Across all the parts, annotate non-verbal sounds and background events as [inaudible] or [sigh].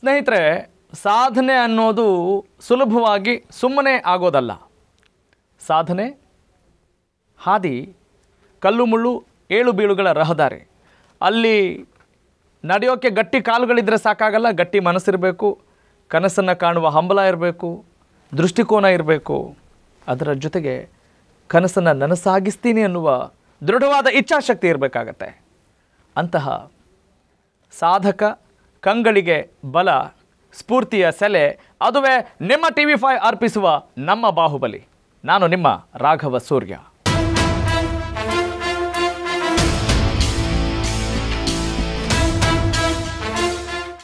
ಸ್ನೇಹಿತರೆ ಸಾಧನೆ ಅನ್ನೋದು ಸುಲಭವಾಗಿ ಸುಮ್ಮನೆ ಆಗೋದಲ್ಲ ಸಾಧನೆ ಹಾದಿ ಕಲ್ಲು ಮುಳ್ಳು ಏಳು ಬೀಳುಗಳ ರಹದಾರಿ ಅಲ್ಲಿ ನಡೆಯೋಕ್ಕೆ ಗಟ್ಟಿ ಕಾಲುಗಳಿದ್ದರೆ ಸಾಕಾಗಲ್ಲ ಗಟ್ಟಿ ಮನಸ್ಸಿರಬೇಕು ಕನಸನ್ನು ಕಾಣುವ ಹಂಬಲ ಇರಬೇಕು ದೃಷ್ಟಿಕೋನ ಇರಬೇಕು ಅದರ ಜೊತೆಗೆ ಕನಸನ್ನು ನನಸಾಗಿಸ್ತೀನಿ ಅನ್ನುವ ದೃಢವಾದ ಇಚ್ಛಾಶಕ್ತಿ ಇರಬೇಕಾಗತ್ತೆ ಅಂತಹ ಸಾಧಕ ಕಂಗಳಿಗೆ ಬಲ ಸ್ಫೂರ್ತಿಯ ಸೆಲೆ ಅದುವೇ ನಿಮ್ಮ ಟಿ ವಿ ಫೈ ಅರ್ಪಿಸುವ ನಮ್ಮ ಬಾಹುಬಲಿ ನಾನು ನಿಮ್ಮ ರಾಘವ ಸೂರ್ಯ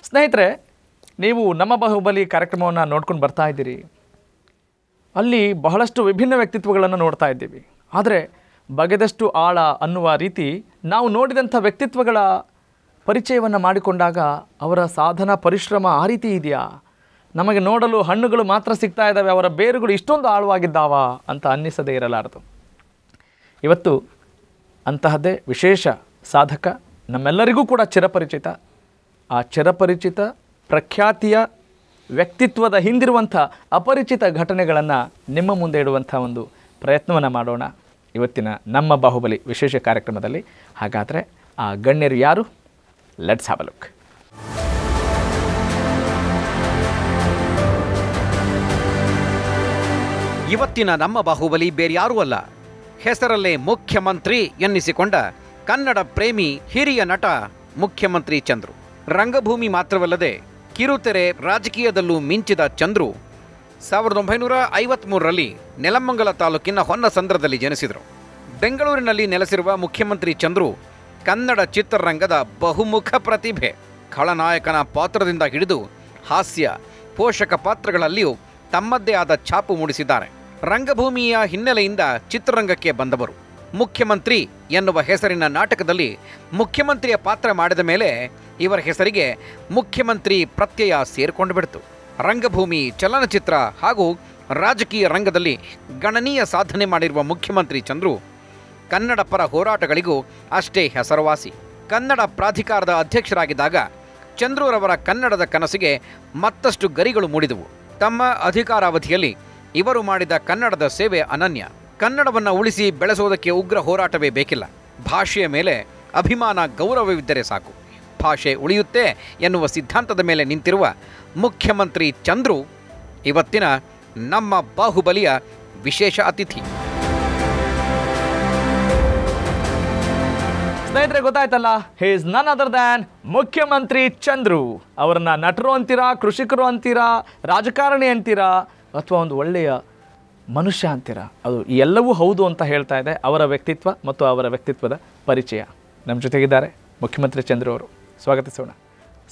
ಸ್ನೇಹಿತರೆ ನೀವು ನಮ್ಮ ಬಾಹುಬಲಿ ಕಾರ್ಯಕ್ರಮವನ್ನು ನೋಡ್ಕೊಂಡು ಬರ್ತಾ ಇದ್ದೀರಿ ಅಲ್ಲಿ ಬಹಳಷ್ಟು ವಿಭಿನ್ನ ವ್ಯಕ್ತಿತ್ವಗಳನ್ನು ನೋಡ್ತಾ ಇದ್ದೀವಿ ಆದರೆ ಬಗೆದಷ್ಟು ಆಳ ಅನ್ನುವ ರೀತಿ ನಾವು ನೋಡಿದಂಥ ವ್ಯಕ್ತಿತ್ವಗಳ ಪರಿಚಯವನ್ನು ಮಾಡಿಕೊಂಡಾಗ ಅವರ ಸಾಧನ ಪರಿಶ್ರಮ ಆ ರೀತಿ ಇದೆಯಾ ನಮಗೆ ನೋಡಲು ಹಣ್ಣುಗಳು ಮಾತ್ರ ಸಿಗ್ತಾ ಇದ್ದಾವೆ ಅವರ ಬೇರುಗಳು ಇಷ್ಟೊಂದು ಆಳವಾಗಿದ್ದಾವ ಅಂತ ಅನ್ನಿಸದೇ ಇರಲಾರದು ಇವತ್ತು ಅಂತಹದ್ದೇ ವಿಶೇಷ ಸಾಧಕ ನಮ್ಮೆಲ್ಲರಿಗೂ ಕೂಡ ಚಿರಪರಿಚಿತ ಆ ಚಿರಪರಿಚಿತ ಪ್ರಖ್ಯಾತಿಯ ವ್ಯಕ್ತಿತ್ವದ ಹಿಂದಿರುವಂಥ ಅಪರಿಚಿತ ಘಟನೆಗಳನ್ನು ನಿಮ್ಮ ಮುಂದೆ ಇಡುವಂಥ ಒಂದು ಪ್ರಯತ್ನವನ್ನು ಮಾಡೋಣ ಇವತ್ತಿನ ನಮ್ಮ ಬಾಹುಬಲಿ ವಿಶೇಷ ಕಾರ್ಯಕ್ರಮದಲ್ಲಿ ಹಾಗಾದರೆ ಆ ಗಣ್ಯರು ಯಾರು ಲೆಟ್ಸ್ ಹ್ಯಾವ್ ಅ ಇವತ್ತಿನ ನಮ್ಮ ಬಾಹುಬಲಿ ಬೇರ್ಯಾರೂ ಅಲ್ಲ ಹೆಸರಲ್ಲೇ ಮುಖ್ಯಮಂತ್ರಿ ಎನ್ನಿಸಿಕೊಂಡ ಕನ್ನಡ ಪ್ರೇಮಿ ಹಿರಿಯ ನಟ ಮುಖ್ಯಮಂತ್ರಿ ಚಂದ್ರು ರಂಗಭೂಮಿ ಮಾತ್ರವಲ್ಲದೆ ಕಿರುತೆರೆ ರಾಜಕೀಯದಲ್ಲೂ ಮಿಂಚಿದ ಚಂದ್ರು ಸಾವಿರದ ಒಂಬೈನೂರ ಐವತ್ತ್ಮೂರರಲ್ಲಿ ನೆಲಮಂಗಲ ತಾಲೂಕಿನ ಹೊನ್ನಸಂದ್ರದಲ್ಲಿ ಜನಿಸಿದರು ಬೆಂಗಳೂರಿನಲ್ಲಿ ನೆಲೆಸಿರುವ ಮುಖ್ಯಮಂತ್ರಿ ಚಂದ್ರು ಕನ್ನಡ ಚಿತ್ರರಂಗದ ಬಹುಮುಖ ಪ್ರತಿಭೆ ಖಳನಾಯಕನ ಪಾತ್ರದಿಂದ ಹಿಡಿದು ಹಾಸ್ಯ ಪೋಷಕ ಪಾತ್ರಗಳಲ್ಲಿಯೂ ತಮ್ಮದೇ ಆದ ಛಾಪು ಮೂಡಿಸಿದ್ದಾರೆ ರಂಗಭೂಮಿಯ ಹಿನ್ನೆಲೆಯಿಂದ ಚಿತ್ರರಂಗಕ್ಕೆ ಬಂದವರು ಮುಖ್ಯಮಂತ್ರಿ ಎನ್ನುವ ಹೆಸರಿನ ನಾಟಕದಲ್ಲಿ ಮುಖ್ಯಮಂತ್ರಿಯ ಪಾತ್ರ ಮಾಡಿದ ಮೇಲೆ ಇವರ ಹೆಸರಿಗೆ ಮುಖ್ಯಮಂತ್ರಿ ಪ್ರತ್ಯಯ ಸೇರಿಕೊಂಡು ಬಿಡ್ತು ರಂಗಭೂಮಿ ಚಲನಚಿತ್ರ ಹಾಗೂ ರಾಜಕೀಯ ರಂಗದಲ್ಲಿ ಗಣನೀಯ ಸಾಧನೆ ಮಾಡಿರುವ ಮುಖ್ಯಮಂತ್ರಿ ಚಂದ್ರು ಕನ್ನಡ ಪರ ಹೋರಾಟಗಳಿಗೂ ಅಷ್ಟೇ ಹೆಸರುವಾಸಿ ಕನ್ನಡ ಪ್ರಾಧಿಕಾರದ ಅಧ್ಯಕ್ಷರಾಗಿದ್ದಾಗ ಚಂದ್ರೂರವರ ಕನ್ನಡದ ಕನಸಿಗೆ ಮತ್ತಷ್ಟು ಗರಿಗಳು ಮೂಡಿದವು ತಮ್ಮ ಅಧಿಕಾರಾವಧಿಯಲ್ಲಿ ಇವರು ಮಾಡಿದ ಕನ್ನಡದ ಸೇವೆ ಅನನ್ಯ ಕನ್ನಡವನ್ನು ಉಳಿಸಿ ಬೆಳೆಸೋದಕ್ಕೆ ಉಗ್ರ ಹೋರಾಟವೇ ಬೇಕಿಲ್ಲ ಭಾಷೆಯ ಮೇಲೆ ಅಭಿಮಾನ ಗೌರವವಿದ್ದರೆ ಸಾಕು ಭಾಷೆ ಉಳಿಯುತ್ತೆ ಎನ್ನುವ ಸಿದ್ಧಾಂತದ ಮೇಲೆ ನಿಂತಿರುವ ಮುಖ್ಯಮಂತ್ರಿ ಚಂದ್ರು ಇವತ್ತಿನ ನಮ್ಮ ಬಾಹುಬಲಿಯ ವಿಶೇಷ ಅತಿಥಿ ಸ್ನೇಹಿತರೆ ಗೊತ್ತಾಯ್ತಲ್ಲ ಇಸ್ ನನ್ ಅದರ್ ದ್ಯಾನ್ ಮುಖ್ಯಮಂತ್ರಿ ಚಂದ್ರು ಅವರನ್ನ ನಟರು ಅಂತೀರಾ ಕೃಷಿಕರು ಅಂತೀರಾ ರಾಜಕಾರಣಿ ಅಂತೀರಾ ಅಥವಾ ಒಂದು ಒಳ್ಳೆಯ ಮನುಷ್ಯ ಅಂತೀರಾ ಅದು ಎಲ್ಲವೂ ಹೌದು ಅಂತ ಹೇಳ್ತಾ ಇದೆ ಅವರ ವ್ಯಕ್ತಿತ್ವ ಮತ್ತು ಅವರ ವ್ಯಕ್ತಿತ್ವದ ಪರಿಚಯ ನಮ್ಮ ಜೊತೆಗಿದ್ದಾರೆ ಮುಖ್ಯಮಂತ್ರಿ ಚಂದ್ರು ಅವರು ಸ್ವಾಗತಿಸೋಣ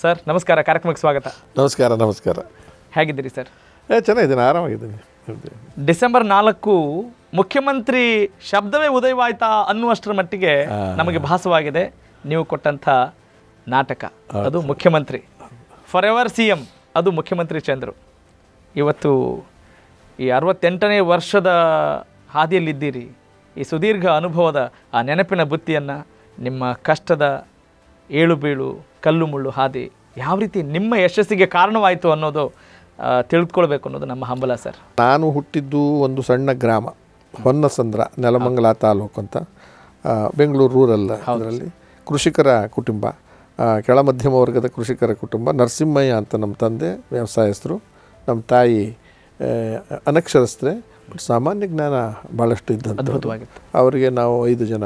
ಸರ್ ನಮಸ್ಕಾರ ಕಾರ್ಯಕ್ರಮಕ್ಕೆ ಸ್ವಾಗತ ನಮಸ್ಕಾರ ನಮಸ್ಕಾರ ಹೇಗಿದ್ದೀರಿ ಸರ್ ಏ ಚೆನ್ನಾಗಿದ್ದೀನಿ ಆರಾಮಾಗಿದ್ದೀನಿ ಡಿಸೆಂಬರ್ ನಾಲ್ಕು ಮುಖ್ಯಮಂತ್ರಿ ಶಬ್ದವೇ ಉದಯವಾಯ್ತಾ ಅನ್ನುವಷ್ಟರ ಮಟ್ಟಿಗೆ ನಮಗೆ ಭಾಸವಾಗಿದೆ ನೀವು ಕೊಟ್ಟಂಥ ನಾಟಕ ಅದು ಮುಖ್ಯಮಂತ್ರಿ ಫಾರ್ ಎವರ್ ಸಿ ಎಮ್ ಅದು ಮುಖ್ಯಮಂತ್ರಿ ಚಂದ್ರು ಇವತ್ತು ಈ ಅರವತ್ತೆಂಟನೇ ವರ್ಷದ ಹಾದಿಯಲ್ಲಿದ್ದೀರಿ ಈ ಸುದೀರ್ಘ ಅನುಭವದ ಆ ನೆನಪಿನ ಬುತ್ತಿಯನ್ನು ನಿಮ್ಮ ಕಷ್ಟದ ಏಳು ಬೀಳು ಕಲ್ಲು ಮುಳ್ಳು ಹಾದಿ ಯಾವ ರೀತಿ ನಿಮ್ಮ ಯಶಸ್ಸಿಗೆ ಕಾರಣವಾಯಿತು ಅನ್ನೋದು ತಿಳಿದುಕೊಳ್ಬೇಕು ಅನ್ನೋದು ನಮ್ಮ ಹಂಬಲ ಸರ್ ನಾನು ಹುಟ್ಟಿದ್ದು ಒಂದು ಸಣ್ಣ ಗ್ರಾಮ ಹೊನ್ನಸಂದ್ರ ನೆಲಮಂಗಲ ತಾಲೂಕು ಅಂತ ಬೆಂಗಳೂರು ರೂರಲ್ ಅದರಲ್ಲಿ ಕೃಷಿಕರ ಕುಟುಂಬ ಕೆಳ ಮಧ್ಯಮ ವರ್ಗದ ಕೃಷಿಕರ ಕುಟುಂಬ ನರಸಿಂಹಯ್ಯ ಅಂತ ನಮ್ಮ ತಂದೆ ವ್ಯವಸಾಯಸ್ಥರು ನಮ್ಮ ತಾಯಿ ಅನಕ್ಷರಸ್ಥರೆ ಬಟ್ ಸಾಮಾನ್ಯ ಜ್ಞಾನ ಭಾಳಷ್ಟು ಇದ್ದಂಥ ಅವರಿಗೆ ನಾವು ಐದು ಜನ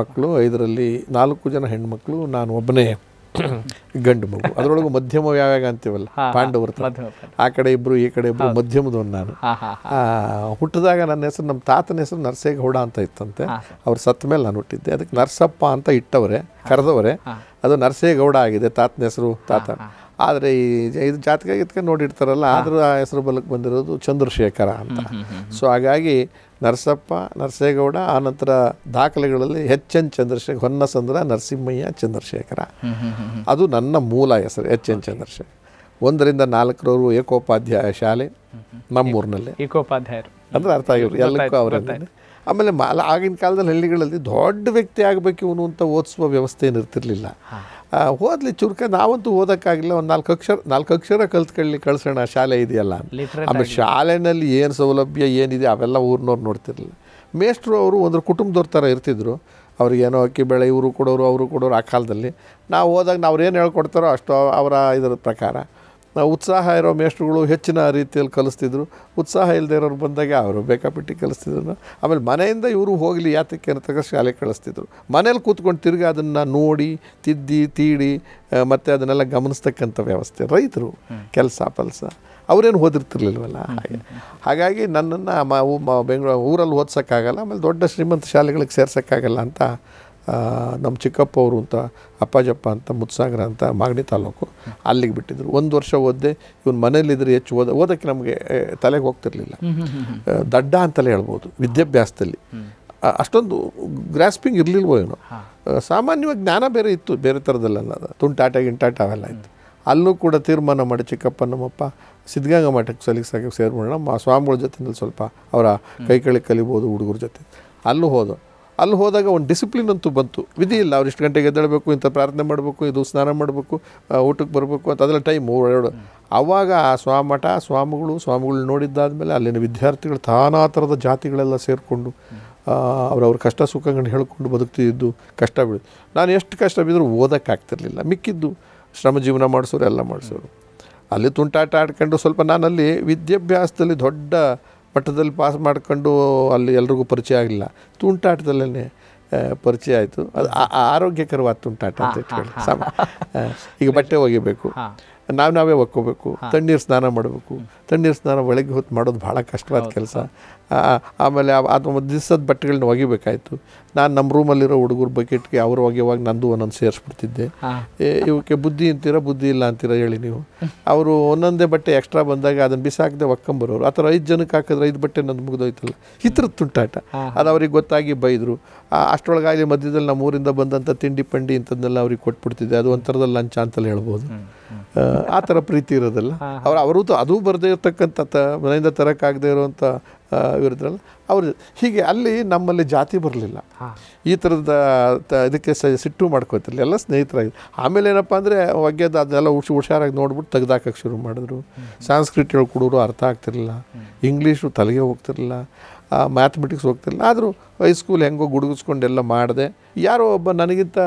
ಮಕ್ಕಳು ಐದರಲ್ಲಿ ನಾಲ್ಕು ಜನ ಹೆಣ್ಮಕ್ಳು ನಾನು ಒಬ್ಬನೇ ಗಂಡು ಮಗು ಅದರೊಳಗೂ ಮಧ್ಯಮ ಯಾವ್ಯಾಗ ಅಂತೀವಲ್ಲ ಪಾಂಡವರ ಆ ಕಡೆ ಇಬ್ರು ಈ ಕಡೆ ಇಬ್ರು ಮಧ್ಯಮದವನು ನಾನು ಹುಟ್ಟಿದಾಗ ನನ್ನ ಹೆಸರು ನಮ್ಮ ತಾತನ ಹೆಸರು ನರಸೇಗೌಡ ಅಂತ ಇತ್ತಂತೆ ಅವ್ರ ಸತ್ತ ಮೇಲೆ ನಾನು ಹುಟ್ಟಿದ್ದೆ ಅದಕ್ಕೆ ನರಸಪ್ಪ ಅಂತ ಇಟ್ಟವ್ರೆ ಕರೆದವರೆ ಅದು ನರಸೇಗೌಡ ಆಗಿದೆ ತಾತನ ಹೆಸರು ತಾತ ಆದರೆ ಈ ಇದು ಜಾತಕ ಗೀತಕ ನೋಡಿರ್ತಾರಲ್ಲ ಆದರೂ ಆ ಹೆಸರು ಬಲಕ್ಕೆ ಬಂದಿರೋದು ಚಂದ್ರಶೇಖರ ಅಂತ ಸೊ ಹಾಗಾಗಿ ನರಸಪ್ಪ ನರಸೇಗೌಡ ಆನಂತರ ದಾಖಲೆಗಳಲ್ಲಿ ಎಚ್ ಎನ್ ಚಂದ್ರಶೇಖರ್ ಹೊನ್ನಸಂದ್ರ ನರಸಿಂಹಯ್ಯ ಚಂದ್ರಶೇಖರ ಅದು ನನ್ನ ಮೂಲ ಹೆಸರು ಎಚ್ ಎನ್ ಚಂದ್ರಶೇಖರ್ ಒಂದರಿಂದ ನಾಲ್ಕರವರು ಏಕೋಪಾಧ್ಯಾಯ ಶಾಲೆ ನಮ್ಮೂರಿನಲ್ಲಿ ಏಕೋಪಾಧ್ಯಾಯರು ಅಂದ್ರೆ ಅರ್ಥ ಆಗಿರೋದು ಎಲ್ಲಕ್ಕೂ ಅವರೇ ಆಮೇಲೆ ಮಾಲ ಆಗಿನ ಕಾಲದಲ್ಲಿ ಹಳ್ಳಿಗಳಲ್ಲಿ ದೊಡ್ಡ ವ್ಯಕ್ತಿ ಆಗಬೇಕು ಇವನು ಅಂತ ಓದಿಸುವ ವ್ಯವಸ್ಥೆ ಏನಿರ್ತಿರ್ಲಿಲ್ಲ ಓದಲಿ ಚುರುಕ ನಾವಂತೂ ಓದೋಕ್ಕಾಗಲಿಲ್ಲ ಒಂದು ನಾಲ್ಕು ಅಕ್ಷರ ನಾಲ್ಕು ಅಕ್ಷರ ಕಲ್ತ್ಕೊಳ್ಳಿ ಕಳ್ಸೋಣ ಶಾಲೆ ಇದೆಯಲ್ಲ ಆಮೇಲೆ ಶಾಲೆಯಲ್ಲಿ ಏನು ಸೌಲಭ್ಯ ಏನಿದೆ ಅವೆಲ್ಲ ಊರಿನವ್ರು ನೋಡ್ತಿರಲಿಲ್ಲ ಮೇಷ್ಟ್ರು ಅವರು ಒಂದು ಕುಟುಂಬದವ್ರ ಥರ ಇರ್ತಿದ್ರು ಏನೋ ಅಕ್ಕಿ ಬೆಳೆ ಇವರು ಕೊಡೋರು ಅವರು ಕೊಡೋರು ಆ ಕಾಲದಲ್ಲಿ ನಾವು ಹೋದಾಗ ನಾವು ಏನು ಹೇಳ್ಕೊಡ್ತಾರೋ ಅಷ್ಟು ಅವರ ಇದರ ಪ್ರಕಾರ ನಾವು ಉತ್ಸಾಹ ಇರೋ ಮೇಷ್ಟ್ರುಗಳು ಹೆಚ್ಚಿನ ರೀತಿಯಲ್ಲಿ ಕಲಿಸ್ತಿದ್ರು ಉತ್ಸಾಹ ಇಲ್ಲದೆ ಇರೋರು ಬಂದಾಗ ಅವರು ಬೇಕಾಬಿಟ್ಟು ಕಲಿಸ್ತಿದ್ರು ಆಮೇಲೆ ಮನೆಯಿಂದ ಇವರು ಹೋಗಲಿ ಯಾತಕ್ಕೆ ಅಂತ ಶಾಲೆಗೆ ಕಳಿಸ್ತಿದ್ರು ಮನೇಲಿ ಕೂತ್ಕೊಂಡು ತಿರುಗಿ ಅದನ್ನು ನೋಡಿ ತಿದ್ದಿ ತೀಡಿ ಮತ್ತು ಅದನ್ನೆಲ್ಲ ಗಮನಿಸ್ತಕ್ಕಂಥ ವ್ಯವಸ್ಥೆ ರೈತರು ಕೆಲಸ ಪಲಸ ಅವರೇನು ಓದಿರ್ತಿರ್ಲಿಲ್ವಲ್ಲ ಹಾಗೆ ಹಾಗಾಗಿ ನನ್ನನ್ನು ಬೆಂಗಳೂರು ಊರಲ್ಲಿ ಓದ್ಸೋಕ್ಕಾಗಲ್ಲ ಆಮೇಲೆ ದೊಡ್ಡ ಶ್ರೀಮಂತ ಶಾಲೆಗಳಿಗೆ ಸೇರ್ಸೋಕ್ಕಾಗಲ್ಲ ಅಂತ ನಮ್ಮ ಚಿಕ್ಕಪ್ಪ ಅವರು ಅಂತ ಅಪ್ಪಾಜಪ್ಪ ಅಂತ ಮುತ್ಸಾಗರ ಅಂತ ಮಾಗಡಿ ತಾಲೂಕು ಅಲ್ಲಿಗೆ ಬಿಟ್ಟಿದ್ರು ಒಂದು ವರ್ಷ ಓದ್ದೆ ಇವ್ನ ಮನೇಲಿದ್ರೆ ಹೆಚ್ಚು ಓದ ಓದೋಕ್ಕೆ ನಮಗೆ ತಲೆಗೆ ಹೋಗ್ತಿರ್ಲಿಲ್ಲ ದಡ್ಡ ಅಂತಲೇ ಹೇಳ್ಬೋದು ವಿದ್ಯಾಭ್ಯಾಸದಲ್ಲಿ ಅಷ್ಟೊಂದು ಗ್ರಾಸ್ಪಿಂಗ್ ಇರಲಿಲ್ವೋ ಏನೋ ಸಾಮಾನ್ಯವಾಗಿ ಜ್ಞಾನ ಬೇರೆ ಇತ್ತು ಬೇರೆ ಥರದಲ್ಲೆಲ್ಲ ತುಂಟಾಟ ಗಿಂಟಾಟ ಅವೆಲ್ಲ ಇತ್ತು ಅಲ್ಲೂ ಕೂಡ ತೀರ್ಮಾನ ಮಾಡಿ ಚಿಕ್ಕಪ್ಪ ನಮ್ಮಪ್ಪ ಸಿದ್ಧಗಂಗಾ ಮಠಕ್ಕೆ ಸಲಿಸಾಗಿ ಸೇರ್ಬೋಣ ಸ್ವಾಮಿಗಳ ಜೊತೆಯಲ್ಲಿ ಸ್ವಲ್ಪ ಅವರ ಕೈಕಳಿ ಕಲಿಬೋದು ಹುಡುಗರ ಜೊತೆ ಅಲ್ಲೂ ಹೋದ ಅಲ್ಲಿ ಹೋದಾಗ ಒಂದು ಡಿಸಿಪ್ಲಿನ್ ಅಂತೂ ಬಂತು ವಿಧಿ ಇಲ್ಲ ಅವ್ರು ಇಷ್ಟು ಗಂಟೆಗೆ ಎದ್ದೇಳಬೇಕು ಇಂಥ ಪ್ರಾರ್ಥನೆ ಮಾಡಬೇಕು ಇದು ಸ್ನಾನ ಮಾಡಬೇಕು ಊಟಕ್ಕೆ ಬರಬೇಕು ಅಂತ ಅದೆಲ್ಲ ಟೈಮ್ ಎರಡು ಆವಾಗ ಆ ಸ್ವಾಮಠ ಸ್ವಾಮಿಗಳು ಸ್ವಾಮಿಗಳು ನೋಡಿದ್ದಾದಮೇಲೆ ಅಲ್ಲಿನ ವಿದ್ಯಾರ್ಥಿಗಳು ತಾನಾ ಥರದ ಜಾತಿಗಳೆಲ್ಲ ಸೇರಿಕೊಂಡು ಅವ್ರವ್ರ ಕಷ್ಟ ಸುಖಗಳನ್ನು ಹೇಳ್ಕೊಂಡು ಬದುಕ್ತಿದ್ದು ಕಷ್ಟ ಬೀಳು ನಾನು ಎಷ್ಟು ಕಷ್ಟ ಬಿದ್ದರೂ ಓದೋಕ್ಕಾಗ್ತಿರಲಿಲ್ಲ ಮಿಕ್ಕಿದ್ದು ಶ್ರಮ ಜೀವನ ಮಾಡಿಸೋರು ಎಲ್ಲ ಮಾಡಿಸೋರು ಅಲ್ಲಿ ತುಂಟಾಟ ಆಡ್ಕೊಂಡು ಸ್ವಲ್ಪ ನಾನಲ್ಲಿ ವಿದ್ಯಾಭ್ಯಾಸದಲ್ಲಿ ದೊಡ್ಡ ಮಟ್ಟದಲ್ಲಿ ಪಾಸ್ ಮಾಡ್ಕೊಂಡು ಅಲ್ಲಿ ಎಲ್ರಿಗೂ ಪರಿಚಯ ಆಗಲಿಲ್ಲ ತುಂಟಾಟದಲ್ಲೇ ಪರಿಚಯ ಆಯಿತು ಅದು ಆರೋಗ್ಯಕರವಾದ ತುಂಟಾಟ ಅಂತ ಇಟ್ಕೊಳ್ಳಿ ಸಮ ಈಗ ಬಟ್ಟೆ ಒಗಿಬೇಕು ನಾವು ನಾವೇ ಒಕ್ಕೋಬೇಕು ತಣ್ಣೀರು ಸ್ನಾನ ಮಾಡಬೇಕು ತಣ್ಣೀರು ಸ್ನಾನ ಒಳಗೆ ಹೊತ್ತು ಮಾಡೋದು ಭಾಳ ಕಷ್ಟವಾದ ಕೆಲಸ ಆಮೇಲೆ ಅದು ದಿವಸದ ಬಟ್ಟೆಗಳನ್ನ ಒಗಿಬೇಕಾಯಿತು ನಾನು ನಮ್ಮ ರೂಮಲ್ಲಿರೋ ಹುಡುಗರು ಬಕೆಟ್ಗೆ ಅವರು ಒಗೆಯುವಾಗ ನಂದು ಒಂದೊಂದು ಸೇರಿಸ್ಬಿಡ್ತಿದ್ದೆ ಇವಕ್ಕೆ ಬುದ್ಧಿ ಅಂತೀರಾ ಬುದ್ಧಿ ಇಲ್ಲ ಅಂತೀರಾ ಹೇಳಿ ನೀವು ಅವರು ಒಂದೊಂದೇ ಬಟ್ಟೆ ಎಕ್ಸ್ಟ್ರಾ ಬಂದಾಗ ಅದನ್ನು ಬಿಸಾಕದೆ ಒಕ್ಕೊಂಬರೋರು ಆ ಥರ ಐದು ಜನಕ್ಕೆ ಹಾಕಿದ್ರೆ ಐದು ಬಟ್ಟೆ ನಂದು ಮುಗಿದೋಯ್ತಲ್ಲ ಈ ತುಂಟಾಟ ಅದು ಅವ್ರಿಗೆ ಗೊತ್ತಾಗಿ ಬೈದರು ಅಷ್ಟರೊಳಗೆ ಆಗಲಿ ಮಧ್ಯದಲ್ಲಿ ನಮ್ಮ ಊರಿಂದ ಬಂದಂಥ ತಿಂಡಿ ಪಂಡಿ ಇಂಥದ್ದೆಲ್ಲ ಅವ್ರಿಗೆ ಕೊಟ್ಬಿಡ್ತಿದ್ದೆ ಅದು ಒಂಥರದ ಲಂಚ ಅಂತಲೇ ಹೇಳ್ಬೋದು ಆ ಥರ ಪ್ರೀತಿ ಇರೋದಲ್ಲ ಅವ್ರು ಅವರು ಅದೂ ಬರದೇ ಇರತಕ್ಕಂಥ ತ ಮನೆಯಿಂದ ತರೋಕ್ಕಾಗದೇ ಇರುವಂಥ ಇರೋದ್ರಲ್ಲ ಅವರು ಹೀಗೆ ಅಲ್ಲಿ ನಮ್ಮಲ್ಲಿ ಜಾತಿ ಬರಲಿಲ್ಲ ಈ ಥರದ ಇದಕ್ಕೆ ಸ ಸಿಟ್ಟು ಮಾಡ್ಕೋತಿರಲಿಲ್ಲ ಎಲ್ಲ ಸ್ನೇಹಿತರಾಗಿ ಆಮೇಲೆ ಏನಪ್ಪ ಅಂದರೆ ಒಗ್ಗೆದ್ದು ಅದನ್ನೆಲ್ಲ ಹುಷ್ ಹುಷಾರಾಗಿ ನೋಡ್ಬಿಟ್ಟು ತೆಗೆದಾಕಕ್ಕೆ ಶುರು ಮಾಡಿದ್ರು ಸಂಸ್ಕೃತ ಹೇಳ್ಕೊಡೋರು ಅರ್ಥ ಆಗ್ತಿರಲಿಲ್ಲ ಇಂಗ್ಲೀಷು ತಲೆಗೆ ಹೋಗ್ತಿರಲಿಲ್ಲ ಮ್ಯಾಥಮೆಟಿಕ್ಸ್ ಹೋಗ್ತಿಲ್ಲ ಆದರೂ ಹೈಸ್ಕೂಲ್ ಹೆಂಗೋ ಗುಡುಗಿಸ್ಕೊಂಡೆಲ್ಲ ಮಾಡಿದೆ ಯಾರೋ ಒಬ್ಬ ನನಗಿಂತ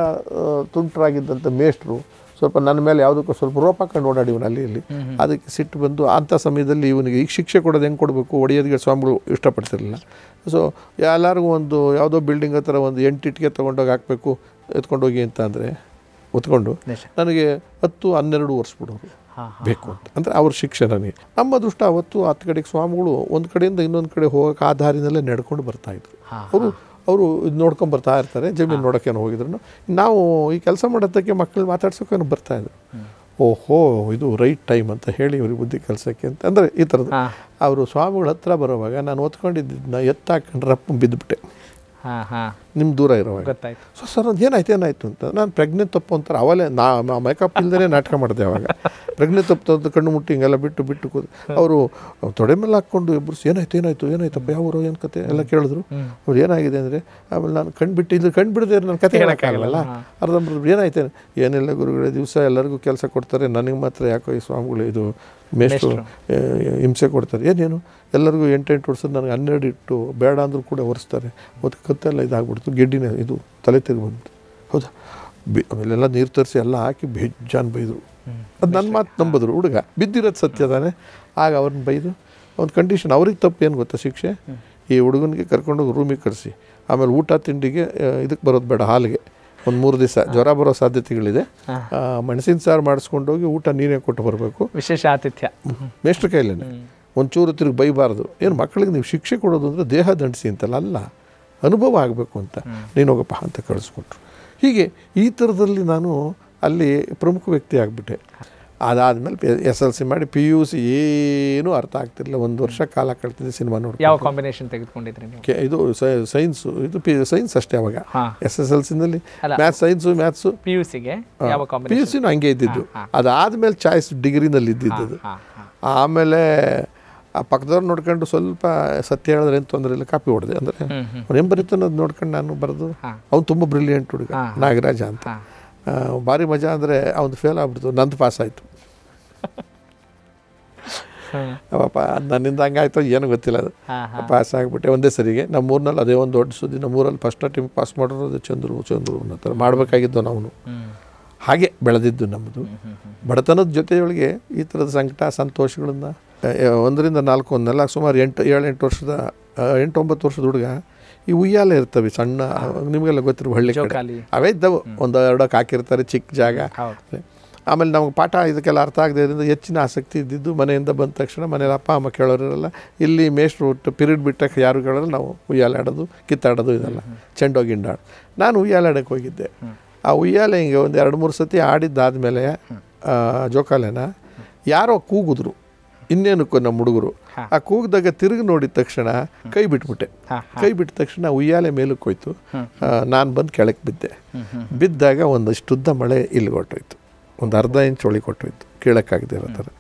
ತುಂಟರಾಗಿದ್ದಂಥ ಮೇಷ್ಟ್ರು ಸ್ವಲ್ಪ ನನ್ನ ಮೇಲೆ ಯಾವುದಕ್ಕೂ ಸ್ವಲ್ಪ ರೋಪ ಹಾಕೊಂಡು ಓಡಾಡಿ ಅಲ್ಲಿ ಇಲ್ಲಿ ಅದಕ್ಕೆ ಸಿಟ್ಟು ಬಂದು ಅಂಥ ಸಮಯದಲ್ಲಿ ಇವನಿಗೆ ಈಗ ಶಿಕ್ಷೆ ಕೊಡೋದು ಹೆಂಗೆ ಕೊಡಬೇಕು ಒಡೆಯೋದಿಗೆ ಸ್ವಾಮಿಗಳು ಇಷ್ಟಪಡ್ತಿರಲಿಲ್ಲ ಸೊ ಎಲ್ಲರಿಗೂ ಒಂದು ಯಾವುದೋ ಬಿಲ್ಡಿಂಗ್ ಹತ್ರ ಒಂದು ಎಂಟು ಇಟ್ಟಿಗೆ ತೊಗೊಂಡೋಗಿ ಹಾಕಬೇಕು ಎತ್ಕೊಂಡೋಗಿ ಅಂತ ಅಂದರೆ ಒತ್ಕೊಂಡು ನನಗೆ ಹತ್ತು ಹನ್ನೆರಡು ವರ್ಷ ಬಿಡೋರು ಬೇಕು ಅಂತ ಅಂದರೆ ಅವ್ರ ಶಿಕ್ಷಣನೇ ನಮ್ಮ ದೃಷ್ಟ ಅವತ್ತು ಹತ್ತು ಕಡೆಗೆ ಸ್ವಾಮಿಗಳು ಒಂದು ಕಡೆಯಿಂದ ಇನ್ನೊಂದು ಕಡೆ ಹೋಗೋಕೆ ಆ ದಾರಿನಲ್ಲೇ ನಡ್ಕೊಂಡು ಇದ್ರು ಅವರು ಅವರು ಇದು ನೋಡ್ಕೊಂಡು ಬರ್ತಾ ಇರ್ತಾರೆ ಜಮೀನು ನೋಡೋಕ್ಕೇನು ಹೋಗಿದ್ರು ನಾವು ಈ ಕೆಲಸ ಮಾಡೋದಕ್ಕೆ ಮಕ್ಕಳು ಬರ್ತಾ ಇದ್ರು ಓಹೋ ಇದು ರೈಟ್ ಟೈಮ್ ಅಂತ ಹೇಳಿ ಇವ್ರಿಗೆ ಬುದ್ಧಿ ಕೆಲಸಕ್ಕೆ ಅಂತ ಅಂದರೆ ಈ ಥರದ್ದು ಅವರು ಸ್ವಾಮಿಗಳ ಹತ್ರ ಬರುವಾಗ ನಾನು ಓದ್ಕೊಂಡಿದ್ದನ್ನ ಎತ್ತಾಕೊಂಡು ರಪ್ಪ ಬಿದ್ದುಬಿಟ್ಟೆ ಹಾಂ ಹಾಂ ನಿಮ್ಮ ದೂರ ಇರೋವಾಗ ಸೊ ಸರ್ ಅದು ಏನಾಯ್ತು ಏನಾಯ್ತು ಅಂತ ನಾನು ಪ್ರಜ್ಞೆ ತಪ್ಪು ಅಂತಾರೆ ಅವಲೇ ನಾ ಮೇಕಪ್ ಇಲ್ಲದೇ ನಾಟಕ ಮಾಡಿದೆ ಅವಾಗ ಪ್ರಜ್ಞೆ [laughs] ತಪ್ಪು ತಂದು ಕಣ್ಣು ಮುಟ್ಟಿ ಹಿಂಗೆಲ್ಲ ಬಿಟ್ಟು ಬಿಟ್ಟು ಕೂತು ಅವರು ತೊಡೆ ಮೇಲೆ ಹಾಕ್ಕೊಂಡು ಇಬ್ಬರು ಏನಾಯ್ತು ಏನಾಯ್ತು ಏನಾಯ್ತಪ್ಪ ಯಾವ ಏನು ಕತೆ ಎಲ್ಲ ಕೇಳಿದ್ರು ಅವ್ರು ಏನಾಗಿದೆ ಅಂದರೆ ಆಮೇಲೆ ನಾನು ಕಣ್ಣು ಬಿಟ್ಟು ಇದು ಕಣ್ಣು ಬಿಡದೆ ನನ್ನ ಕತೆ ಹೇಳೋಕ್ಕಾಗಲ್ಲ ಅರ್ಧಂಬರ್ದು ಏನಾಯ್ತು ಏನೆಲ್ಲ ಗುರುಗಳ ದಿವಸ ಎಲ್ಲರಿಗೂ ಕೆಲಸ ಕೊಡ್ತಾರೆ ನನಗೆ ಮಾತ್ರ ಯಾಕೋ ಈ ಸ್ವಾಮಿಗಳು ಇದು ಮೇಷ್ಟು ಹಿಂಸೆ ಕೊಡ್ತಾರೆ ಏನೇನು ಎಲ್ಲರಿಗೂ ಎಂಟೆಂಟು ಎಂಟು ವರ್ಷದ ನನಗೆ ಹನ್ನೆರಡು ಇಟ್ಟು ಬೇಡ ಅಂದರೂ ಕೂಡ ಒರೆಸ್ತಾರೆ ಮತ್ತು ಕತ್ತೆಲ್ಲ ಇದಾಗ್ಬಿಡ್ತು ಬಂದ್ಬಿಡ್ತು ಗೆಡ್ಡಿನ ಇದು ತಲೆ ತೆಗೆ ಬಂದ್ಬಿಡ್ತು ಹೌದಾ ಬಿ ಆಮೇಲೆಲ್ಲ ನೀರು ತರಿಸಿ ಎಲ್ಲ ಹಾಕಿ ಬೇಜಾನ್ ಬೈದರು ಅದು ನನ್ನ ಮಾತು ನಂಬಿದ್ರು ಹುಡುಗ ಬಿದ್ದಿರೋದು ಸತ್ಯ ತಾನೆ ಆಗ ಅವ್ರನ್ನ ಬೈದು ಒಂದು ಕಂಡೀಷನ್ ಅವ್ರಿಗೆ ತಪ್ಪು ಏನು ಗೊತ್ತಾ ಶಿಕ್ಷೆ ಈ ಹುಡುಗನಿಗೆ ಕರ್ಕೊಂಡೋಗಿ ರೂಮಿಗೆ ಕರೆಸಿ ಆಮೇಲೆ ಊಟ ತಿಂಡಿಗೆ ಇದಕ್ಕೆ ಬರೋದು ಬೇಡ ಹಾಲಿಗೆ ಒಂದು ಮೂರು ದಿವಸ ಜ್ವರ ಬರೋ ಸಾಧ್ಯತೆಗಳಿದೆ ಮೆಣಸಿನ ಸಾರು ಮಾಡಿಸ್ಕೊಂಡೋಗಿ ಊಟ ನೀರೇ ಕೊಟ್ಟು ಬರಬೇಕು ವಿಶೇಷ ಆತಿಥ್ಯ ಮೇಷ್ಟ್ರ ಕೈಲೇ ಒಂಚೂರು ತಿರುಗಿ ಬೈಬಾರದು ಏನು ಮಕ್ಕಳಿಗೆ ನೀವು ಶಿಕ್ಷೆ ಕೊಡೋದು ಅಂದರೆ ದೇಹ ದಂಡಿಸಿ ಅಂತಲ್ಲ ಅಲ್ಲ ಅನುಭವ ಆಗಬೇಕು ಅಂತ ಹೋಗಪ್ಪ ಅಂತ ಕಳಿಸ್ಕೊಟ್ರು ಹೀಗೆ ಈ ಥರದಲ್ಲಿ ನಾನು ಅಲ್ಲಿ ಪ್ರಮುಖ ವ್ಯಕ್ತಿ ಆಗಿಬಿಟ್ಟೆ ಅದಾದಮೇಲೆ ಎಸ್ ಎಲ್ ಸಿ ಮಾಡಿ ಪಿ ಯು ಸಿ ಏನೂ ಅರ್ಥ ಆಗ್ತಿರಲಿಲ್ಲ ಒಂದು ವರ್ಷ ಕಾಲ ಕಳ್ತಿದ್ದೆ ಸಿನಿಮಾ ನೋಡಿ ಯಾವ ಕಾಂಬಿನೇಷನ್ ತೆಗೆದುಕೊಂಡಿದ್ರಿ ಇದು ಸೈನ್ಸು ಇದು ಪಿ ಸೈನ್ಸ್ ಅಷ್ಟೇ ಅವಾಗ ಎಸ್ ಎಸ್ ಎಲ್ ಸಿನಲ್ಲಿ maths science maths P U ಸಿಗೆ ಪಿ ಯು ಸಿನೂ ಹಂಗೆ ಇದ್ದಿದ್ದು ಅದಾದಮೇಲೆ ಚಾಯ್ಸ್ ಡಿಗ್ರಿನಲ್ಲಿ ಇದ್ದಿದ್ದು ಆಮೇಲೆ ಆ ಪಕ್ಕದವ್ರು ನೋಡ್ಕೊಂಡು ಸ್ವಲ್ಪ ಸತ್ಯ ಹೇಳಿದ್ರೆ ಏನು ತೊಂದರೆ ಇಲ್ಲ ಕಾಪಿ ಹೊಡೆದೆ ಅಂದರೆ ಅವ್ರು ನೋಡ್ಕೊಂಡು ನಾನು ಬರೆದು ಅವ್ನು ತುಂಬ ಬ್ರಿಲಿಯಂಟ್ ಹುಡುಗ ನಾಗರಾಜ ಅಂತ ಭಾರಿ ಮಜಾ ಅಂದರೆ ಅವ್ನು ಫೇಲ್ ಆಗ್ಬಿಡ್ತು ನಂದು ಪಾಸ್ ಆಯಿತು ಪಾಪ ನನ್ನಿಂದ ಹಂಗಾಯ್ತು ಏನು ಗೊತ್ತಿಲ್ಲ ಅದು ಪಾಸ್ ಆಗಿಬಿಟ್ಟೆ ಒಂದೇ ಸರಿಗೆ ನಮ್ಮೂರಿನಲ್ಲಿ ಅದೇ ಒಂದು ದೊಡ್ಡ ಸುದ್ದಿ ನಮ್ಮೂರಲ್ಲಿ ಫಸ್ಟ್ ಟೈಮ್ ಪಾಸ್ ಮಾಡಿರೋದು ಚಂದ್ರು ಚಂದ್ರು ಅನ್ನೋ ಮಾಡಬೇಕಾಗಿದ್ದು ನಾವು ಹಾಗೆ ಬೆಳೆದಿದ್ದು ನಮ್ಮದು ಬಡತನದ ಜೊತೆಯೊಳಗೆ ಈ ಥರದ ಸಂಕಟ ಸಂತೋಷಗಳನ್ನ ಒಂದರಿಂದ ನಾಲ್ಕು ಒಂದು ಸುಮಾರು ಎಂಟು ಏಳು ಎಂಟು ವರ್ಷದ ಎಂಟು ಒಂಬತ್ತು ವರ್ಷದ ಹುಡುಗ ಈ ಉಯ್ಯಾಲೆ ಇರ್ತವೆ ಸಣ್ಣ ನಿಮಗೆಲ್ಲ ಗೊತ್ತಿರೋ ಹಳ್ಳಿ ಅವೇ ಇದ್ದವು ಒಂದು ಎರಡಕ್ಕೆ ಹಾಕಿರ್ತಾರೆ ಚಿಕ್ಕ ಜಾಗ ಆಮೇಲೆ ನಮಗೆ ಪಾಠ ಇದಕ್ಕೆಲ್ಲ ಅರ್ಥ ಇದರಿಂದ ಹೆಚ್ಚಿನ ಆಸಕ್ತಿ ಇದ್ದಿದ್ದು ಮನೆಯಿಂದ ಬಂದ ತಕ್ಷಣ ಮನೇಲಿ ಅಪ್ಪ ಅಮ್ಮ ಕೇಳೋರಿರಲ್ಲ ಇಲ್ಲಿ ಮೇಷ್ಟ್ರು ಪಿರಿಯಡ್ ಬಿಟ್ಟಕ್ಕೆ ಯಾರು ಕೇಳೋರು ನಾವು ಆಡೋದು ಕಿತ್ತಾಡೋದು ಇದೆಲ್ಲ ಚೆಂಡೋ ಗಿಂಡಾಡು ನಾನು ಆಡಕ್ಕೆ ಹೋಗಿದ್ದೆ ಆ ಉಯ್ಯಾಲೆ ಹಿಂಗೆ ಒಂದು ಎರಡು ಮೂರು ಸತಿ ಆಡಿದ್ದಾದಮೇಲೆ ಜೋಕಾಲೆನ ಯಾರೋ ಕೂಗಿದ್ರು ಕೊ ನಮ್ಮ ಹುಡುಗರು ಆ ಕೂಗಿದಾಗ ತಿರುಗಿ ನೋಡಿದ ತಕ್ಷಣ ಕೈ ಬಿಟ್ಬಿಟ್ಟೆ ಕೈ ಬಿಟ್ಟ ತಕ್ಷಣ ಉಯ್ಯಾಲೆ ಮೇಲಕ್ಕೆ ಹೋಯ್ತು ನಾನು ಬಂದು ಕೆಳಕ್ಕೆ ಬಿದ್ದೆ ಬಿದ್ದಾಗ ಉದ್ದ ಮಳೆ ಇಲ್ಲಿ ಕೊಟ್ಟೋಯ್ತು ಒಂದು ಅರ್ಧ ಇಂಚ್ ಒಳಗೆ ಕೊಟ್ಟೋಯ್ತು ಕೀಳಕ್ಕಾಗದೆ ಇರೋ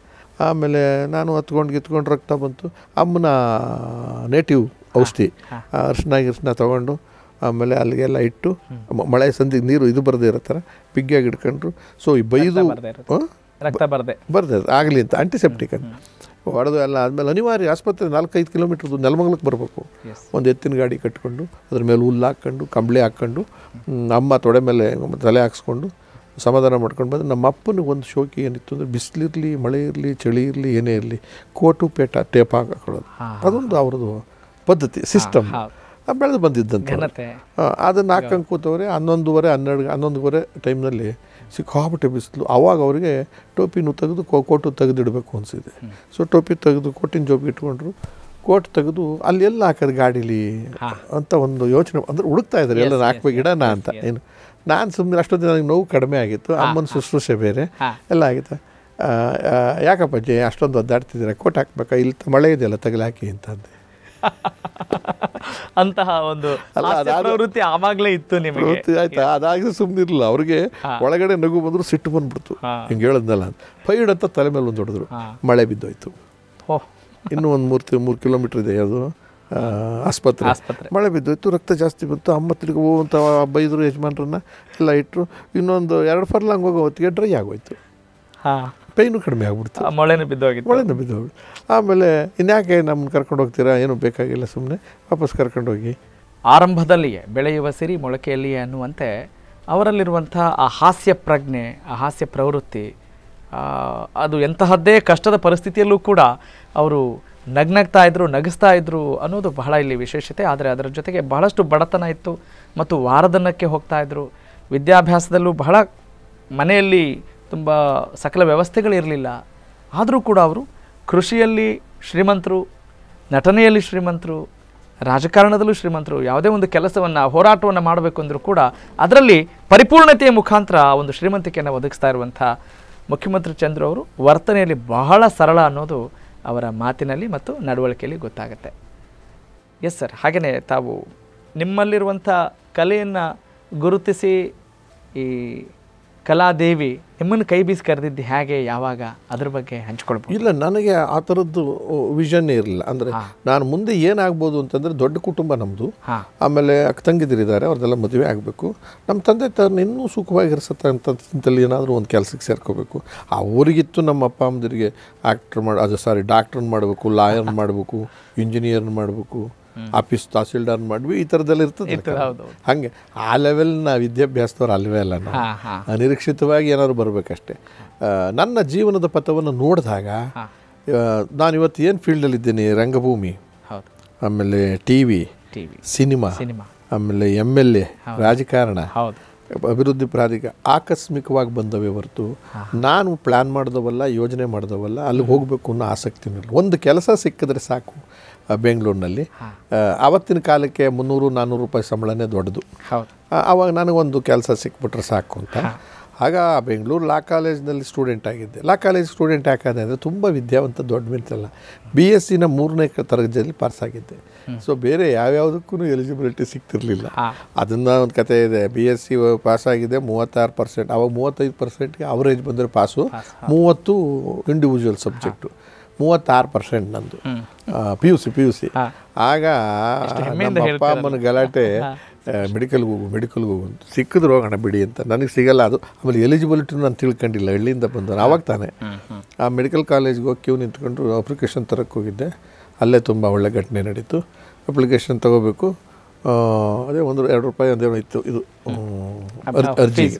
ಆಮೇಲೆ ನಾನು ಹತ್ಕೊಂಡು ಗಿತ್ಕೊಂಡು ರಕ್ತ ಬಂತು ಅಮ್ಮನ ನೇಟಿವ್ ಔಷಧಿ ಅರಿಶಿನ ಗಿರ್ಶಿನ ತೊಗೊಂಡು ಆಮೇಲೆ ಅಲ್ಲಿಗೆಲ್ಲ ಇಟ್ಟು ಮಳೆ ಸಂದಿಗೆ ನೀರು ಇದು ಬರದೇ ಇರೋ ಥರ ಬಿಗ್ಗಿಯಾಗಿ ಇಟ್ಕೊಂಡ್ರು ಸೊ ಈ ಬೈದು ರಕ್ತ ಬರದೆ ಬರ್ದೆ ಆಗಲಿ ಅಂತ ಆ್ಯಂಟಿಸೆಪ್ಟಿಕ್ ಅಂತ ಹೊಡೆದು ಎಲ್ಲ ಆದಮೇಲೆ ಅನಿವಾರ್ಯ ಆಸ್ಪತ್ರೆ ನಾಲ್ಕೈದು ಕಿಲೋಮೀಟ್ರ್ದು ನೆಲಮಂಗ್ಲಕ್ಕೆ ಬರಬೇಕು ಒಂದು ಎತ್ತಿನ ಗಾಡಿ ಕಟ್ಕೊಂಡು ಅದ್ರ ಮೇಲೆ ಹುಲ್ಲು ಹಾಕ್ಕೊಂಡು ಕಂಬಳಿ ಹಾಕ್ಕೊಂಡು ಅಮ್ಮ ತೊಡೆ ಮೇಲೆ ತಲೆ ಹಾಕ್ಸ್ಕೊಂಡು ಸಮಾಧಾನ ಮಾಡ್ಕೊಂಡು ಬಂದರೆ ನಮ್ಮ ಅಪ್ಪನಿಗೆ ಒಂದು ಶೋಕಿ ಏನಿತ್ತು ಅಂದರೆ ಬಿಸಿಲಿರಲಿ ಮಳೆ ಇರಲಿ ಚಳಿ ಇರಲಿ ಏನೇ ಇರಲಿ ಕೋಟು ಪೇಟ ಟೇಪ್ ಹಾಕೊಳ್ಳೋದು ಅದೊಂದು ಅವ್ರದ್ದು ಪದ್ಧತಿ ಸಿಸ್ಟಮ್ ಬೆಳೆದು ಬಂದಿದ್ದಂತೆ ಅದನ್ನು ಹಾಕಂಗೆ ಕೂತವ್ರೆ ಹನ್ನೊಂದುವರೆ ಹನ್ನೆರಡು ಹನ್ನೊಂದುವರೆ ಟೈಮ್ನಲ್ಲಿ ಸಿಕ್ಕಾಬಿಟ್ಟೆ ಬಿಸಿಲು ಆವಾಗ ಅವರಿಗೆ ಟೋಪಿನೂ ತೆಗೆದು ಕೋಟು ತೆಗೆದಿಡಬೇಕು ಅನಿಸಿದೆ ಸೊ ಟೋಪಿ ತೆಗೆದು ಕೋಟಿನ ಜೋಬ್ ಇಟ್ಕೊಂಡ್ರು ಕೋಟ್ ತೆಗೆದು ಅಲ್ಲಿ ಎಲ್ಲ ಹಾಕೋದು ಗಾಡೀಲಿ ಅಂತ ಒಂದು ಯೋಚನೆ ಅಂದರೆ ಹುಡುಕ್ತಾ ಇದ್ದಾರೆ ಎಲ್ಲ ಹಾಕ್ಬೇಕು ಇಡೋಣ ಅಂತ ಏನು ನಾನು ಸುಮ್ಮನೆ ಅಷ್ಟೊಂದು ನನಗೆ ನೋವು ಕಡಿಮೆ ಆಗಿತ್ತು ಅಮ್ಮನ ಶುಶ್ರೂಷೆ ಬೇರೆ ಎಲ್ಲ ಆಗಿತ್ತು ಯಾಕಪ್ಪ ಜೆ ಅಷ್ಟೊಂದು ಒದ್ದಾಡ್ತಿದ್ದೀರಾ ಕೋಟ್ ಹಾಕ್ಬೇಕಾ ಇಲ್ಲಿ ಮಳೆ ಇದೆಯಲ್ಲ ತಗಲಾಕಿ ಅಂತ ಅಂತಹ ಒಂದು ಪ್ರವೃತ್ತಿ ಆವಾಗಲೇ ಇತ್ತು ನಿಮಗೆ ಆಯ್ತಾ ಅದಾಗಿ ಇರಲಿಲ್ಲ ಅವ್ರಿಗೆ ಒಳಗಡೆ ನಗು ಬಂದ್ರು ಸಿಟ್ಟು ಬಂದ್ಬಿಡ್ತು ಹಿಂಗೆ ಹೇಳಿದ್ನಲ್ಲ ಪೈಡ್ ಅಂತ ತಲೆ ಮೇಲೆ ಒಂದು ಹೊಡೆದ್ರು ಮಳೆ ಬಿದ್ದೋಯ್ತು ಇನ್ನು ಒಂದು ಮೂರು ಮೂರು ಕಿಲೋಮೀಟರ್ ಇದೆ ಅದು ಆಸ್ಪತ್ರೆ ಮಳೆ ಬಿದ್ದೋಯ್ತು ರಕ್ತ ಜಾಸ್ತಿ ಬಂತು ಅಮ್ಮ ಹೋಗುವಂಥ ಬೈದ್ರು ಯಜಮಾನ್ರನ್ನ ಎಲ್ಲ ಇಟ್ಟರು ಇನ್ನೊಂದು ಎರಡು ಫರ್ಲಾಂಗ್ ಹೋಗೋ ಹೊತ್ತಿಗೆ ಡ್ರೈ ಆಗೋಯ್ತು ಪೇಯ್ನು ಕಡಿಮೆ ಆಗ್ಬಿಡ್ತು ಮೊಳೆನೂ ಬಿದ್ದೋಗಿತ್ತು ಬಿದ್ದು ಬಿದ್ದೋಗಿ ಆಮೇಲೆ ಇನ್ಯಾಕೆ ನಮ್ಮನ್ನು ಕರ್ಕೊಂಡು ಹೋಗ್ತೀರಾ ಏನು ಬೇಕಾಗಿಲ್ಲ ಸುಮ್ಮನೆ ವಾಪಸ್ ಕರ್ಕೊಂಡೋಗಿ ಆರಂಭದಲ್ಲಿಯೇ ಬೆಳೆಯುವ ಸಿರಿ ಮೊಳಕೆಯಲ್ಲಿಯೇ ಅನ್ನುವಂತೆ ಅವರಲ್ಲಿರುವಂಥ ಆ ಹಾಸ್ಯ ಪ್ರಜ್ಞೆ ಆ ಹಾಸ್ಯ ಪ್ರವೃತ್ತಿ ಅದು ಎಂತಹದ್ದೇ ಕಷ್ಟದ ಪರಿಸ್ಥಿತಿಯಲ್ಲೂ ಕೂಡ ಅವರು ನಗ್ನಗ್ತಾ ಇದ್ದರು ನಗಿಸ್ತಾ ಇದ್ರು ಅನ್ನೋದು ಬಹಳ ಇಲ್ಲಿ ವಿಶೇಷತೆ ಆದರೆ ಅದರ ಜೊತೆಗೆ ಬಹಳಷ್ಟು ಬಡತನ ಇತ್ತು ಮತ್ತು ವಾರದನಕ್ಕೆ ಹೋಗ್ತಾ ಇದ್ರು ವಿದ್ಯಾಭ್ಯಾಸದಲ್ಲೂ ಬಹಳ ಮನೆಯಲ್ಲಿ ತುಂಬ ಸಕಲ ವ್ಯವಸ್ಥೆಗಳಿರಲಿಲ್ಲ ಆದರೂ ಕೂಡ ಅವರು ಕೃಷಿಯಲ್ಲಿ ಶ್ರೀಮಂತರು ನಟನೆಯಲ್ಲಿ ಶ್ರೀಮಂತರು ರಾಜಕಾರಣದಲ್ಲೂ ಶ್ರೀಮಂತರು ಯಾವುದೇ ಒಂದು ಕೆಲಸವನ್ನು ಹೋರಾಟವನ್ನು ಮಾಡಬೇಕು ಅಂದರೂ ಕೂಡ ಅದರಲ್ಲಿ ಪರಿಪೂರ್ಣತೆಯ ಮುಖಾಂತರ ಒಂದು ಶ್ರೀಮಂತಿಕೆಯನ್ನು ಒದಗಿಸ್ತಾ ಇರುವಂಥ ಮುಖ್ಯಮಂತ್ರಿ ಚಂದ್ರು ಅವರು ವರ್ತನೆಯಲ್ಲಿ ಬಹಳ ಸರಳ ಅನ್ನೋದು ಅವರ ಮಾತಿನಲ್ಲಿ ಮತ್ತು ನಡವಳಿಕೆಯಲ್ಲಿ ಗೊತ್ತಾಗುತ್ತೆ ಎಸ್ ಸರ್ ಹಾಗೆಯೇ ತಾವು ನಿಮ್ಮಲ್ಲಿರುವಂಥ ಕಲೆಯನ್ನು ಗುರುತಿಸಿ ಈ ಕಲಾದೇವಿ ನಿಮ್ಮನ್ನು ಕೈ ಬೀಸಿ ಕರೆದಿದ್ದು ಹೇಗೆ ಯಾವಾಗ ಅದ್ರ ಬಗ್ಗೆ ಹಂಚ್ಕೊಳ್ಬೋದು ಇಲ್ಲ ನನಗೆ ಆ ಥರದ್ದು ವಿಷನ್ನೇ ಇರಲಿಲ್ಲ ಅಂದರೆ ನಾನು ಮುಂದೆ ಏನಾಗ್ಬೋದು ಅಂತಂದರೆ ದೊಡ್ಡ ಕುಟುಂಬ ನಮ್ಮದು ಆಮೇಲೆ ಅಕ್ಕ ತಂಗಿದಿರಿದ್ದಾರೆ ಅವ್ರದ್ದೆಲ್ಲ ಮದುವೆ ಆಗಬೇಕು ನಮ್ಮ ತಂದೆ ತಾನು ಇನ್ನೂ ಸುಖವಾಗಿರಿಸತ್ತಂಥಲ್ಲಿ ಏನಾದರೂ ಒಂದು ಕೆಲಸಕ್ಕೆ ಸೇರ್ಕೋಬೇಕು ಅವರಿಗಿತ್ತು ನಮ್ಮ ಅಪ್ಪ ಅಮ್ಮದಿರಿಗೆ ಆ್ಯಕ್ಟ್ರ್ ಮಾಡಿ ಅದು ಸಾರಿ ಡಾಕ್ಟ್ರನ್ನ ಮಾಡಬೇಕು ಲಾಯರ್ ಮಾಡಬೇಕು ಇಂಜಿನಿಯರ್ನ ಮಾಡಬೇಕು ಆಫೀಸ್ ತಹಸೀಲ್ದಾರ್ ಮಾಡ್ವಿ ಈ ತರದಲ್ಲಿ ಇರ್ತದೆ ಹಂಗೆ ಆ ಲೆವೆಲ್ನ ವಿದ್ಯಾಭ್ಯಾಸದವ್ರು ಅಲ್ವೇ ಅಲ್ಲ ಅನಿರೀಕ್ಷಿತವಾಗಿ ಏನಾದ್ರು ಬರಬೇಕಷ್ಟೇ ನನ್ನ ಜೀವನದ ಪಥವನ್ನು ನೋಡಿದಾಗ ನಾನು ಇವತ್ತು ಏನು ಫೀಲ್ಡಲ್ಲಿ ಇದ್ದೀನಿ ರಂಗಭೂಮಿ ಆಮೇಲೆ ಟಿ ವಿ ಸಿನಿಮಾ ಆಮೇಲೆ ಎಮ್ ಎಲ್ ಎ ರಾಜಕಾರಣ ಅಭಿವೃದ್ಧಿ ಪ್ರಾಧಿಕಾರ ಆಕಸ್ಮಿಕವಾಗಿ ಬಂದವೇ ಹೊರತು ನಾನು ಪ್ಲ್ಯಾನ್ ಮಾಡಿದವಲ್ಲ ಯೋಜನೆ ಮಾಡಿದವಲ್ಲ ಅಲ್ಲಿಗೆ ಹೋಗಬೇಕು ಅನ್ನೋ ಆಸಕ್ತಿನೂ ಇಲ್ಲ ಒಂದು ಕೆಲಸ ಸಿಕ್ಕಿದ್ರೆ ಸಾಕು ಬೆಂಗಳೂರಿನಲ್ಲಿ ಆವತ್ತಿನ ಕಾಲಕ್ಕೆ ಮುನ್ನೂರು ನಾನ್ನೂರು ರೂಪಾಯಿ ಸಂಬಳನೇ ದೊಡ್ಡದು ಆವಾಗ ನನಗೊಂದು ಕೆಲಸ ಸಿಕ್ಬಿಟ್ರೆ ಸಾಕು ಅಂತ ಆಗ ಬೆಂಗಳೂರು ಲಾ ಕಾಲೇಜ್ನಲ್ಲಿ ಸ್ಟೂಡೆಂಟ್ ಆಗಿದ್ದೆ ಲಾ ಕಾಲೇಜ್ ಸ್ಟೂಡೆಂಟ್ ಯಾಕಂದರೆ ಅಂದರೆ ತುಂಬ ವಿದ್ಯಾವಂತ ದೊಡ್ಡ ಮಿಂತಲ್ಲ ಬಿ ಎಸ್ ಸಿನ ಮೂರನೇ ತರಗತಿಯಲ್ಲಿ ಪಾಸ್ ಆಗಿದ್ದೆ ಸೊ ಬೇರೆ ಯಾವ್ಯಾವುದಕ್ಕೂ ಎಲಿಜಿಬಿಲಿಟಿ ಸಿಗ್ತಿರಲಿಲ್ಲ ಅದನ್ನ ಒಂದು ಕತೆ ಇದೆ ಬಿ ಎಸ್ ಸಿ ಪಾಸಾಗಿದೆ ಮೂವತ್ತಾರು ಪರ್ಸೆಂಟ್ ಅವಾಗ ಮೂವತ್ತೈದು ಪರ್ಸೆಂಟ್ಗೆ ಅವರೇಜ್ ಬಂದರೆ ಪಾಸು ಮೂವತ್ತು ಇಂಡಿವಿಜುವಲ್ ಸಬ್ಜೆಕ್ಟು ಮೂವತ್ತಾರು ಪರ್ಸೆಂಟ್ ನಂದು P U C P U C ಆಗ ನಮ್ಮ ಅಪ್ಪ ಅಮ್ಮನ ಗಲಾಟೆ ಮೆಡಿಕಲ್ಗೆ ಹೋಗು ಮೆಡಿಕಲ್ಗೆ ಹೋಗು ಅಂತ ಸಿಕ್ಕಿದ್ರು ಹೋಗೋಣ ಬಿಡಿ ಅಂತ ನನಗೆ ಸಿಗಲ್ಲ ಅದು ಆಮೇಲೆ ಎಲಿಜಿಬಿಲಿಟಿನೂ ನಾನು ತಿಳ್ಕೊಂಡಿಲ್ಲ ಹಳ್ಳಿಯಿಂದ ಬಂದು ಆವಾಗ ತಾನೆ ಆ ಮೆಡಿಕಲ್ ಕಾಲೇಜ್ಗೆ ಹೋಗಿ ಕ್ಯೂ ನಿಂತ್ಕೊಂಡು ಅಪ್ಲಿಕೇಶನ್ ತರಕ್ಕೆ ಹೋಗಿದ್ದೆ ಅಲ್ಲೇ ತುಂಬ ಒಳ್ಳೆ ಘಟನೆ ನಡೀತು ಅಪ್ಲಿಕೇಶನ್ ತೊಗೋಬೇಕು ಅದೇ ಒಂದು ಎರಡು ರೂಪಾಯಿ ಎರಡು ಇತ್ತು ಇದು ಅರ್ಜಿಗೆ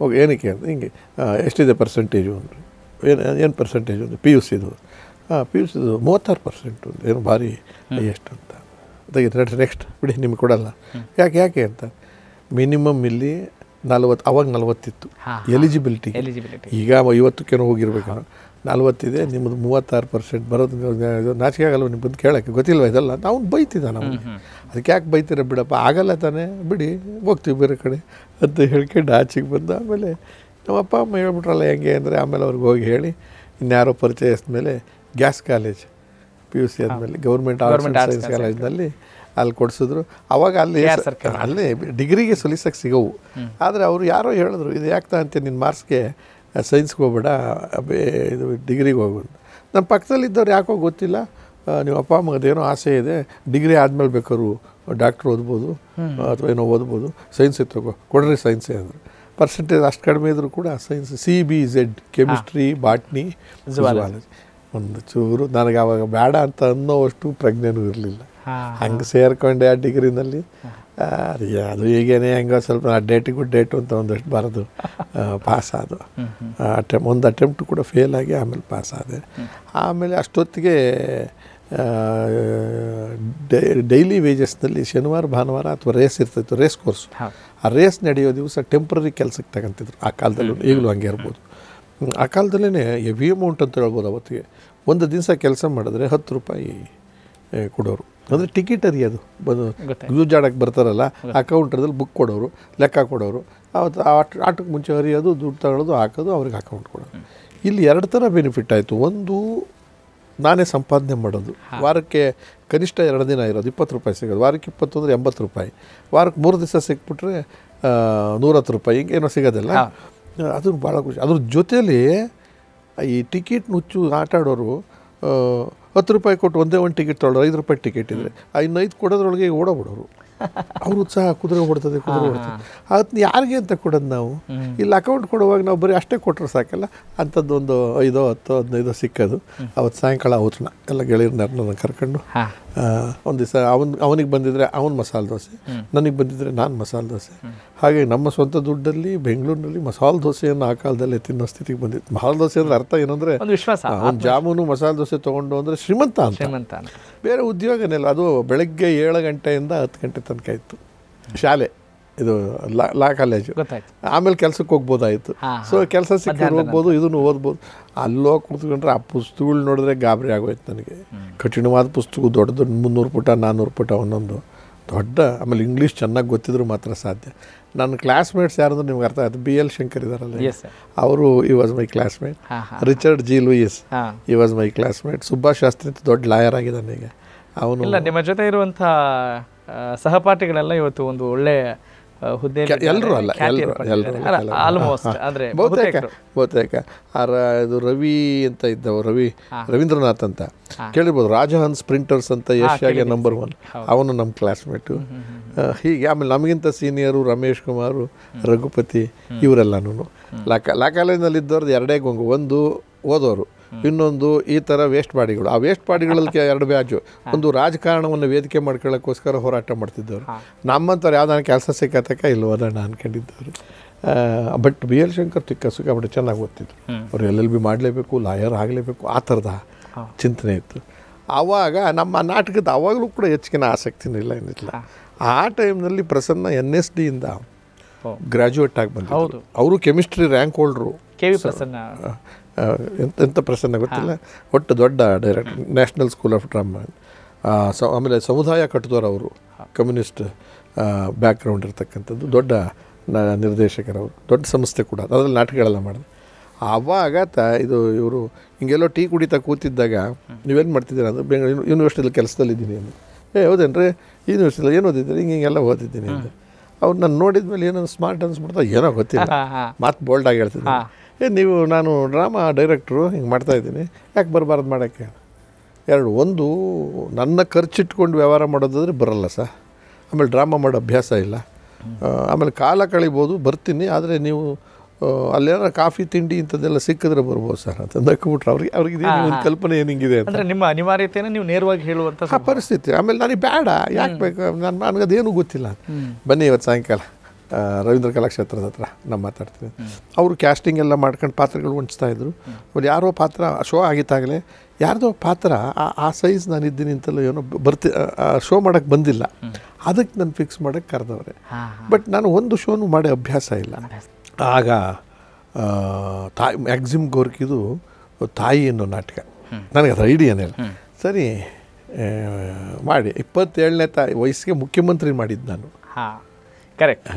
ಹೋಗಿ ಏನಕ್ಕೆ ಅಂತ ಹಿಂಗೆ ಎಷ್ಟಿದೆ ಪರ್ಸೆಂಟೇಜು ಒಂದು ಏನು ಏನು ಪರ್ಸೆಂಟೇಜ್ ಅಂದರೆ ಪಿ ಯು ಸಿದು ಹಾಂ ಪಿ ಯು ಸಿದು ಮೂವತ್ತಾರು ಪರ್ಸೆಂಟ್ ಒಂದು ಏನು ಭಾರಿ ಹೈಯೆಸ್ಟ್ ಅಂತ ಅದಕ್ಕೆ ನೆಕ್ಸ್ಟ್ ಬಿಡಿ ನಿಮ್ಗೆ ಕೊಡಲ್ಲ ಯಾಕೆ ಯಾಕೆ ಅಂತ ಮಿನಿಮಮ್ ಇಲ್ಲಿ ನಲ್ವತ್ತು ಅವಾಗ ನಲ್ವತ್ತಿತ್ತು ಎಲಿಜಿಬಿಲಿಟಿ ಈಗ ಐವತ್ತಕ್ಕೇನೋ ಹೋಗಿರ್ಬೇಕು ನಲ್ವತ್ತಿದೆ ನಿಮ್ಮದು ಮೂವತ್ತಾರು ಪರ್ಸೆಂಟ್ ಬರೋದು ನಾಚಿಕೆ ಆಗಲ್ಲ ನಿಮ್ಗೆ ಬಂದು ಕೇಳೋಕ್ಕೆ ಗೊತ್ತಿಲ್ಲ ಇದೆಲ್ಲ ನಾವು ಬೈತಿದ್ದ ನಾವು ಅದಕ್ಕೆ ಯಾಕೆ ಬೈತೀರ ಬಿಡಪ್ಪ ಆಗಲ್ಲ ತಾನೇ ಬಿಡಿ ಹೋಗ್ತೀವಿ ಬೇರೆ ಕಡೆ ಅಂತ ಹೇಳ್ಕೊಂಡು ಆಚೆಗೆ ಬಂದು ಆಮೇಲೆ ನಮ್ಮ ಅಪ್ಪ ಅಮ್ಮ ಹೇಳ್ಬಿಟ್ರಲ್ಲ ಹೆಂಗೆ ಅಂದರೆ ಆಮೇಲೆ ಅವ್ರಿಗೆ ಹೋಗಿ ಹೇಳಿ ಇನ್ಯಾರೋ ಪರಿಚಯಿಸಿದ ಮೇಲೆ gas college P U C ಆದಮೇಲೆ ಗೌರ್ಮೆಂಟ್ ಆರ್ಟ್ಸ್ ಸೈನ್ಸ್ ಕಾಲೇಜ್ನಲ್ಲಿ ಅಲ್ಲಿ ಕೊಡಿಸಿದ್ರು ಅವಾಗ ಅಲ್ಲಿ ಅಲ್ಲಿ ಡಿಗ್ರಿಗೆ ಸೊಲಿಸಕ್ಕೆ ಸಿಗವು ಆದರೆ ಅವರು ಯಾರೋ ಹೇಳಿದ್ರು ಇದು ಯಾಕೆ ಅಂತ ನಿನ್ನ ಮಾರ್ಕ್ಸ್ಗೆ ಸೈನ್ಸ್ಗೆ ಹೋಗ್ಬೇಡ ಇದು ಡಿಗ್ರಿಗೆ ಹೋಗೋದು ನಮ್ಮ ಪಕ್ಕದಲ್ಲಿದ್ದವ್ರು ಯಾಕೋ ಗೊತ್ತಿಲ್ಲ ನೀವು ಅಪ್ಪ ಅದೇನೋ ಆಸೆ ಇದೆ ಡಿಗ್ರಿ ಆದಮೇಲೆ ಬೇಕಾದ್ರು ಡಾಕ್ಟ್ರ್ ಓದ್ಬೋದು ಅಥವಾ ಏನೋ ಓದ್ಬೋದು ಸೈನ್ಸ್ ಇತ್ತು ಕೊಡ್ರಿ ಸೈನ್ಸೇ ಅಂದರು ಪರ್ಸೆಂಟೇಜ್ ಅಷ್ಟು ಕಡಿಮೆ ಇದ್ದರೂ ಕೂಡ science C B Z chemistry botany zoology ಒಂದು ಚೂರು ನನಗೆ ಅವಾಗ ಬೇಡ ಅಂತ ಅನ್ನೋವಷ್ಟು ಪ್ರಜ್ಞೆನೂ ಇರಲಿಲ್ಲ ಹಂಗೆ ಸೇರ್ಕೊಂಡೆ ಆ ಡಿಗ್ರಿನಲ್ಲಿ ಅದು ಅದು ಈಗೇನೆ ಹೆಂಗೋ ಸ್ವಲ್ಪ ಡೇಟ್ ಗುಡ್ ಡೇಟ್ ಅಂತ ಒಂದಷ್ಟು ಬರೆದು ಪಾಸ್ ಆದು ಅಟೆಂಪ್ ಒಂದು ಅಟೆಂಪ್ಟ್ ಕೂಡ ಫೇಲ್ ಆಗಿ ಆಮೇಲೆ ಪಾಸ್ ಆದೆ ಆಮೇಲೆ ಅಷ್ಟೊತ್ತಿಗೆ ಡೈಲಿ ವೇಜಸ್ನಲ್ಲಿ ಶನಿವಾರ ಭಾನುವಾರ ಅಥವಾ ರೇಸ್ ಇರ್ತಿತ್ತು ರೇಸ್ ಕೋರ್ಸು ಆ ರೇಸ್ ನಡೆಯೋ ದಿವಸ ಟೆಂಪ್ರರಿ ಕೆಲಸಕ್ಕೆ ತಗೊಂತಿದ್ರು ಆ ಕಾಲದಲ್ಲೂ ಈಗಲೂ ಹಂಗೆ ಇರ್ಬೋದು ಆ ಕಾಲದಲ್ಲೇ ಎವಿ ಅಮೌಂಟ್ ಅಂತ ಹೇಳ್ಬೋದು ಅವತ್ತಿಗೆ ಒಂದು ದಿವಸ ಕೆಲಸ ಮಾಡಿದ್ರೆ ಹತ್ತು ರೂಪಾಯಿ ಕೊಡೋರು ಅಂದರೆ ಟಿಕೆಟ್ ಹರಿಯೋದು ಅದು ಬಂದು ಆಡೋಕ್ಕೆ ಬರ್ತಾರಲ್ಲ ಆ ಕೌಂಟ್ರದಲ್ಲಿ ಬುಕ್ ಕೊಡೋರು ಲೆಕ್ಕ ಕೊಡೋರು ಅವತ್ತು ಆಟ ಆಟಕ್ಕೆ ಮುಂಚೆ ಹರಿಯೋದು ದುಡ್ಡು ತಗೊಳ್ಳೋದು ಹಾಕೋದು ಅವ್ರಿಗೆ ಅಕೌಂಟ್ ಕೊಡೋದು ಇಲ್ಲಿ ಎರಡು ಥರ ಬೆನಿಫಿಟ್ ಆಯಿತು ಒಂದು ನಾನೇ ಸಂಪಾದನೆ ಮಾಡೋದು ವಾರಕ್ಕೆ ಕನಿಷ್ಠ ಎರಡು ದಿನ ಇರೋದು ಇಪ್ಪತ್ತು ರೂಪಾಯಿ ಸಿಗೋದು ವಾರಕ್ಕೆ ಇಪ್ಪತ್ತು ಅಂದರೆ ಎಂಬತ್ತು ರೂಪಾಯಿ ವಾರಕ್ಕೆ ಮೂರು ದಿವಸ ಸಿಕ್ಬಿಟ್ರೆ ನೂರತ್ತು ರೂಪಾಯಿ ಹಿಂಗೆ ಏನೋ ಸಿಗೋದಿಲ್ಲ ಅದು ಭಾಳ ಖುಷಿ ಅದ್ರ ಜೊತೇಲಿ ಈ ಟಿಕೆಟ್ ನುಚ್ಚು ಆಟಾಡೋರು ಹತ್ತು ರೂಪಾಯಿ ಕೊಟ್ಟು ಒಂದೇ ಒಂದು ಟಿಕೆಟ್ ತೊಗೊಳ್ಳೋರು ಐದು ರೂಪಾಯಿ ಟಿಕೆಟ್ ಇದ್ದರೆ ಐದು ಕೊಡೋದ್ರೊಳಗೆ ಓಡೋಬಿಡೋರು ಅವ್ರ ಉತ್ಸಾಹ ಕುದುರೆ ಓಡ್ತದೆ ಕುದುರೆ ಓಡ್ತದೆ ಅದನ್ನ ಯಾರಿಗೆ ಅಂತ ಕೊಡೋದು ನಾವು ಇಲ್ಲಿ ಅಕೌಂಟ್ ಕೊಡುವಾಗ ನಾವು ಬರೀ ಅಷ್ಟೇ ಕೊಟ್ಟರೆ ಸಾಕಲ್ಲ ಅಂಥದ್ದು ಒಂದು ಐದೋ ಹತ್ತೋ ಹದಿನೈದೋ ಸಿಕ್ಕೋದು ಅವತ್ತು ಸಾಯಂಕಾಲ ಔತಣ ಎಲ್ಲ ಗೆಳೆಯರನ್ನ ಕರ್ಕೊಂಡು ಒಂದು ದಿವಸ ಅವನ್ ಅವನಿಗೆ ಬಂದಿದ್ರೆ ಅವನು ಮಸಾಲೆ ದೋಸೆ ನನಗೆ ಬಂದಿದ್ರೆ ನಾನು ಮಸಾಲೆ ದೋಸೆ ಹಾಗೆ ನಮ್ಮ ಸ್ವಂತ ದುಡ್ಡಲ್ಲಿ ಬೆಂಗಳೂರಿನಲ್ಲಿ ಮಸಾಲೆ ದೋಸೆಯನ್ನು ಆ ಕಾಲದಲ್ಲೇ ತಿನ್ನೋ ಸ್ಥಿತಿಗೆ ಬಂದಿತ್ತು ಮಸಾಲೆ ದೋಸೆ ಅಂದರೆ ಅರ್ಥ ಏನಂದರೆ ಜಾಮೂನು ಮಸಾಲೆ ದೋಸೆ ತೊಗೊಂಡು ಅಂದರೆ ಶ್ರೀಮಂತ ಅಂತ ಬೇರೆ ಉದ್ಯೋಗನೇ ಅದು ಬೆಳಗ್ಗೆ ಏಳು ಗಂಟೆಯಿಂದ ಹತ್ತು ಗಂಟೆ ತನಕ ಇತ್ತು ಶಾಲೆ ಇದು ಲಾ ಲಾ ಕಾಲೇಜು ಆಮೇಲೆ ಕೆಲಸಕ್ಕೆ ಹೋಗ್ಬೋದಾಯಿತು ಸೊ ಕೆಲಸ ಸಿಕ್ಕಿ ಹೋಗ್ಬೋದು ಇದನ್ನು ಓದ್ಬೋದು ಅಲ್ಲೋಗಿ ಕುತ್ಕೊಂಡ್ರೆ ಆ ಪುಸ್ತಕಗಳು ನೋಡಿದ್ರೆ ಗಾಬರಿ ಆಗೋಯ್ತು ನನಗೆ ಕಠಿಣವಾದ ಪುಸ್ತಕ ದೊಡ್ಡದು ಮುನ್ನೂರು ಪುಟ ನಾನ್ನೂರು ಪುಟ ಒಂದೊಂದು ದೊಡ್ಡ ಆಮೇಲೆ ಇಂಗ್ಲೀಷ್ ಚೆನ್ನಾಗಿ ಗೊತ್ತಿದ್ರು ಮಾತ್ರ ಸಾಧ್ಯ ನನ್ನ ಕ್ಲಾಸ್ಮೇಟ್ಸ್ ಯಾರು ನಿಮ್ಗೆ ಅರ್ಥ ಆಯ್ತು ಬಿ ಎಲ್ ಶಂಕರ್ ಇದ್ದಾರಲ್ಲ ಅವರು he was my classmate Richard G Lewis he was my classmate Subhash Shastri ಅಂತ ದೊಡ್ಡ ಲಾಯರ್ ಆಗಿದ್ದಾನೆ ಈಗ ಅವನು ನಿಮ್ಮ ಜೊತೆ ಇರುವಂಥ ಸಹಪಾಠಿಗಳೆಲ್ಲ ಇವತ್ತು ಒಂದು ಒಳ್ಳೆಯ ಹುದ್ದೆ ಎಲ್ಲರೂ ಅಲ್ಲ ಎಲ್ಲರೂ ಆಲ್ಮೋಸ್ಟ್ ಬಹುತೇಕ ಇದು ರವಿ ಅಂತ ಇದ್ದವ ರವಿ ರವೀಂದ್ರನಾಥ್ ಅಂತ ಕೇಳಿರ್ಬೋದು ರಾಜಹನ್ಸ್ ಪ್ರಿಂಟರ್ಸ್ ಅಂತ ಏಷ್ಯಾಗೆ ನಂಬರ್ ಒನ್ ಅವನು ನಮ್ಮ ಕ್ಲಾಸ್ಮೇಟು ಹೀಗೆ ಆಮೇಲೆ ನಮಗಿಂತ ಸೀನಿಯರು ರಮೇಶ್ ಕುಮಾರು ರಘುಪತಿ ಇವರೆಲ್ಲನೂ ಲಾ ಲಾ ಇದ್ದವ್ರದ್ದು ಎರಡೇ ಗೊಂಗು ಒಂದು ಓದೋರು ಇನ್ನೊಂದು ಈ ಥರ ವೇಸ್ಟ್ ಬಾಡಿಗಳು ಆ ವೇಸ್ಟ್ ಬಾಡಿಗಳಲ್ಲಿ ಎರಡು ಬ್ಯಾಚು ಒಂದು ರಾಜಕಾರಣವನ್ನು ವೇದಿಕೆ ಮಾಡ್ಕೊಳ್ಳೋಕ್ಕೋಸ್ಕರ ಹೋರಾಟ ಮಾಡ್ತಿದ್ದವರು ನಮ್ಮಂಥವ್ರು ಯಾವ್ದಾನ ಕೆಲಸ ಸಿಕ್ಕತಕ್ಕ ಇಲ್ವಲ್ಲ ಅಂದ್ಕೊಂಡಿದ್ದವರು ಬಟ್ ಬಿ ಎಲ್ ಶಂಕರ್ ತಿಕ್ಕ ಬಟ್ ಚೆನ್ನಾಗಿ ಓದ್ತಿದ್ರು ಅವ್ರು ಎಲ್ ಎಲ್ ಬಿ ಮಾಡಲೇಬೇಕು ಲಾಯರ್ ಆಗಲೇಬೇಕು ಆ ಥರದ ಚಿಂತನೆ ಇತ್ತು ಆವಾಗ ನಮ್ಮ ನಾಟಕದ ಆವಾಗಲೂ ಕೂಡ ಹೆಚ್ಚಿನ ಆಸಕ್ತಿನೂ ಇಲ್ಲ ಏನಿಲ್ಲ ಆ ಟೈಮ್ನಲ್ಲಿ ಪ್ರಸನ್ನ ಎನ್ ಎಸ್ ಡಿಯಿಂದ ಗ್ರ್ಯಾಜುಯೇಟ್ ಆಗಿ ಬಂದರು ಅವರು chemistry rank holder K Prasanna ಎಂಥ ಎಂಥ ಪ್ರಸನ್ನ ಗೊತ್ತಿಲ್ಲ ಒಟ್ಟು ದೊಡ್ಡ direct National School of Drama so ಆಮೇಲೆ ಸಮುದಾಯ ಕಟ್ಟಿದವರು ಅವರು ಕಮ್ಯುನಿಸ್ಟ್ ಬ್ಯಾಕ್ಗ್ರೌಂಡ್ ಇರ್ತಕ್ಕಂಥದ್ದು ದೊಡ್ಡ ನಿರ್ದೇಶಕರವರು ದೊಡ್ಡ ಸಂಸ್ಥೆ ಕೂಡ ಅದರಲ್ಲಿ ನಾಟಕಗಳೆಲ್ಲ ಮಾಡೋದು ಅವಾಗ ಇದು ಇವರು ಹಿಂಗೆಲ್ಲೋ ಟೀ ಕುಡಿತಾ ಕೂತಿದ್ದಾಗ ನೀವೇನು ಮಾಡ್ತಿದ್ದೀರಾ ಅಂದರೆ ಬೆಂಗಳೂರು ಯೂನಿವರ್ಸಿಟಿಲಿ ಕೆಲಸದಲ್ಲಿದ್ದೀನಿ ಅಂತ ಏ ರೀ ಯೂನಿವರ್ಸಿಟಿಲಿ ಏನು ಓದಿದ್ದೀನಿ ಹಿಂಗೆ ಹಿಂಗೆಲ್ಲ ಓದಿದ್ದೀನಿ ಅಂತ ಅವ್ರು ನಾನು ನೋಡಿದ ಮೇಲೆ ಏನೋ ಸ್ಮಾರ್ಟ್ ಅನ್ಸ್ಬಿಡ್ತಾ ಏನೋ ಗೊತ್ತಿಲ್ಲ ಮಾತು ಬೋಲ್ಡಾಗಿ ಹೇಳ್ತಿದ್ದೆ ಏ ನೀವು ನಾನು ಡ್ರಾಮಾ ಡೈರೆಕ್ಟ್ರು ಹಿಂಗೆ ಇದ್ದೀನಿ ಯಾಕೆ ಬರಬಾರ್ದು ಮಾಡೋಕ್ಕೆ ಎರಡು ಒಂದು ನನ್ನ ಖರ್ಚಿಟ್ಕೊಂಡು ವ್ಯವಹಾರ ಮಾಡೋದಾದ್ರೆ ಬರಲ್ಲ ಸರ್ ಆಮೇಲೆ ಡ್ರಾಮಾ ಮಾಡೋ ಅಭ್ಯಾಸ ಇಲ್ಲ ಆಮೇಲೆ ಕಾಲ ಕಳಿಬೋದು ಬರ್ತೀನಿ ಆದರೆ ನೀವು ಅಲ್ಲೇನಾರ ಕಾಫಿ ತಿಂಡಿ ಇಂಥದ್ದೆಲ್ಲ ಸಿಕ್ಕಿದ್ರೆ ಬರ್ಬೋದು ಸರ್ ಅಂತ ನಕ್ಬಿಟ್ರೆ ಅವ್ರಿಗೆ ಅವ್ರಿಗೆ ಒಂದು ಕಲ್ಪನೆ ಏನಿಂಗಿದೆ ಅಂದರೆ ನಿಮ್ಮ ಅನಿವಾರ್ಯತೆಯನ್ನು ನೀವು ನೇರವಾಗಿ ಹೇಳುವಂಥ ಪರಿಸ್ಥಿತಿ ಆಮೇಲೆ ನನಗೆ ಬೇಡ ಯಾಕೆ ಬೇಕು ನಾನು ನನಗದೇನು ಗೊತ್ತಿಲ್ಲ ಬನ್ನಿ ಇವತ್ತು ಸಾಯಂಕಾಲ ರವೀಂದ್ರ ಕಲಾಕ್ಷೇತ್ರದ ಹತ್ರ ನಾನು ಮಾತಾಡ್ತೀನಿ ಅವರು ಕ್ಯಾಸ್ಟಿಂಗ್ ಎಲ್ಲ ಮಾಡ್ಕೊಂಡು ಪಾತ್ರಗಳು ಹೊಂಚ್ತಾ ಇದ್ರು ಅವ್ರು ಯಾರೋ ಪಾತ್ರ ಶೋ ಆಗಿತ್ತಾಗಲೇ ಯಾರ್ದೋ ಪಾತ್ರ ಆ ಆ ನಾನು ಇದ್ದೀನಿ ಅಂತಲೂ ಏನೋ ಬರ್ತಿ ಶೋ ಮಾಡೋಕ್ಕೆ ಬಂದಿಲ್ಲ ಅದಕ್ಕೆ ನಾನು ಫಿಕ್ಸ್ ಮಾಡೋಕ್ಕೆ ಕರೆದವ್ರೆ ಬಟ್ ನಾನು ಒಂದು ಶೋನು ಮಾಡೋ ಅಭ್ಯಾಸ ಇಲ್ಲ ಆಗ ತಾಯಿ ಮ್ಯಾಕ್ಸಿಮ್ ಗೋರ್ಕಿದು ತಾಯಿ ಅನ್ನೋ ನಾಟಕ ನನಗೆ ಅದು ಐಡಿಯಾನೇ ಸರಿ ಮಾಡಿ ಇಪ್ಪತ್ತೇಳನೇ ತಾಯಿ ವಯಸ್ಸಿಗೆ ಮುಖ್ಯಮಂತ್ರಿ ಮಾಡಿದ್ದು ನಾನು ಕರೆಕ್ಟ್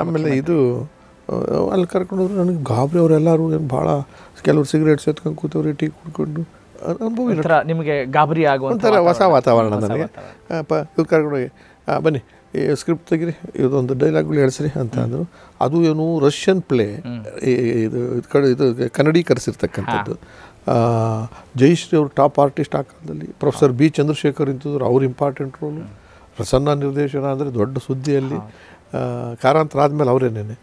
ಆಮೇಲೆ ಇದು ಅಲ್ಲಿ ಕರ್ಕೊಂಡು ಹೋದ್ರೆ ನನಗೆ ಗಾಬರಿ ಅವರೆಲ್ಲರೂ ಏನು ಭಾಳ ಕೆಲವರು ಸಿಗರೇಟ್ ಎತ್ಕೊಂಡು ಕೂತವ್ರಿ ಟೀ ಕುಡ್ಕೊಂಡು ಅನುಭವ ನಿಮಗೆ ಗಾಬರಿ ಒಂಥರ ಹೊಸ ವಾತಾವರಣ ನನಗೆ ಪ ಇದು ಹೋಗಿ ಬನ್ನಿ ಸ್ಕ್ರಿಪ್ಟ್ ತೆಗಿರಿ ಇದೊಂದು ಡೈಲಾಗ್ಗಳು ಹೇಳಿಸ್ರಿ ಅಂತ ಅಂದರು ಅದು ಏನು ರಷ್ಯನ್ ಪ್ಲೇ ಇದು ಕಡೆ ಇದು ಕನ್ನಡೀಕರಿಸಿರ್ತಕ್ಕಂಥದ್ದು ಜಯಶ್ರೀ ಅವರು ಟಾಪ್ ಆರ್ಟಿಸ್ಟ್ ಆ ಕಾಲದಲ್ಲಿ ಪ್ರೊಫೆಸರ್ ಬಿ ಚಂದ್ರಶೇಖರ್ ಇಂಥದ್ರು ಅವ್ರು ಇಂಪಾರ್ಟೆಂಟ್ ರೋಲು ಪ್ರಸನ್ನ ನಿರ್ದೇಶನ ಅಂದರೆ ದೊಡ್ಡ ಸುದ್ದಿಯಲ್ಲಿ ಕಾರಾಂತರ ಆದಮೇಲೆ ಅವರೇನೇನೆ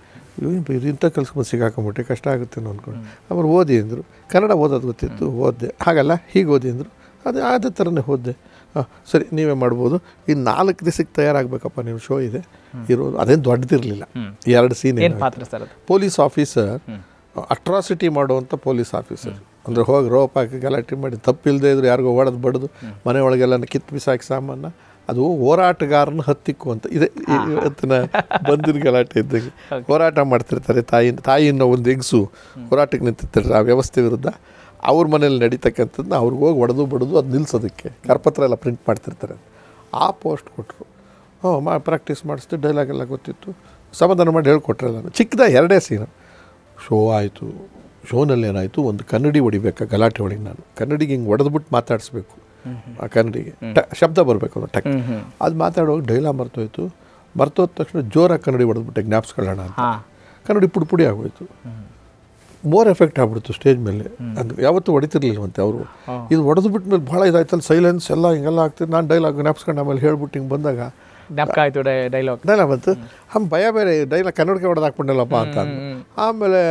ಇಂಥ ಕೆಲಸ ಬಂದು ಸಿಗಾಕೊಂಬಿಟ್ಟೆ ಕಷ್ಟ ಆಗುತ್ತೆ ಅಂದ್ಕೊಂಡು ಅವರು ಓದಿ ಅಂದರು ಕನ್ನಡ ಓದೋದು ಗೊತ್ತಿತ್ತು ಓದಿದೆ ಹಾಗಲ್ಲ ಹೀಗೆ ಓದಿ ಅಂದರು ಅದು ಅದೇ ಥರನೇ ಓದಿದೆ ಹಾಂ ಸರಿ ನೀವೇ ಮಾಡ್ಬೋದು ಈ ನಾಲ್ಕು ದಿವಸಕ್ಕೆ ತಯಾರಾಗಬೇಕಪ್ಪ ನಿಮ್ಮ ಶೋ ಇದೆ ಇರೋದು ಅದೇನು ದೊಡ್ಡದಿರಲಿಲ್ಲ ಎರಡು ಸೀನ್ ಪೊಲೀಸ್ ಆಫೀಸರ್ ಅಟ್ರಾಸಿಟಿ ಮಾಡುವಂಥ ಪೊಲೀಸ್ ಆಫೀಸರ್ ಅಂದರೆ ಹೋಗಿ ರೋಪ್ ಹಾಕಿ ಗಲಾಟೆ ಮಾಡಿ ತಪ್ಪಿಲ್ಲದೆ ಇದ್ರು ಯಾರಿಗೋ ಓಡೋದು ಬಡ್ದು ಮನೆ ಒಳಗೆಲ್ಲ ಕಿತ್ತು ಬಿಸಾಕಿ ಸಾಮಾನು ಅದು ಹೋರಾಟಗಾರನ ಹತ್ತಿಕ್ಕು ಅಂತ ಇದೆ ಇವತ್ತಿನ ಬಂದಿನ ಗಲಾಟೆ ಇದ್ದಂಗೆ [laughs] ಹೋರಾಟ ಮಾಡ್ತಿರ್ತಾರೆ ತಾಯಿ ತಾಯಿನ ಒಂದು ಎಗ್ಸು ಹೋರಾಟಕ್ಕೆ ನಿಂತಿರ್ತಾರೆ ಆ ವ್ಯವಸ್ಥೆ ವಿರುದ್ಧ ಅವ್ರ ಮನೇಲಿ ನಡೀತಕ್ಕಂಥದ್ದನ್ನ ಅವ್ರಿಗೆ ಹೋಗಿ ಒಡೆದು ಬಡಿದು ಅದು ನಿಲ್ಸೋದಕ್ಕೆ ಕರಪತ್ರ ಎಲ್ಲ ಪ್ರಿಂಟ್ ಮಾಡ್ತಿರ್ತಾರೆ ಆ ಪೋಸ್ಟ್ ಕೊಟ್ಟರು ಹ್ಞೂ ಮಾ ಪ್ರಾಕ್ಟೀಸ್ ಮಾಡಿಸ್ತು ಡೈಲಾಗ್ ಎಲ್ಲ ಗೊತ್ತಿತ್ತು ಸಮಾಧಾನ ಮಾಡಿ ಹೇಳ್ಕೊಟ್ರೆ ನಾನು ಚಿಕ್ಕದ ಎರಡೇ ಸೀನು ಶೋ ಆಯಿತು ಶೋನಲ್ಲಿ ಏನಾಯಿತು ಒಂದು ಕನ್ನಡಿ ಹೊಡಿಬೇಕಾ ಗಲಾಟೆ ಹೊಡಿ ನಾನು ಕನ್ನಡಿಗೆ ಹಿಂಗೆ ಒಡೆದ್ಬಿಟ್ಟು ಮಾತಾಡಿಸ್ಬೇಕು ಆ ಕನ್ನಡಿಗೆ ಶಬ್ದ ಬರಬೇಕು ಅದು ಟಕ್ ಅದು ಮಾತಾಡೋ ಡೈಲಾಗ್ ಮರ್ತೋಯ್ತು ಮರ್ತೋದ ತಕ್ಷಣ ಜೋರಾಗಿ ಕನ್ನಡಿ ಹೊಡೆದ್ಬಿಟ್ಟೆ ಜ್ಞಾಪಿಸ್ಕೊಳ್ಳೋಣ ಅಂತ ಕನ್ನಡಿ ಪುಡಿ ಪುಡಿ ಆಗೋಯ್ತು ಮೋರ್ ಎಫೆಕ್ಟ್ ಆಗ್ಬಿಡ್ತು ಸ್ಟೇಜ್ ಮೇಲೆ ಹಂಗೆ ಯಾವತ್ತೂ ಮತ್ತೆ ಅವರು ಇದು ಬಿಟ್ಟ ಮೇಲೆ ಭಾಳ ಇದಾಯ್ತಲ್ಲ ಸೈಲೆನ್ಸ್ ಎಲ್ಲ ಹಿಂಗೆಲ್ಲ ಆಗ್ತಿತ್ತು ನಾನು ಡೈಲಾಗ್ ಜ್ಞಾಪಿಸ್ಕೊಂಡು ಆಮೇಲೆ ಹೇಳ್ಬಿಟ್ಟು ಹಿಂಗೆ ಬಂದಾಗ ಡೈಲಾಗ್ ಡೈಲಾ ಬಂತು ಹಂಗೆ ಭಯ ಬೇರೆ ಡೈಲಾಗ್ ಕನ್ನಡಕ್ಕೆ ಹೊಡೆದು ಹಾಕ್ಬಿಡಲ್ಲಪ್ಪ ಅಂತ ಆಮೇಲೆ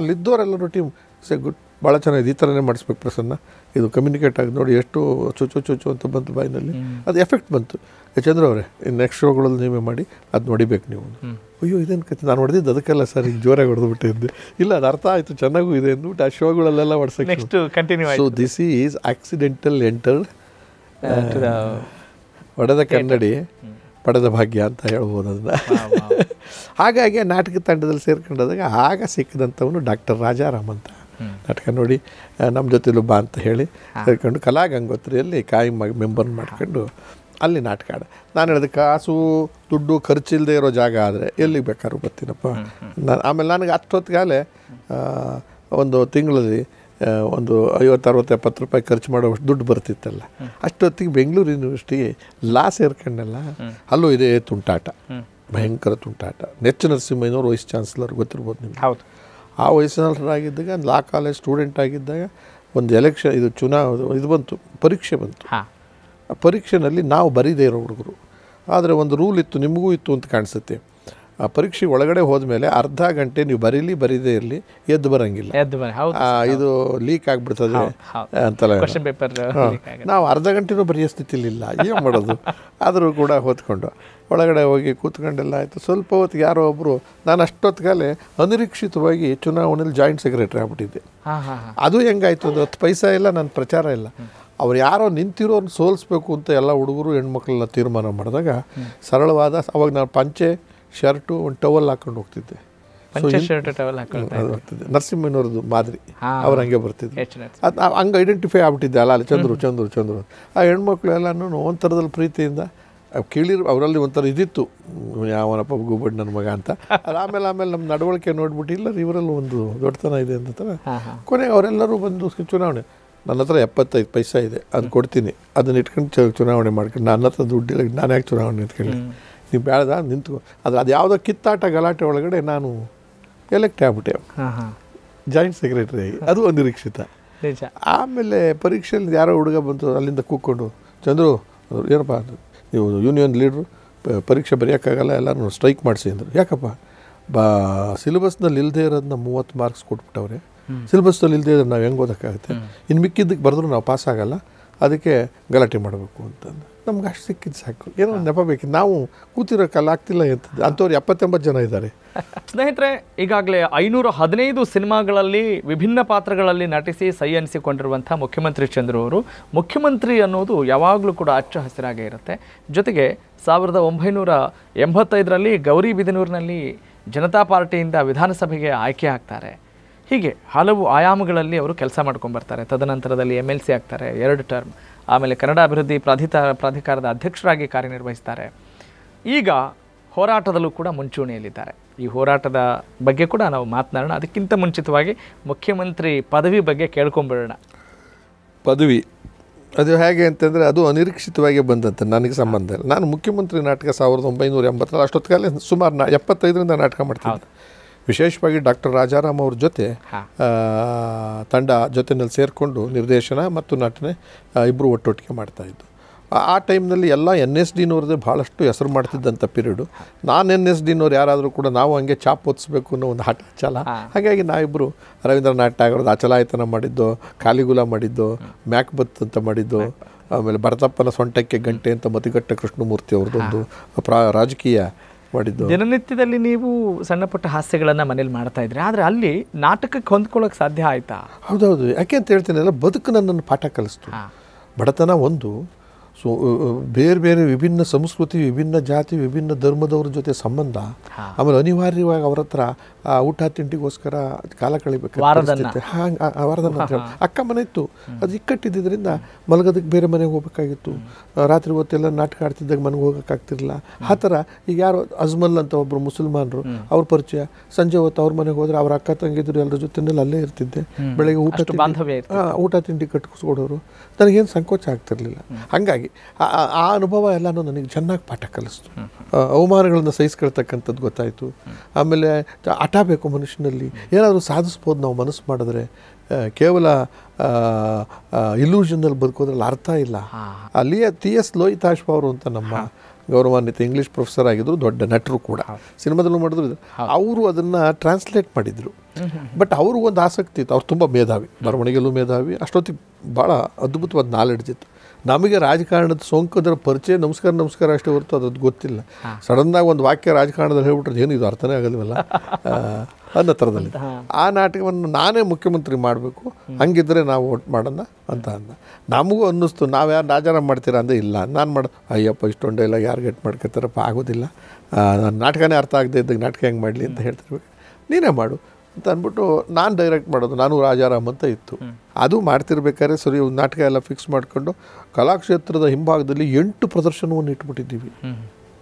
ಅಲ್ಲಿದ್ದವರೆಲ್ಲರೂ ಟೀಮ್ ಸೇ ಗುಡ್ ಭಾಳ ಚೆನ್ನಾಗಿದೆ ಈ ಥರನೇ ಮಾಡಿಸ್ಬೇಕು ಪ್ರಸನ್ನ ಇದು ಕಮ್ಯುನಿಕೇಟ್ ಆಗಿ ನೋಡಿ ಎಷ್ಟು ಚುಚ್ಚು ಚುಚ್ಚು ಅಂತ ಬಂತು ಬಾಯಿನಲ್ಲಿ ಅದು ಎಫೆಕ್ಟ್ ಬಂತು ಚಂದ್ರ ಅವರೇ ನೆಕ್ಸ್ಟ್ ಶೋಗಳಲ್ಲಿ ನೀವೇ ಮಾಡಿ ಅದು ನೋಡಿಬೇಕು ನೀವು ಅಯ್ಯೋ ಇದೇನು ಕತೆ ನಾನು ಹೊಡೆದಿದ್ದು ಅದಕ್ಕೆಲ್ಲ ಸರ್ ಈಗ ಜೋರಾಗಿ ಹೊಡೆದ್ಬಿಟ್ಟೆ ಇಲ್ಲ ಅದು ಅರ್ಥ ಆಯಿತು ಚೆನ್ನಾಗೂ ಇದೆ ಅಂದ್ಬಿಟ್ಟು ಆ ಶೋಗಳಲ್ಲೆಲ್ಲ ಹೊಡ್ಸಕ್ಕೆ next continue so this is accidental entered ಹೊಡೆದ ಕನ್ನಡಿ ಪಡೆದ ಭಾಗ್ಯ ಅಂತ ಹೇಳ್ಬೋದು ಅದನ್ನ [laughs] ಹಾಗಾಗಿ ನಾಟಕ ತಂಡದಲ್ಲಿ ಸೇರ್ಕೊಂಡಾದಾಗ ಆಗ ಸಿಕ್ಕಿದಂಥವನು ಡಾಕ್ಟರ್ ರಾಜಾರಾಮ್ ಅಂತ ನಾಟಕ ನೋಡಿ ನಮ್ಮ ಜೊತೆಲೂ ಬಾ ಅಂತ ಹೇಳಿ ಕರ್ಕೊಂಡು ಕಲಾ ಗಂಗೋತ್ರಿಯಲ್ಲಿ ಕಾಯಂ ಮೆಂಬರ್ ಮಾಡ್ಕೊಂಡು ಅಲ್ಲಿ ನಾಟಕ ಆಡ ನಾನು ಹೇಳಿದೆ ಕಾಸು ದುಡ್ಡು ಖರ್ಚಿಲ್ಲದೆ ಇರೋ ಜಾಗ ಆದರೆ ಎಲ್ಲಿಗೆ ಬೇಕಾದ್ರೂ ಬರ್ತೀನಪ್ಪ ನಾನು ಆಮೇಲೆ ನನಗೆ ಅಷ್ಟೊತ್ತಿಗಾಲೇ ಒಂದು ತಿಂಗಳಲ್ಲಿ ಒಂದು ಐವತ್ತು ಅರವತ್ತು ಎಪ್ಪತ್ತು ರೂಪಾಯಿ ಖರ್ಚು ಮಾಡೋವಷ್ಟು ದುಡ್ಡು ಬರ್ತಿತ್ತಲ್ಲ ಅಷ್ಟೊತ್ತಿಗೆ ಬೆಂಗಳೂರು ಯೂನಿವರ್ಸಿಟಿ ಲಾಸ್ ಏರ್ಕಂಡಲ್ಲ ಅಲ್ಲೂ ಇದೇ ತುಂಟಾಟ ಭಯಂಕರ ತುಂಟಾಟ ನೆಚ್ಚ ನರಸಿಂಹಯ್ಯನವರು ವೈಸ್ ಚಾನ್ಸಲರ್ ಗೊತ್ತಿರ್ಬೋದು ನಿಮ್ಗೆ ಹೌದು ಆ ವಯಸ್ಸಿನಲ್ಲಿರಾಗಿದ್ದಾಗ ಲಾ ಕಾಲೇಜ್ ಸ್ಟೂಡೆಂಟ್ ಆಗಿದ್ದಾಗ ಒಂದು ಎಲೆಕ್ಷನ್ ಇದು ಚುನಾವ ಇದು ಬಂತು ಪರೀಕ್ಷೆ ಬಂತು ಆ ಪರೀಕ್ಷೆನಲ್ಲಿ ನಾವು ಬರೀದೇ ಇರೋ ಹುಡುಗರು ಆದರೆ ಒಂದು ರೂಲ್ ಇತ್ತು ನಿಮಗೂ ಇತ್ತು ಅಂತ ಕಾಣಿಸುತ್ತೆ ಆ ಪರೀಕ್ಷೆ ಒಳಗಡೆ ಹೋದ ಮೇಲೆ ಅರ್ಧ ಗಂಟೆ ನೀವು ಬರೀಲಿ ಬರೀದೇ ಇರಲಿ ಎದ್ದು ಬರಂಗಿಲ್ಲ ಇದು ಲೀಕ್ ಆಗಿಬಿಡ್ತದೆ ಅಂತಲ್ಲ ನಾವು ಅರ್ಧ ಗಂಟೆನೂ ಬರೆಯೋ ಸ್ಥಿತಿಲಿಲ್ಲ ಏನು ಮಾಡೋದು ಆದರೂ ಕೂಡ ಹೊತ್ಕೊಂಡು ಒಳಗಡೆ ಹೋಗಿ ಕೂತ್ಕೊಂಡೆಲ್ಲ ಆಯಿತು ಸ್ವಲ್ಪ ಹೊತ್ತಿಗೆ ಯಾರೋ ಒಬ್ಬರು ನಾನು ಅಷ್ಟೊತ್ತಿಗಾಲೇ ಅನಿರೀಕ್ಷಿತವಾಗಿ ಚುನಾವಣೆಯಲ್ಲಿ ಜಾಯಿಂಟ್ ಸೆಕ್ರೆಟರಿ ಆಗ್ಬಿಟ್ಟಿದ್ದೆ ಅದು ಹೆಂಗಾಯ್ತು ಅದು ಹತ್ತು ಪೈಸಾ ಇಲ್ಲ ನನ್ನ ಪ್ರಚಾರ ಇಲ್ಲ ಅವ್ರು ಯಾರೋ ನಿಂತಿರೋರು ಸೋಲಿಸ್ಬೇಕು ಅಂತ ಎಲ್ಲ ಹುಡುಗರು ಹೆಣ್ಮಕ್ಳನ್ನ ತೀರ್ಮಾನ ಮಾಡಿದಾಗ ಸರಳವಾದ ಅವಾಗ ನಾನು ಪಂಚೆ ಶರ್ಟು ಒಂದು ಟವಲ್ ಹಾಕೊಂಡು ಹೋಗ್ತಿದ್ದೆ ನರಸಿಂಹನವ್ರದ್ದು ಮಾದರಿ ಅವ್ರು ಹಂಗೆ ಬರ್ತಿದ್ರು ಅದು ಹಂಗೆ ಐಡೆಂಟಿಫೈ ಆಗ್ಬಿಟ್ಟಿದ್ದೆ ಅಲ್ಲ ಅಲ್ಲಿ ಚಂದ್ರು ಚಂದ್ರು ಚಂದ್ರು ಆ ಹೆಣ್ಮಕ್ಳು ಎಲ್ಲನೂ ಒಂಥರದಲ್ಲಿ ಪ್ರೀತಿಯಿಂದ ಕೇಳಿರು ಅವರಲ್ಲಿ ಒಂಥರ ಇದಿತ್ತು ಯಾವನಪ್ಪ ಗೂಬಡ್ ನನ್ನ ಮಗ ಅಂತ ಆಮೇಲೆ ಆಮೇಲೆ ನಮ್ಮ ನಡವಳಿಕೆ ನೋಡ್ಬಿಟ್ಟು ಇಲ್ಲ ಇವರಲ್ಲಿ ಒಂದು ದೊಡ್ಡತನ ಇದೆ ಅಂತ ಕೊನೆಗೆ ಅವರೆಲ್ಲರೂ ಬಂದು ಚುನಾವಣೆ ನನ್ನ ಹತ್ರ ಎಪ್ಪತ್ತೈದು ಪೈಸಾ ಇದೆ ಅದು ಕೊಡ್ತೀನಿ ಅದನ್ನ ಇಟ್ಕೊಂಡು ಚುನಾವಣೆ ಮಾಡ್ಕೊಂಡು ನನ್ನ ಹತ್ರ ದುಡ್ಡಿಲ್ಲ ನಾನು ಯಾಕೆ ಚುನಾವಣೆ ಇಟ್ಕೊಂಡು ನೀವು ಬೇಡದ ನಿಂತು ಅದು ಅದು ಯಾವುದೋ ಕಿತ್ತಾಟ ಗಲಾಟೆ ಒಳಗಡೆ ನಾನು ಎಲೆಕ್ಟ್ ಆಗ್ಬಿಟ್ಟೆ ಜಾಯಿಂಟ್ ಸೆಕ್ರೆಟರಿ ಆಗಿ ಅದು ಒಂದು ನಿರೀಕ್ಷಿತ ಆಮೇಲೆ ಪರೀಕ್ಷೆಯಲ್ಲಿ ಯಾರೋ ಹುಡುಗ ಬಂತು ಅಲ್ಲಿಂದ ಕೂತ್ಕೊಂಡು ಚಂದ್ರು ಏನಪ್ಪ ಅದು ನೀವು ಯೂನಿಯನ್ ಲೀಡ್ರು ಪರೀಕ್ಷೆ ಬರೆಯೋಕ್ಕಾಗಲ್ಲ ಎಲ್ಲರೂ ಸ್ಟ್ರೈಕ್ ಮಾಡಿಸಿ ಅಂದರು ಯಾಕಪ್ಪ ಬಾ ಸಿಲೆಬಸ್ನಲ್ಲಿ ಇಲ್ಲದೆ ಇರೋದನ್ನ ಮೂವತ್ತು ಮಾರ್ಕ್ಸ್ ಕೊಟ್ಬಿಟ್ಟವ್ರೆ ಸಿಲೆಬಸ್ನಲ್ಲಿ ಇಲ್ಲದೆ ಇರೋದು ನಾವು ಹೆಂಗೆ ಓದೋಕ್ಕಾಗುತ್ತೆ ಇನ್ನು ಮಿಕ್ಕಿದ್ದಕ್ಕೆ ಬರೆದ್ರು ನಾವು ಪಾಸ್ ಆಗಲ್ಲ ಅದಕ್ಕೆ ಗಲಾಟೆ ಮಾಡಬೇಕು ಅಂತಂದು ನಮ್ಗೆ ಅಷ್ಟು ಸಿಕ್ಕಿದ್ದು ಸಾಕು ಏನೋ ನೆಪ ಬೇಕು ನಾವು ಕೂತಿರೋ ಕಾಲ ಆಗ್ತಿಲ್ಲ ಎಂಥದ್ದು ಅಂಥವ್ರು ಎಪ್ಪತ್ತೆಂಬತ್ತು ಜನ ಇದ್ದಾರೆ [laughs] ಸ್ನೇಹಿತರೆ ಈಗಾಗಲೇ ಐನೂರ ಹದಿನೈದು ಸಿನಿಮಾಗಳಲ್ಲಿ ವಿಭಿನ್ನ ಪಾತ್ರಗಳಲ್ಲಿ ನಟಿಸಿ ಸೈ ಅನಿಸಿಕೊಂಡಿರುವಂಥ ಮುಖ್ಯಮಂತ್ರಿ ಚಂದ್ರು ಅವರು ಮುಖ್ಯಮಂತ್ರಿ ಅನ್ನೋದು ಯಾವಾಗಲೂ ಕೂಡ ಅಚ್ಚ ಹಸಿರಾಗೇ ಇರುತ್ತೆ ಜೊತೆಗೆ ಸಾವಿರದ ಒಂಬೈನೂರ ಎಂಬತ್ತೈದರಲ್ಲಿ ಗೌರಿ ಬಿದನೂರಿನಲ್ಲಿ ಜನತಾ ಪಾರ್ಟಿಯಿಂದ ವಿಧಾನಸಭೆಗೆ ಆಯ್ಕೆ ಆಗ್ತಾರೆ ಹೀಗೆ ಹಲವು ಆಯಾಮಗಳಲ್ಲಿ ಅವರು ಕೆಲಸ ಮಾಡ್ಕೊಂಡು ಬರ್ತಾರೆ ತದನಂತರದಲ್ಲಿ ಎಮ್ ಎಲ್ ಸಿ ಆಗ್ತಾರೆ ಎರಡು ಟರ್ಮ್ ಆಮೇಲೆ ಕನ್ನಡ ಅಭಿವೃದ್ಧಿ ಪ್ರಾಧಿಕಾರ ಪ್ರಾಧಿಕಾರದ ಅಧ್ಯಕ್ಷರಾಗಿ ಕಾರ್ಯನಿರ್ವಹಿಸ್ತಾರೆ ಈಗ ಹೋರಾಟದಲ್ಲೂ ಕೂಡ ಮುಂಚೂಣಿಯಲ್ಲಿದ್ದಾರೆ ಈ ಹೋರಾಟದ ಬಗ್ಗೆ ಕೂಡ ನಾವು ಮಾತನಾಡೋಣ ಅದಕ್ಕಿಂತ ಮುಂಚಿತವಾಗಿ ಮುಖ್ಯಮಂತ್ರಿ ಪದವಿ ಬಗ್ಗೆ ಕೇಳ್ಕೊಂಬಿಡೋಣ ಪದವಿ ಅದು ಹೇಗೆ ಅಂತಂದರೆ ಅದು ಅನಿರೀಕ್ಷಿತವಾಗಿ ಬಂದಂತೆ ನನಗೆ ಸಂಬಂಧ ಇಲ್ಲ ನಾನು ಮುಖ್ಯಮಂತ್ರಿ ನಾಟಕ ಸಾವಿರದ ಒಂಬೈನೂರ ಎಂಬತ್ತರ ಅಷ್ಟೊತ್ತಿಗೆ ಸುಮಾರು ನಾ ಎಪ್ಪತ್ತೈದರಿಂದ ನಾಟಕ ಮಾಡ್ತೀನಿ ವಿಶೇಷವಾಗಿ ಡಾಕ್ಟರ್ ರಾಜಾರಾಮ್ ಅವ್ರ ಜೊತೆ ತಂಡ ಜೊತೆನಲ್ಲಿ ಸೇರಿಕೊಂಡು ನಿರ್ದೇಶನ ಮತ್ತು ನಟನೆ ಇಬ್ಬರು ಒಟ್ಟೊಟ್ಟಿಗೆ ಮಾಡ್ತಾಯಿದ್ದು ಆ ಟೈಮ್ನಲ್ಲಿ ಎಲ್ಲ ಎನ್ ಎಸ್ ಡಿನವ್ರದ್ದೇ ಭಾಳಷ್ಟು ಹೆಸರು ಮಾಡ್ತಿದ್ದಂಥ ಪೀರಿಯಡು ನಾನು ಎನ್ ಎಸ್ ಡಿನವ್ರು ಯಾರಾದರೂ ಕೂಡ ನಾವು ಹಂಗೆ ಚಾಪ್ ಒತ್ತಿಸ್ಬೇಕು ಅನ್ನೋ ಒಂದು ಹಠ ಚಲ ಹಾಗಾಗಿ ನಾವಿಬ್ಬರು ರವೀಂದ್ರನಾಥ್ ಟಾಗೋರ್ದು ಆಚಲಾಯತನ ಮಾಡಿದ್ದು ಕಾಲಿಗುಲ ಮಾಡಿದ್ದು ಮ್ಯಾಕ್ಬತ್ ಅಂತ ಮಾಡಿದ್ದು ಆಮೇಲೆ ಭರತಪ್ಪನ ಸೊಂಟಕ್ಕೆ ಗಂಟೆ ಅಂತ ಮತಿಘಟ್ಟ ಕೃಷ್ಣಮೂರ್ತಿ ಅವ್ರದ್ದೊಂದು ಪ್ರಾ ರಾಜಕೀಯ ಮಾಡಿದ್ದು ದಿನನಿತ್ಯದಲ್ಲಿ ನೀವು ಸಣ್ಣ ಪುಟ್ಟ ಹಾಸ್ಯಗಳನ್ನು ಮನೇಲಿ ಮಾಡ್ತಾ ಇದ್ರಿ ಆದರೆ ಅಲ್ಲಿ ನಾಟಕಕ್ಕೆ ಹೊಂದ್ಕೊಳ್ಳೋಕೆ ಸಾಧ್ಯ ಆಯ್ತಾ ಹೌದೌದು ಯಾಕೆ ಅಂತ ಹೇಳ್ತೀನಿ ಬದುಕು ನನ್ನನ್ನು ಪಾಠ ಕಲಿಸ್ತು ಬಡತನ ಒಂದು ಸೊ ಬೇರೆ ಬೇರೆ ವಿಭಿನ್ನ ಸಂಸ್ಕೃತಿ ವಿಭಿನ್ನ ಜಾತಿ ವಿಭಿನ್ನ ಧರ್ಮದವ್ರ ಜೊತೆ ಸಂಬಂಧ ಆಮೇಲೆ ಅನಿವಾರ್ಯವಾಗಿ ಅವ್ರ ಹತ್ರ ಊಟ ತಿಂಡಿಗೋಸ್ಕರ ಕಾಲ ಕಳಿಬೇಕು ವಾರದ ಅಕ್ಕ ಮನೆ ಇತ್ತು ಅದು ಇಕ್ಕಟ್ಟಿದ್ದರಿಂದ ಮಲಗೋದಕ್ಕೆ ಬೇರೆ ಮನೆಗೆ ಹೋಗ್ಬೇಕಾಗಿತ್ತು ರಾತ್ರಿ ಹೊತ್ತೆಲ್ಲ ನಾಟಕ ಆಡ್ತಿದ್ದಾಗ ಮನೆಗೆ ಹೋಗೋಕ್ಕಾಗ್ತಿರ್ಲಿಲ್ಲ ಆ ಥರ ಈಗ ಯಾರು ಅಜ್ಮಲ್ ಅಂತ ಒಬ್ಬರು ಮುಸಲ್ಮಾನರು ಅವ್ರ ಪರಿಚಯ ಸಂಜೆ ಹೊತ್ತು ಅವ್ರ ಮನೆಗೆ ಹೋದ್ರೆ ಅವ್ರ ಅಕ್ಕ ತಂಗಿದ್ರು ಎಲ್ಲರ ಜೊತೆ ಅಲ್ಲೇ ಇರ್ತಿದ್ದೆ ಬೆಳಗ್ಗೆ ಊಟ ಊಟ ತಿಂಡಿ ಕಟ್ಟಿಸ್ಕೊಡೋರು ನನಗೇನು ಸಂಕೋಚ ಆಗ್ತಿರಲಿಲ್ಲ ಹಾಗಾಗಿ ಆ ಅನುಭವ ಎಲ್ಲನೂ ನನಗೆ ಚೆನ್ನಾಗಿ ಪಾಠ ಕಲಿಸ್ತು ಅವಮಾನಗಳನ್ನು ಸಹಿಸ್ಕೊಳ್ತಕ್ಕಂಥದ್ದು ಗೊತ್ತಾಯಿತು ಆಮೇಲೆ ಹಠ ಬೇಕು ಮನುಷ್ಯನಲ್ಲಿ ಏನಾದರೂ ಸಾಧಿಸ್ಬೋದು ನಾವು ಮನಸ್ಸು ಮಾಡಿದ್ರೆ ಕೇವಲ ಇಲ್ಯೂಷನಲ್ಲಿ ಬದುಕೋದ್ರಲ್ಲಿ ಅರ್ಥ ಇಲ್ಲ ಅಲ್ಲಿಯ ಟಿ ಎಸ್ ಲೋಹಿತಾಶ್ವ ಅವರು ಅಂತ ನಮ್ಮ ಗೌರವಾನ್ವಿತ ಇಂಗ್ಲೀಷ್ ಪ್ರೊಫೆಸರ್ ಆಗಿದ್ದರು ದೊಡ್ಡ ನಟರು ಕೂಡ ಸಿನಿಮಾದಲ್ಲೂ ಮಾಡಿದ್ರು ಅವರು ಅದನ್ನು ಟ್ರಾನ್ಸ್ಲೇಟ್ ಮಾಡಿದರು ಬಟ್ ಒಂದು ಆಸಕ್ತಿ ಇತ್ತು ಅವ್ರು ತುಂಬ ಮೇಧಾವಿ ಬರವಣಿಗೆಯಲ್ಲೂ ಮೇಧಾವಿ ಅಷ್ಟೊತ್ತಿಗೆ ಭಾಳ ಅದ್ಭುತವಾದ ನಾಲೆಡ್ಜ್ ಇತ್ತು ನಮಗೆ ರಾಜಕಾರಣದ ಸೋಂಕದರ ಪರಿಚಯ ನಮಸ್ಕಾರ ನಮಸ್ಕಾರ ಅಷ್ಟೇ ಹೊರತು ಅದು ಗೊತ್ತಿಲ್ಲ ಸಡನ್ನಾಗಿ ಒಂದು ವಾಕ್ಯ ರಾಜಕಾರಣದಲ್ಲಿ ಹೇಳ್ಬಿಟ್ರೆ ಏನು ಇದು ಅರ್ಥನೇ ಆಗಲ್ವಲ್ಲ [laughs] ಅನ್ನೋ ಥರದಲ್ಲಿ ಆ ನಾಟಕವನ್ನು ನಾನೇ ಮುಖ್ಯಮಂತ್ರಿ ಮಾಡಬೇಕು ಹಂಗಿದ್ರೆ ನಾವು ಓಟ್ ಮಾಡೋಣ ಅಂತ ಅಂದ ನಮಗೂ ಅನ್ನಿಸ್ತು ನಾವು ಯಾರು ರಾಜಾರಾಮ್ ಮಾಡ್ತೀರಾ ಅಂದರೆ ಇಲ್ಲ ನಾನು ಮಾಡ ಅಯ್ಯಪ್ಪ ಇಷ್ಟೊಂದು ಇಲ್ಲ ಯಾರು ಗೇಟ್ ಮಾಡ್ಕೊತಾರಪ್ಪ ಆಗೋದಿಲ್ಲ ನಾಟಕನೇ ಅರ್ಥ ಆಗದೆ ಇದ್ದಾಗ ನಾಟಕ ಹೆಂಗೆ ಮಾಡಲಿ ಅಂತ ಹೇಳ್ತಿರ್ಬೇಕು ನೀನೇ ಮಾಡು ಅಂತ ಅಂದ್ಬಿಟ್ಟು ನಾನು ಡೈರೆಕ್ಟ್ ಮಾಡೋದು ನಾನು ರಾಜಾರಾಮ್ ಅಂತ ಇತ್ತು ಅದು ಮಾಡ್ತಿರ್ಬೇಕಾದ್ರೆ ಸರಿ ನಾಟಕ ಎಲ್ಲ ಫಿಕ್ಸ್ ಮಾಡಿಕೊಂಡು ಕಲಾಕ್ಷೇತ್ರದ ಹಿಂಭಾಗದಲ್ಲಿ ಎಂಟು ಪ್ರದರ್ಶನವನ್ನು ಇಟ್ಬಿಟ್ಟಿದ್ದೀವಿ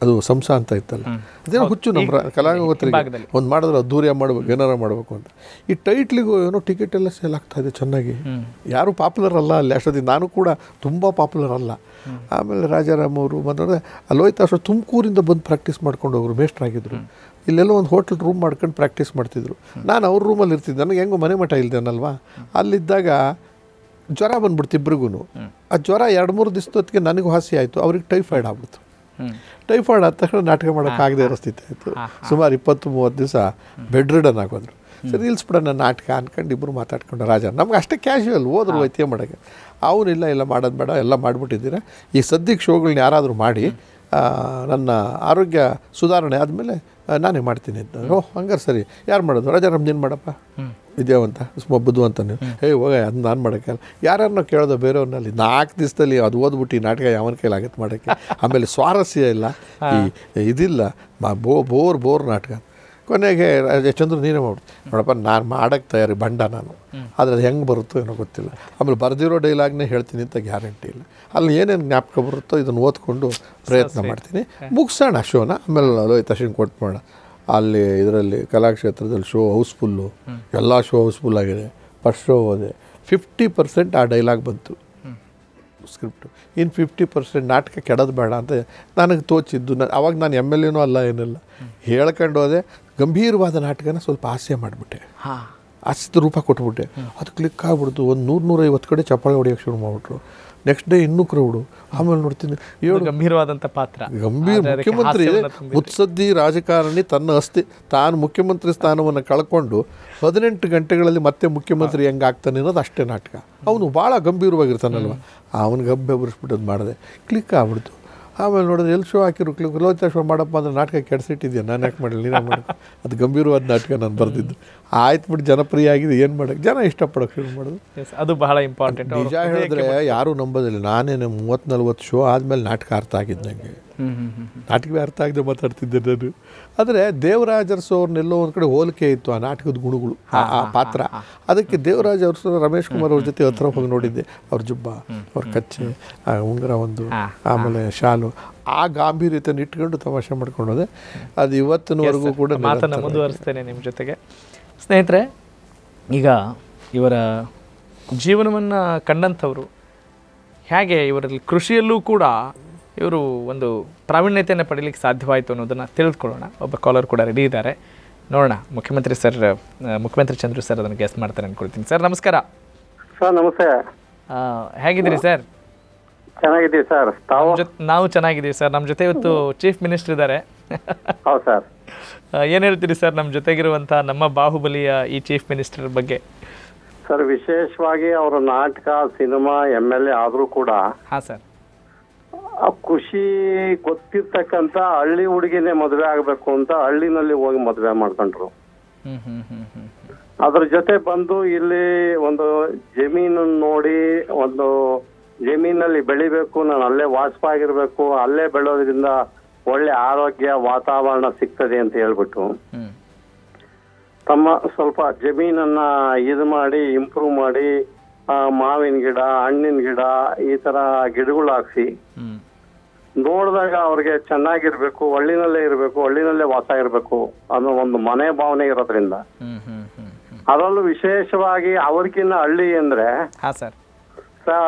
ಅದು ಸಂಸ ಅಂತ ಇತ್ತಲ್ಲ ಅದೇನೋ ಹುಚ್ಚು ನಮ್ಮ ಕಲಾಗೋತ್ರಿಗೆ ಒಂದು ಮಾಡಿದ್ರೆ ದೂರ ಮಾಡ್ಬೇಕು ಏನಾರ ಮಾಡಬೇಕು ಅಂತ ಈ ಟೈಟ್ಲಿಗೂ ಏನೋ ಟಿಕೆಟ್ ಎಲ್ಲ ಸೇಲ್ ಆಗ್ತಾ ಇದೆ ಚೆನ್ನಾಗಿ ಯಾರು ಪಾಪ್ಯುಲರ್ ಅಲ್ಲ ಅಲ್ಲಿ ಅಷ್ಟೊತ್ತಿಗೆ ನಾನು ಕೂಡ ತುಂಬ ಪಾಪ್ಯುಲರ್ ಅಲ್ಲ ಆಮೇಲೆ ರಾಜಾರಾಮ್ ಅವರು ಮಾತಾಡಿದ್ರೆ ಅಲ್ಲಿ ಅಷ್ಟು ತುಮಕೂರಿಂದ ಬಂದು ಪ್ರಾಕ್ಟೀಸ್ ಮಾಡ್ಕೊಂಡು ಹೋಗ್ರು ಆಗಿದ್ರು ಇಲ್ಲೆಲ್ಲ ಒಂದು ಹೋಟೆಲ್ ರೂಮ್ ಮಾಡ್ಕೊಂಡು ಪ್ರಾಕ್ಟೀಸ್ ಮಾಡ್ತಿದ್ರು ನಾನು ಅವ್ರ ರೂಮಲ್ಲಿ ಇರ್ತಿದ್ದೆ ನನಗೆ ಹೆಂಗೋ ಮನೆ ಮಠ ಇಲ್ದೇನಲ್ವಾ ಅಲ್ಲಿದ್ದಾಗ ಜ್ವರ ಬಂದ್ಬಿಡ್ತು ಇಬ್ಬರಿಗೂ ಆ ಜ್ವರ ಎರಡು ಮೂರು ದಿವಸದೊತ್ತಿಗೆ ನನಗೂ ಹಾಸಿ ಆಯಿತು ಅವ್ರಿಗೆ ಟೈಫಾಯ್ಡ್ ಆಗ್ಬಿಡ್ತು ಟೈಫಾಯ್ಡ್ ಆದ ತಕ್ಷಣ ನಾಟಕ ಮಾಡೋಕ್ಕಾಗದೇ ಇರೋ ಸ್ಥಿತಿ ಆಯಿತು ಸುಮಾರು ಇಪ್ಪತ್ತು ಮೂವತ್ತು ದಿವಸ ಬೆಡ್ ರಿಡನ್ ಆಗೋದ್ರು ಸರಿ ನನ್ನ ನಾಟಕ ಅನ್ಕೊಂಡು ಇಬ್ಬರು ಮಾತಾಡ್ಕೊಂಡು ರಾಜ ನಮ್ಗೆ ಅಷ್ಟೇ ಕ್ಯಾಶುವಲ್ ಹೋದ್ರು ವೈದ್ಯ ಮಾಡೋಕ್ಕೆ ಅವನಿಲ್ಲ ಇಲ್ಲ ಮಾಡೋದು ಬೇಡ ಎಲ್ಲ ಮಾಡಿಬಿಟ್ಟಿದ್ದೀರಾ ಈ ಸದ್ಯಕ್ಕೆ ಶೋಗಳನ್ನ ಯಾರಾದರೂ ಮಾಡಿ ನನ್ನ ಆರೋಗ್ಯ ಸುಧಾರಣೆ ಆದಮೇಲೆ ನಾನೇ ಮಾಡ್ತೀನಿ ಅಂತ ಓ ಹಂಗಾರೆ ಸರಿ ಯಾರು ಮಾಡೋದು ರಾಜಾ ನೀನು ಮಾಡಪ್ಪ ವಿದ್ಯಾವಂತ ಸುಮ್ಮ ಬುದ್ಧು ಅಂತ ನೀವು ಹೇ ಹೋಗ ಅದು ನಾನು ಮಾಡೋಕ್ಕಲ್ಲ ಯಾರನ್ನೋ ಕೇಳೋದು ಬೇರೆಯವ್ರನ್ನಲ್ಲಿ ನಾಲ್ಕು ದಿವಸದಲ್ಲಿ ಅದು ಓದ್ಬಿಟ್ಟು ಈ ನಾಟಕ ಯಾವನ ಕೈಲಿ ಆಗತ್ತೆ ಮಾಡೋಕ್ಕೆ ಆಮೇಲೆ ಸ್ವಾರಸ್ಯ ಇಲ್ಲ ಈ ಇದಿಲ್ಲ ಬೋ ಬೋರ್ ಬೋರ್ ನಾಟಕ ಕೊನೆಗೆ ಚಂದ್ರ ನೀನೇ ಮಾಡ್ಬಿಡ್ತು ನೋಡಪ್ಪ ನಾನು ಮಾಡೋಕ್ಕೆ ತಯಾರಿ ಬಂಡ ನಾನು ಆದರೆ ಅದು ಹೆಂಗೆ ಬರುತ್ತೋ ಏನೋ ಗೊತ್ತಿಲ್ಲ ಆಮೇಲೆ ಬರೆದಿರೋ ಡೈಲಾಗ್ನೇ ಹೇಳ್ತೀನಿ ಅಂತ ಗ್ಯಾರಂಟಿ ಇಲ್ಲ ಅಲ್ಲಿ ಏನೇನು ಜ್ಞಾಪಕ ಬರುತ್ತೋ ಇದನ್ನು ಓದ್ಕೊಂಡು ಪ್ರಯತ್ನ ಮಾಡ್ತೀನಿ ಮುಗಿಸೋಣ ಶೋನ ಆಮೇಲೆ ಲೋಹಿತ ಶಿಂಗ್ ಕೊಟ್ಟು ಮಾಡೋಣ ಅಲ್ಲಿ ಇದರಲ್ಲಿ ಕಲಾಕ್ಷೇತ್ರದಲ್ಲಿ ಶೋ ಹೌಸ್ಫುಲ್ಲು ಎಲ್ಲ ಶೋ ಹೌಸ್ಫುಲ್ ಆಗಿದೆ ಫಸ್ಟ್ ಶೋ ಹೋದೆ ಫಿಫ್ಟಿ ಪರ್ಸೆಂಟ್ ಆ ಡೈಲಾಗ್ ಬಂತು ಸ್ಕ್ರಿಪ್ಟ್ ಇನ್ನು ಫಿಫ್ಟಿ ಪರ್ಸೆಂಟ್ ನಾಟಕ ಕೆಡೋದು ಬೇಡ ಅಂತ ನನಗೆ ತೋಚಿದ್ದು ನಾನು ಅವಾಗ ನಾನು ಎಮ್ ಎಲ್ ಎನೂ ಅಲ್ಲ ಏನಿಲ್ಲ ಹೇಳ್ಕೊಂಡು ಹೋದೆ ಗಂಭೀರವಾದ ನಾಟಕನ ಸ್ವಲ್ಪ ಹಾಸ್ಯ ಮಾಡಿಬಿಟ್ಟೆ ಹಾಸ್ಯದ ರೂಪ ಕೊಟ್ಬಿಟ್ಟೆ ಅದು ಕ್ಲಿಕ್ ಆಗ್ಬಿಡ್ತು ಒಂದು ನೂರು ನೂರೈವತ್ತು ಕಡೆ ಚಪ್ಪಾಳೆ ಹೊಡಿಯೋಕ್ಕೆ ಶುರು ಮಾಡಿಬಿಟ್ರು ನೆಕ್ಸ್ಟ್ ಡೇ ಇನ್ನೂ ಕ್ರೌಡು ಆಮೇಲೆ ನೋಡ್ತೀನಿ ಏಳು ಗಂಭೀರವಾದಂಥ ಪಾತ್ರ ಗಂಭೀರ ಮುಖ್ಯಮಂತ್ರಿ ಮುತ್ಸದ್ದಿ ರಾಜಕಾರಣಿ ತನ್ನ ಅಸ್ತಿ ತಾನು ಮುಖ್ಯಮಂತ್ರಿ ಸ್ಥಾನವನ್ನು ಕಳ್ಕೊಂಡು ಹದಿನೆಂಟು ಗಂಟೆಗಳಲ್ಲಿ ಮತ್ತೆ ಮುಖ್ಯಮಂತ್ರಿ ಹೆಂಗೆ ಆಗ್ತಾನೆ ಅನ್ನೋದು ಅಷ್ಟೇ ನಾಟಕ ಅವನು ಭಾಳ ಗಂಭೀರವಾಗಿರ್ತಾನಲ್ವ ಅವನಿಗೆ ಅದು ಮಾಡಿದೆ ಕ್ಲಿಕ್ ಆಗ್ಬಿಡ್ತು ಆಮೇಲೆ ನೋಡಿದ್ರೆ ಎಲ್ಲಿ ಶೋ ಹಾಕಿರು ಕುಲೋಚ ಶೋ ಮಾಡಪ್ಪ ಅಂದ್ರೆ ನಾಟಕ ಕೆಡಿಸಿಟ್ಟಿದ್ಯಾ ನಾನು ಯಾಕೆ ಮಾಡಲಿ ನೀನು ಮಾಡಿ ಅದು ಗಂಭೀರವಾದ ನಾಟಕ ನಾನು ಬರೆದಿದ್ದು ಆಯ್ತು ಬಿಟ್ಟು ಜನಪ್ರಿಯ ಆಗಿದೆ ಏನು ಮಾಡೋಕ್ಕೆ ಜನ ಇಷ್ಟಪಡೋಕೆ ಶುರು ಮಾಡೋದು ಅದು ಬಹಳ ಇಂಪಾರ್ಟೆಂಟ್ ನಿಜ ಹೇಳಿದ್ರೆ ಯಾರೂ ನಂಬೋದಿಲ್ಲ ನಾನೇನು ಮೂವತ್ತು ನಲ್ವತ್ತು ಶೋ ಆದಮೇಲೆ ನಾಟಕ ಅರ್ಥ ಆಗಿದ್ದು ನನಗೆ ನಾಟಕವೇ ಅರ್ಥ ಆಗದೆ ಮಾತಾಡ್ತಿದ್ದೆ ನಾನು ಆದರೆ ದೇವರಾಜ ಅವ್ರನ್ನೆಲ್ಲೋ ಒಂದು ಕಡೆ ಹೋಲಿಕೆ ಇತ್ತು ಆ ನಾಟಕದ ಗುಣಗಳು ಆ ಪಾತ್ರ ಅದಕ್ಕೆ ದೇವರಾಜ ಅರಸು ರಮೇಶ್ ಕುಮಾರ್ ಅವ್ರ ಜೊತೆ ಹತ್ರ ಹೋಗಿ ನೋಡಿದ್ದೆ ಅವ್ರ ಜುಬ್ಬ ಅವ್ರ ಕಚ್ಚೆ ಉಂಗುರ ಒಂದು ಆಮೇಲೆ ಶಾಲು ಆ ಗಾಂಭೀರ್ಯತೆಯನ್ನು ಇಟ್ಕೊಂಡು ತಮಾಷೆ ಮಾಡ್ಕೊಂಡೋದೆ ಅದು ಇವತ್ತಿನವರೆಗೂ ಕೂಡ ಮಾತನ್ನು ಮುಂದುವರಿಸ್ತೇನೆ ನಿಮ್ಮ ಜೊತೆಗೆ ಸ್ನೇಹಿತರೆ ಈಗ ಇವರ ಜೀವನವನ್ನು ಕಂಡಂಥವ್ರು ಹೇಗೆ ಇವರಲ್ಲಿ ಕೃಷಿಯಲ್ಲೂ ಕೂಡ ಇವರು ಒಂದು ಪ್ರಾವೀಣ್ಯತೆಯನ್ನು ಪಡೀಲಿಕ್ಕೆ ಸಾಧ್ಯವಾಯಿತು ಅನ್ನೋದನ್ನು ತಿಳಿದುಕೊಳ್ಳೋಣ ಒಬ್ಬ ಕಾಲರ್ ಕೂಡ ರೆಡಿ ಇದ್ದಾರೆ ನೋಡೋಣ ಮುಖ್ಯಮಂತ್ರಿ ಸರ್ ಮುಖ್ಯಮಂತ್ರಿ ಚಂದ್ರು ಸರ್ ಅದನ್ನು ಗೆಸ್ಟ್ ಮಾಡ್ತಾರೆ ಅಂದ್ಕೊಳ್ತೀನಿ ಸರ್ ನಮಸ್ಕಾರ ಸರ್ ನಮಸ್ತೆ ಹೇಗಿದ್ದೀರಿ ಸರ್ ಚೆನ್ನಾಗಿದ್ದೀವಿ ಸರ್ ನಾವು ಚೆನ್ನಾಗಿದ್ದೀವಿ ಸರ್ ನಮ್ಮ ಜೊತೆ ಇವತ್ತು ಚೀಫ್ ಮಿನಿಸ್ಟರ್ ಇದ್ದಾರೆ ಹೌದು ಸರ್ ಏನು ಹೇಳ್ತೀರಿ ಸರ್ ನಮ್ಮ ಜೊತೆಗಿರುವಂತಹ ನಮ್ಮ ಬಾಹುಬಲಿಯ ಈ ಚೀಫ್ ಮಿನಿಸ್ಟರ್ ಬಗ್ಗೆ ಸರ್ ವಿಶೇಷವಾಗಿ ಅವರ ನಾಟಕ ಸಿನಿಮಾ ಎಮ್ ಎಲ್ ಎ ಆದರೂ ಕೂಡ ಹಾಂ ಸರ್ ಖುಷಿ ಗೊತ್ತಿರ್ತಕ್ಕಂತ ಹಳ್ಳಿ ಹುಡುಗಿನೇ ಮದುವೆ ಆಗ್ಬೇಕು ಅಂತ ಹಳ್ಳಿನಲ್ಲಿ ಹೋಗಿ ಮದುವೆ ಮಾಡ್ಕೊಂಡ್ರು ಅದ್ರ ಜೊತೆ ಬಂದು ಇಲ್ಲಿ ಒಂದು ಜಮೀನು ನೋಡಿ ಒಂದು ಜಮೀನಲ್ಲಿ ಬೆಳಿಬೇಕು ನಾನು ಅಲ್ಲೇ ವಾಸವಾಗಿರ್ಬೇಕು ಅಲ್ಲೇ ಬೆಳೋದ್ರಿಂದ ಒಳ್ಳೆ ಆರೋಗ್ಯ ವಾತಾವರಣ ಸಿಗ್ತದೆ ಅಂತ ಹೇಳ್ಬಿಟ್ಟು ತಮ್ಮ ಸ್ವಲ್ಪ ಜಮೀನನ್ನ ಇದು ಮಾಡಿ ಇಂಪ್ರೂವ್ ಮಾಡಿ ಮಾವಿನ ಗಿಡ ಹಣ್ಣಿನ ಗಿಡ ಈ ತರ ಗಿಡಗಳು ಹಾಕ್ಸಿ ನೋಡಿದಾಗ ಅವ್ರಿಗೆ ಚೆನ್ನಾಗಿರ್ಬೇಕು ಹಳ್ಳಿನಲ್ಲೇ ಇರಬೇಕು ಹಳ್ಳಿನಲ್ಲೇ ವಾಸ ಇರಬೇಕು ಅನ್ನೋ ಒಂದು ಮನೆ ಭಾವನೆ ಇರೋದ್ರಿಂದ ಅದರಲ್ಲೂ ವಿಶೇಷವಾಗಿ ಅವ್ರಿಗಿನ್ನ ಹಳ್ಳಿ ಅಂದ್ರೆ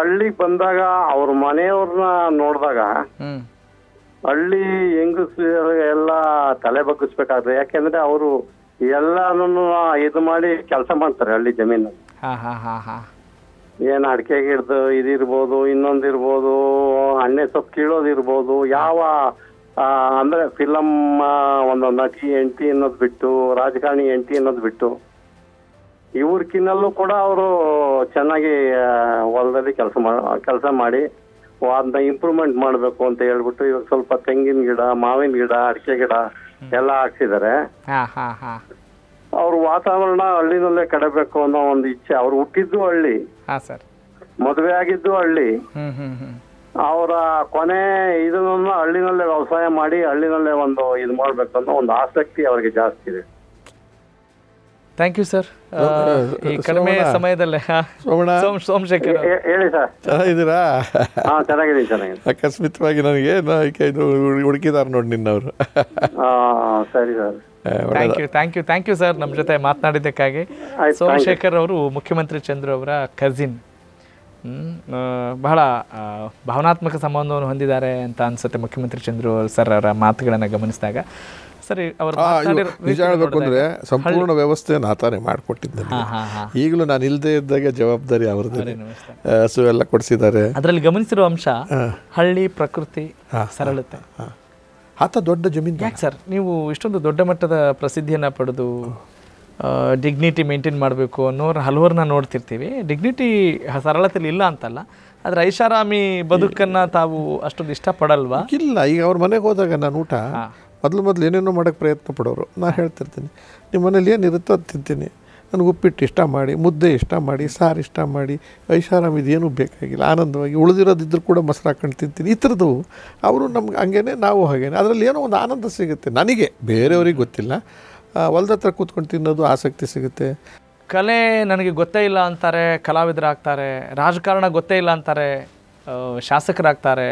ಹಳ್ಳಿಗೆ ಬಂದಾಗ ಅವ್ರ ಮನೆಯವ್ರನ್ನ ನೋಡಿದಾಗ ಹಳ್ಳಿ ಹೆಂಗಸ್ ಎಲ್ಲ ತಲೆ ಬಗ್ಗಿಸ್ಬೇಕಾದ್ರೆ ಯಾಕೆಂದ್ರೆ ಅವರು ಎಲ್ಲಾನು ಇದು ಮಾಡಿ ಕೆಲಸ ಮಾಡ್ತಾರೆ ಹಳ್ಳಿ ಜಮೀನು ಏನು ಅಡಿಕೆ ಗಿಡದ ಇದಿರ್ಬೋದು ಇನ್ನೊಂದಿರ್ಬೋದು ಹಣ್ಣೆ ಸೊಪ್ಪು ಕೀಳೋದಿರ್ಬೋದು ಯಾವ ಅಂದ್ರೆ ಫಿಲಮ್ ಒಂದು ನಟಿ ಎಂಟಿ ಅನ್ನೋದು ಬಿಟ್ಟು ರಾಜಕಾರಣಿ ಎಂಟಿ ಅನ್ನೋದು ಬಿಟ್ಟು ಇವ್ರಕ್ಕಿನ್ನಲ್ಲೂ ಕೂಡ ಅವರು ಚೆನ್ನಾಗಿ ಹೊಲದಲ್ಲಿ ಕೆಲಸ ಮಾಡಿ ಕೆಲಸ ಮಾಡಿ ಅದನ್ನ ಇಂಪ್ರೂವ್ಮೆಂಟ್ ಮಾಡಬೇಕು ಅಂತ ಹೇಳ್ಬಿಟ್ಟು ಇವಾಗ ಸ್ವಲ್ಪ ತೆಂಗಿನ ಗಿಡ ಮಾವಿನ ಗಿಡ ಅಡಿಕೆ ಗಿಡ ಎಲ್ಲ ಹಾಕ್ಸಿದ್ದಾರೆ ಅವ್ರ ವಾತಾವರಣ ಹಳ್ಳಿನಲ್ಲೇ ಕಡಬೇಕು ಅನ್ನೋ ಒಂದು ಇಚ್ಛೆ ಅವ್ರು ಹುಟ್ಟಿದ್ದು ಹಳ್ಳಿ ಮದುವೆ ಆಗಿದ್ದು ಹಳ್ಳಿ ಅವರ ಕೊನೆ ಇದನ್ನ ಹಳ್ಳಿನಲ್ಲೇ ವ್ಯವಸಾಯ ಮಾಡಿ ಹಳ್ಳಿನಲ್ಲೇ ಒಂದು ಇದು ಮಾಡ್ಬೇಕು ಅನ್ನೋ ಒಂದು ಆಸಕ್ತಿ ಅವ್ರಿಗೆ ಜಾಸ್ತಿ ಇದೆ ಥ್ಯಾಂಕ್ ಯು ಸರ್ ಈ ಕಡಿಮೆ ಸಮಯದಲ್ಲೇ ಸೋಮಣ್ಣ ಸೋಮಶೇಖರ್ ಹೇಳಿ ಸರ್ ಚೆನ್ನಾಗಿದ್ದೀರಾ ಚೆನ್ನಾಗಿದ್ದೀನಿ ಅಕಸ್ಮಿತವಾಗಿ ನನಗೆ ಇದು ಹುಡುಕಿದಾರೆ ನೋಡಿ ನಿನ್ನವರು ಸರಿ sir thank you thank you thank you sir ನಮ್ಮ ಜೊತೆ ಮಾತನಾಡಿದ್ದಕ್ಕಾಗಿ ಸೋಮಶೇಖರ್ ಅವರು ಮುಖ್ಯಮಂತ್ರಿ ಚಂದ್ರ ಅವರ ಕಸಿನ್ ಬಹಳ ಭಾವನಾತ್ಮಕ ಸಂಬಂಧವನ್ನು ಹೊಂದಿದ್ದಾರೆ ಅಂತ ಅನ್ಸುತ್ತೆ ಮುಖ್ಯಮಂತ್ರಿ ಚಂದ್ರು ಸರ್ ಅವರ ಮಾತುಗಳನ್ನು ಗಮನಿಸಿದಾಗ ಸರಿ ಅವರು ಸಂಪೂರ್ಣ ವ್ಯವಸ್ಥೆಯನ್ನು ಆತಾನೆ ಮಾಡಿಕೊಟ್ಟಿದ್ದೆ ಈಗಲೂ ನಾನು ಇಲ್ಲದೆ ಇದ್ದಾಗ ಜವಾಬ್ದಾರಿ ಅವ್ರದ್ದು ಹಸು ಎಲ್ಲ ಕೊಡಿಸಿದ್ದಾರೆ ಅದರಲ್ಲಿ ಗಮನಿಸಿರುವ ಅಂಶ ಹಳ್ಳಿ ಪ್ರಕೃತಿ ಸರಳತೆ ಆತ ದೊಡ್ಡ ಜಮೀನ್ ಯಾಕೆ ಸರ್ ನೀವು ಇಷ್ಟೊಂದು ದೊಡ್ಡ ಮಟ್ಟದ ಪ್ರಸಿದ್ಧಿಯನ್ನು ಪಡೆದು ಡಿಗ್ನಿಟಿ ಮೇಂಟೈನ್ ಮಾಡಬೇಕು ಅನ್ನೋರು ಹಲವರನ್ನ ನೋಡ್ತಿರ್ತೀವಿ ಡಿಗ್ನಿಟಿ ಸರಳತೆಯಲ್ಲಿ ಇಲ್ಲ ಅಂತಲ್ಲ ಆದರೆ ಐಷಾರಾಮಿ ಬದುಕನ್ನು ತಾವು ಅಷ್ಟೊಂದು ಇಷ್ಟಪಡಲ್ವಾ ಇಲ್ಲ ಈಗ ಅವ್ರ ಮನೆಗೆ ಹೋದಾಗ ನಾನು ಊಟ ಮೊದಲು ಮೊದಲು ಏನೇನೋ ಮಾಡೋಕ್ಕೆ ಪ್ರಯತ್ನ ಪಡೋರು ನಾನು ಹೇಳ್ತಿರ್ತೀನಿ ನಿಮ್ಮ ಮನೇಲಿ ಏನಿರುತ್ತೋ ಅದು ತಿಂತೀನಿ ನನಗೆ ಉಪ್ಪಿಟ್ಟು ಇಷ್ಟ ಮಾಡಿ ಮುದ್ದೆ ಇಷ್ಟ ಮಾಡಿ ಸಾರು ಇಷ್ಟ ಮಾಡಿ ಐಷಾರಾಮ್ ಇದೇನೂ ಬೇಕಾಗಿಲ್ಲ ಆನಂದವಾಗಿ ಉಳಿದಿರೋದಿದ್ದರೂ ಕೂಡ ಮೊಸರು ಹಾಕ್ಕೊಂಡು ತಿಂತೀನಿ ಈ ಥರದ್ದು ಅವರು ನಮ್ಗೆ ಹಂಗೇನೆ ನಾವು ಹಾಗೇನೆ ಅದರಲ್ಲಿ ಏನೋ ಒಂದು ಆನಂದ ಸಿಗುತ್ತೆ ನನಗೆ ಬೇರೆಯವ್ರಿಗೆ ಗೊತ್ತಿಲ್ಲ ಹೊಲ್ದ ಹತ್ರ ಕೂತ್ಕೊಂಡು ತಿನ್ನೋದು ಆಸಕ್ತಿ ಸಿಗುತ್ತೆ ಕಲೆ ನನಗೆ ಗೊತ್ತೇ ಇಲ್ಲ ಅಂತಾರೆ ಕಲಾವಿದರಾಗ್ತಾರೆ ರಾಜಕಾರಣ ಗೊತ್ತೇ ಇಲ್ಲ ಅಂತಾರೆ ಶಾಸಕರಾಗ್ತಾರೆ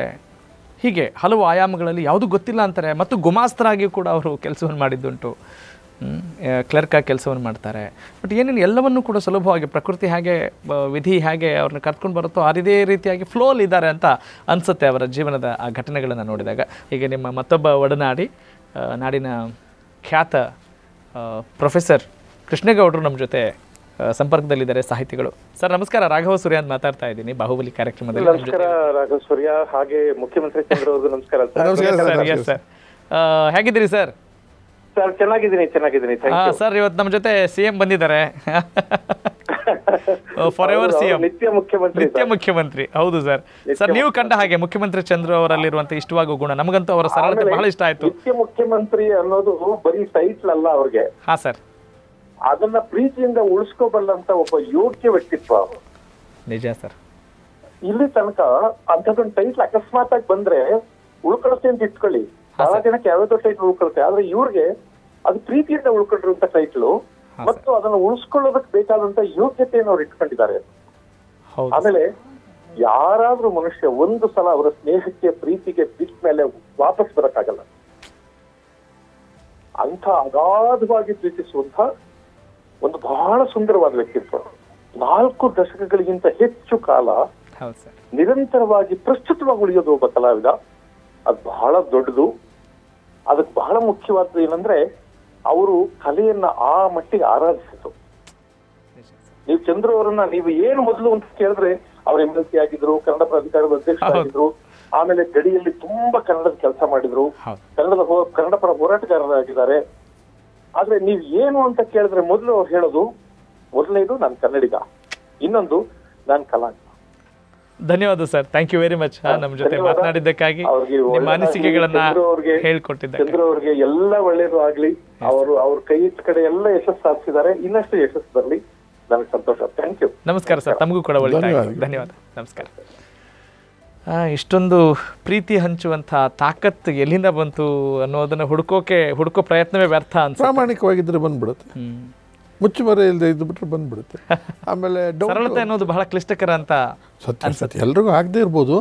ಹೀಗೆ ಹಲವು ಆಯಾಮಗಳಲ್ಲಿ ಯಾವುದು ಗೊತ್ತಿಲ್ಲ ಅಂತಾರೆ ಮತ್ತು ಗುಮಾಸ್ತರಾಗಿ ಕೂಡ ಅವರು ಕೆಲಸವನ್ನು ಮಾಡಿದ್ದುಂಟು ಆಗಿ ಕೆಲಸವನ್ನು ಮಾಡ್ತಾರೆ ಬಟ್ ಏನೇನು ಎಲ್ಲವನ್ನೂ ಕೂಡ ಸುಲಭವಾಗಿ ಪ್ರಕೃತಿ ಹೇಗೆ ವಿಧಿ ಹೇಗೆ ಅವ್ರನ್ನ ಕರ್ಕೊಂಡು ಬರುತ್ತೋ ಆ ಇದೇ ರೀತಿಯಾಗಿ ಫ್ಲೋಲ್ ಇದ್ದಾರೆ ಅಂತ ಅನಿಸುತ್ತೆ ಅವರ ಜೀವನದ ಆ ಘಟನೆಗಳನ್ನು ನೋಡಿದಾಗ ಹೀಗೆ ನಿಮ್ಮ ಮತ್ತೊಬ್ಬ ಒಡನಾಡಿ ನಾಡಿನ ಖ್ಯಾತ ಪ್ರೊಫೆಸರ್ ಕೃಷ್ಣೇಗೌಡರು ನಮ್ಮ ಜೊತೆ ಸಂಪರ್ಕದಲ್ಲಿದ್ದಾರೆ ಸಾಹಿತಿಗಳು ಸರ್ ನಮಸ್ಕಾರ ರಾಘವ ಸೂರ್ಯ ಅಂತ ಮಾತಾಡ್ತಾ ಇದ್ದೀನಿ ಬಾಹುಬಲಿ ಕಾರ್ಯಕ್ರಮದಲ್ಲಿ ರಾಘವ ಸೂರ್ಯ ಹಾಗೆ ಮುಖ್ಯಮಂತ್ರಿ ಚಂದ್ರ ನಮಸ್ಕಾರ ಸರ್ ಹೇಗಿದ್ದೀರಿ ಸರ್ ಸರ್ ಚೆನ್ನಾಗಿದ್ದೀನಿ ಚೆನ್ನಾಗಿದ್ದೀನಿ ಸರ್ ಇವತ್ತು ನಮ್ಮ ಜೊತೆ ಸಿಎಂ ಬಂದಿದ್ದಾರೆ ಫಾರ್ ಎವರ್ ಸಿಎಂ ನಿತ್ಯ ಮುಖ್ಯಮಂತ್ರಿ ನಿತ್ಯ ಮುಖ್ಯಮಂತ್ರಿ ಹೌದು ಸರ್ ಸರ್ ನೀವು ಕಂಡ ಹಾಗೆ ಮುಖ್ಯಮಂತ್ರಿ ಚಂದ್ರ ಅವರಲ್ಲಿರುವಂತ ಇಷ್ಟವಾಗುವ ಗುಣ ನಮಗಂತೂ ಅವರ ಸರಳತೆ ಬಹಳ ಇಷ್ಟ ಆಯ್ತು ಮುಖ್ಯಮಂತ್ರಿ ಅನ್ನೋದು ಬರೀ ಟೈಟ್ಲ್ ಅಲ್ಲ ಅವ್ರಿಗೆ ಹಾ ಸರ್ ಅದನ್ನ ಪ್ರೀತಿಯಿಂದ ಉಳಿಸ್ಕೋಬಲ್ಲಂತ ಒಬ್ಬ ಯೋಗ್ಯ ವ್ಯಕ್ತಿತ್ವ ಅವರು ನಿಜ ಸರ್ ಇಲ್ಲಿ ತನಕ ಅಂತದೊಂದು ಟೈಟ್ಲ್ ಅಕಸ್ಮಾತ್ ಆಗಿ ಬಂದ್ರೆ ಉಳ್ಕೊಳತ್ತೆ ಅಂತ ಇಟ್ಕೊಳ್ಳಿ ಬಹಳ ಜನಕ್ಕೆ ಯಾವ್ದೋ ಟೈಟ್ಲ್ ಉಳ್ಕೊಳುತ್ತೆ ಆದ್ರೆ ಇವ್ರಿಗೆ ಅದು ಪ್ರೀತಿಯಿಂದ ಉಳ್ಕೊಂಡಿರುವಂತ ಟೈಟ್ಲು ಮತ್ತು ಅದನ್ನ ಉಳಿಸ್ಕೊಳ್ಳೋದಕ್ಕೆ ಬೇಕಾದಂತ ಯೋಗ್ಯತೆಯನ್ನು ಅವ್ರು ಇಟ್ಕೊಂಡಿದ್ದಾರೆ ಆಮೇಲೆ ಯಾರಾದ್ರೂ ಮನುಷ್ಯ ಒಂದು ಸಲ ಅವರ ಸ್ನೇಹಕ್ಕೆ ಪ್ರೀತಿಗೆ ಬಿಟ್ಟ ಮೇಲೆ ವಾಪಸ್ ಬರಕ್ಕಾಗಲ್ಲ ಅಂಥ ಅಗಾಧವಾಗಿ ಪ್ರೀತಿಸುವಂತ ಒಂದು ಬಹಳ ಸುಂದರವಾದ ವ್ಯಕ್ತಿತ್ವ ನಾಲ್ಕು ದಶಕಗಳಿಗಿಂತ ಹೆಚ್ಚು ಕಾಲ ನಿರಂತರವಾಗಿ ಪ್ರಸ್ತುತವಾಗಿ ಉಳಿಯೋದು ಒಬ್ಬ ಕಲಾವಿದ ಅದು ಬಹಳ ದೊಡ್ಡದು ಅದಕ್ಕೆ ಬಹಳ ಮುಖ್ಯವಾದ್ದು ಏನಂದ್ರೆ ಅವರು ಕಲೆಯನ್ನ ಆ ಮಟ್ಟಿಗೆ ಆರಾಧಿಸಿತು ನೀವು ಚಂದ್ರ ಅವರನ್ನ ನೀವು ಏನು ಮೊದಲು ಅಂತ ಕೇಳಿದ್ರೆ ಅವ್ರ ಎಂ ಎಲ್ ಸಿ ಆಗಿದ್ರು ಕನ್ನಡ ಪ್ರಾಧಿಕಾರದ ಅಧ್ಯಕ್ಷ ಆಗಿದ್ರು ಆಮೇಲೆ ಗಡಿಯಲ್ಲಿ ತುಂಬಾ ಕನ್ನಡದ ಕೆಲಸ ಮಾಡಿದ್ರು ಕನ್ನಡದ ಕನ್ನಡ ಪರ ಹೋರಾಟಗಾರರಾಗಿದ್ದಾರೆ ಆದ್ರೆ ನೀವ್ ಏನು ಅಂತ ಕೇಳಿದ್ರೆ ಮೊದಲು ಅವ್ರು ಹೇಳೋದು ಮೊದಲನೇದು ನಾನು ಕನ್ನಡಿಗ ಇನ್ನೊಂದು ನಾನು ಕಲಾಂಗ ಧನ್ಯವಾದ sir thank you very much ನಮ್ಮ ಜೊತೆ ಮಾತನಾಡಿದ್ದಕ್ಕಾಗಿ ನಿಮ್ಮ ಅನಿಸಿಕೆಗಳನ್ನ ಹೇಳ್ಕೊಟ್ಟಿದ್ದೆ ಚಂದ್ರ ಅವ್ರಿಗೆ ಎಲ್ಲ ಒಳ್ಳೇದು ಆಗ್ಲಿ ಅವರು ಅವ್ರ ಕೈ ಕಡೆ ಎಲ್ಲ ಯಶಸ್ಸು ಸಾಧಿಸಿದ್ದಾರೆ ಇನ್ನಷ್ಟು ಯಶಸ್ಸು ಬರಲಿ ನನಗೆ ಸಂತೋಷ ಥ್ಯಾಂಕ್ ಯು ನಮಸ್ಕಾರ ಸರ್ ತಮಗೂ ಕೂಡ ಒಳ್ಳೆ ಧನ್ಯವಾದ ನಮಸ್ಕಾರ ಇಷ್ಟೊಂದು ಪ್ರೀತಿ ಹಂಚುವಂಥ ತಾಕತ್ತು ಎಲ್ಲಿಂದ ಬಂತು ಅನ್ನೋದನ್ನು ಹುಡುಕೋಕೆ ಹುಡುಕೋ ಪ್ರಯತ್ನವೇ ವ್ಯರ್ಥ ಅಂತ ಪ್ರಾಮಾಣಿಕವಾಗಿದ್ದರೆ ಬಂದ್ಬಿಡುತ್ತೆ ಮುಚ್ಚುಮರೆ ಇಲ್ಲದೆ ಇದ್ದುಬಿಟ್ರೆ ಬಂದ್ಬಿಡುತ್ತೆ [laughs] ಆಮೇಲೆ ಸರಳತೆ ಅನ್ನೋದು ಬಹಳ ಕ್ಲಿಷ್ಟಕರ ಅಂತ ಸತ್ಯ ಸತ್ಯ ಎಲ್ರಿಗೂ ಆಗದೆ ಇರ್ಬೋದು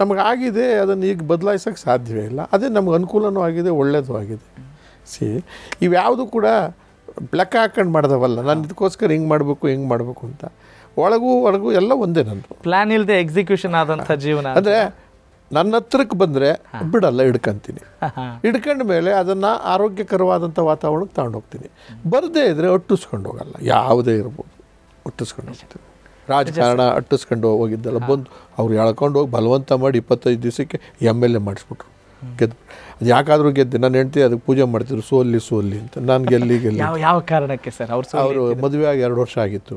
ನಮಗೆ ಆಗಿದೆ ಅದನ್ನು ಈಗ ಬದಲಾಯಿಸೋಕೆ ಸಾಧ್ಯವೇ ಇಲ್ಲ ಅದೇ ನಮ್ಗೆ ಅನುಕೂಲನೂ ಆಗಿದೆ ಒಳ್ಳೆಯದು ಆಗಿದೆ ಸಿ ಇವ್ಯಾವುದು ಕೂಡ ಲೆಕ್ಕ ಹಾಕೊಂಡು ಮಾಡ್ದವಲ್ಲ ನಾನು ಇದಕ್ಕೋಸ್ಕರ ಹಿಂಗೆ ಮಾಡಬೇಕು ಹಿಂಗೆ ಮಾಡಬೇಕು ಅಂತ ಒಳಗೂ ಒಳಗೂ ಎಲ್ಲ ಒಂದೇ ನಂದು ಪ್ಲ್ಯಾನ್ ಇಲ್ಲದೆ ಎಕ್ಸಿಕ್ಯೂಷನ್ ಆದಂಥ ಜೀವನ ಅಂದರೆ ನನ್ನ ಹತ್ರಕ್ಕೆ ಬಂದರೆ ಬಿಡಲ್ಲ ಹಿಡ್ಕೊಂತೀನಿ ಹಿಡ್ಕೊಂಡ ಮೇಲೆ ಅದನ್ನು ಆರೋಗ್ಯಕರವಾದಂಥ ವಾತಾವರಣಕ್ಕೆ ತಗೊಂಡೋಗ್ತೀನಿ ಬರದೇ ಇದ್ದರೆ ಅಟ್ಟಿಸ್ಕೊಂಡು ಹೋಗಲ್ಲ ಯಾವುದೇ ಇರ್ಬೋದು ಅಟ್ಟಿಸ್ಕೊಂಡು ಹೋಗ್ತೀನಿ ರಾಜಕಾರಣ ಅಟ್ಟಿಸ್ಕೊಂಡು ಹೋಗಿದ್ದಲ್ಲ ಬಂದು ಅವ್ರು ಎಳ್ಕೊಂಡು ಹೋಗಿ ಬಲವಂತ ಮಾಡಿ ಇಪ್ಪತ್ತೈದು ದಿವಸಕ್ಕೆ ಎಮ್ ಎಲ್ ಎ ಮಾಡಿಸ್ಬಿಟ್ರು ಗೆದ್ದು ಅದು ಯಾಕಾದರೂ ಗೆದ್ದೆ ನಾನು ಹೆಂಡ್ತಿ ಅದಕ್ಕೆ ಪೂಜೆ ಮಾಡ್ತಿದ್ರು ಸೋಲ್ಲಿ ಸೋಲ್ಲಿ ಅಂತ ನಾನು ಗೆಲ್ಲಿ [laughs] ಗೆಲ್ಲಿ ಯಾವ ಕಾರಣಕ್ಕೆ ಸರ್ ಅವರು ಅವರು ಮದುವೆ ಆಗಿ ಎರಡು ವರ್ಷ ಆಗಿತ್ತು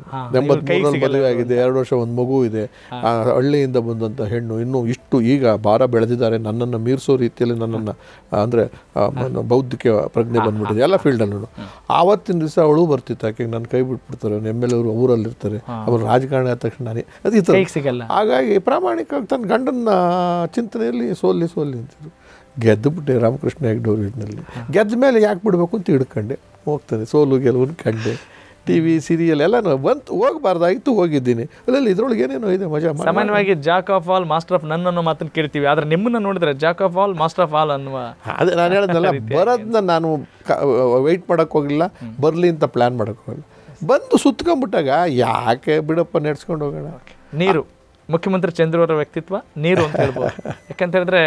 ಮದುವೆ ಆಗಿದೆ ಎರಡು ವರ್ಷ ಒಂದು ಮಗು ಇದೆ ಆ ಹಳ್ಳಿಯಿಂದ ಬಂದಂಥ ಹೆಣ್ಣು ಇನ್ನೂ ಇಷ್ಟು ಈಗ ಭಾರ ಬೆಳೆದಿದ್ದಾರೆ ನನ್ನನ್ನು ಮೀರಿಸೋ ರೀತಿಯಲ್ಲಿ ನನ್ನನ್ನು ಅಂದರೆ ಬೌದ್ಧಿಕ ಪ್ರಜ್ಞೆ ಬಂದ್ಬಿಟ್ಟಿದೆ ಎಲ್ಲ ಫೀಲ್ಡಲ್ಲೂ ಆವತ್ತಿನ ದಿವಸ ಅವಳು ಬರ್ತಿತ್ತು ಆಕೆಗೆ ನಾನು ಕೈ ಬಿಟ್ಬಿಡ್ತಾರೆ ಎಮ್ ಎಲ್ ಅವರು ಊರಲ್ಲಿರ್ತಾರೆ ಅವರು ರಾಜಕಾರಣಿ ಆದ ತಕ್ಷಣ ನಾನೇ ಅದು ಸಿಗಲ್ಲ ಹಾಗಾಗಿ ಪ್ರಾಮಾಣಿಕವಾಗಿ ತನ್ನ ಗಂಡನ ಚಿಂತನೆಯಲ್ಲಿ ಸೋಲ್ಲಿ ಸೋಲ್ಲಿ ಅಂತಿದ್ರು ಗೆದ್ದುಬಿಟ್ಟೆ ರಾಮಕೃಷ್ಣ ಹೆಗ್ಡೋರು ಗೆದ್ದ ಮೇಲೆ ಯಾಕೆ ಬಿಡಬೇಕು ಅಂತ ಹಿಡ್ಕೊಂಡೆ ಹೋಗ್ತದೆ ಸೋಲು ಗೆಲುವು ಕಂಡೆ ಟಿ ವಿ ಸೀರಿಯಲ್ ಎಲ್ಲ ಬಂತು ಹೋಗಬಾರ್ದಾಗಿತ್ತು ಹೋಗಿದ್ದೀನಿ ಅಲ್ಲಿ ಇದ್ರೊಳಗೆ ಏನೇನೋ ಇದೆ ಮಜಾ ಸಾಮಾನ್ಯವಾಗಿ jack of all master of ಅನ್ನೋ ಮಾತನ್ನು ಕೇಳ್ತೀವಿ ಆದರೆ ನಿಮ್ಮನ್ನು ನೋಡಿದ್ರೆ jack of all master of all ಅನ್ನುವ ಅದೇ ನಾನು ಹೇಳಿದ್ನಲ್ಲ ಬರೋದನ್ನ ನಾನು ವೆಯ್ಟ್ ಮಾಡೋಕೆ ಹೋಗಿಲ್ಲ ಬರಲಿ ಅಂತ ಪ್ಲ್ಯಾನ್ ಮಾಡೋಕೆ ಹೋಗಿಲ್ಲ ಬಂದು ಸುತ್ಕೊಂಡ್ಬಿಟ್ಟಾಗ ಯಾಕೆ ಬಿಡಪ್ಪ ನಡೆಸ್ಕೊಂಡು ಹೋಗೋಣ ನೀರು ಮುಖ್ಯಮಂತ್ರಿ ಚಂದ್ರವರ ವ್ಯಕ್ತಿತ್ವ ನೀರು ಅಂತ ಹೇಳ್ಬೋದು ಯಾಕಂತ ಹೇಳಿದ್ರೆ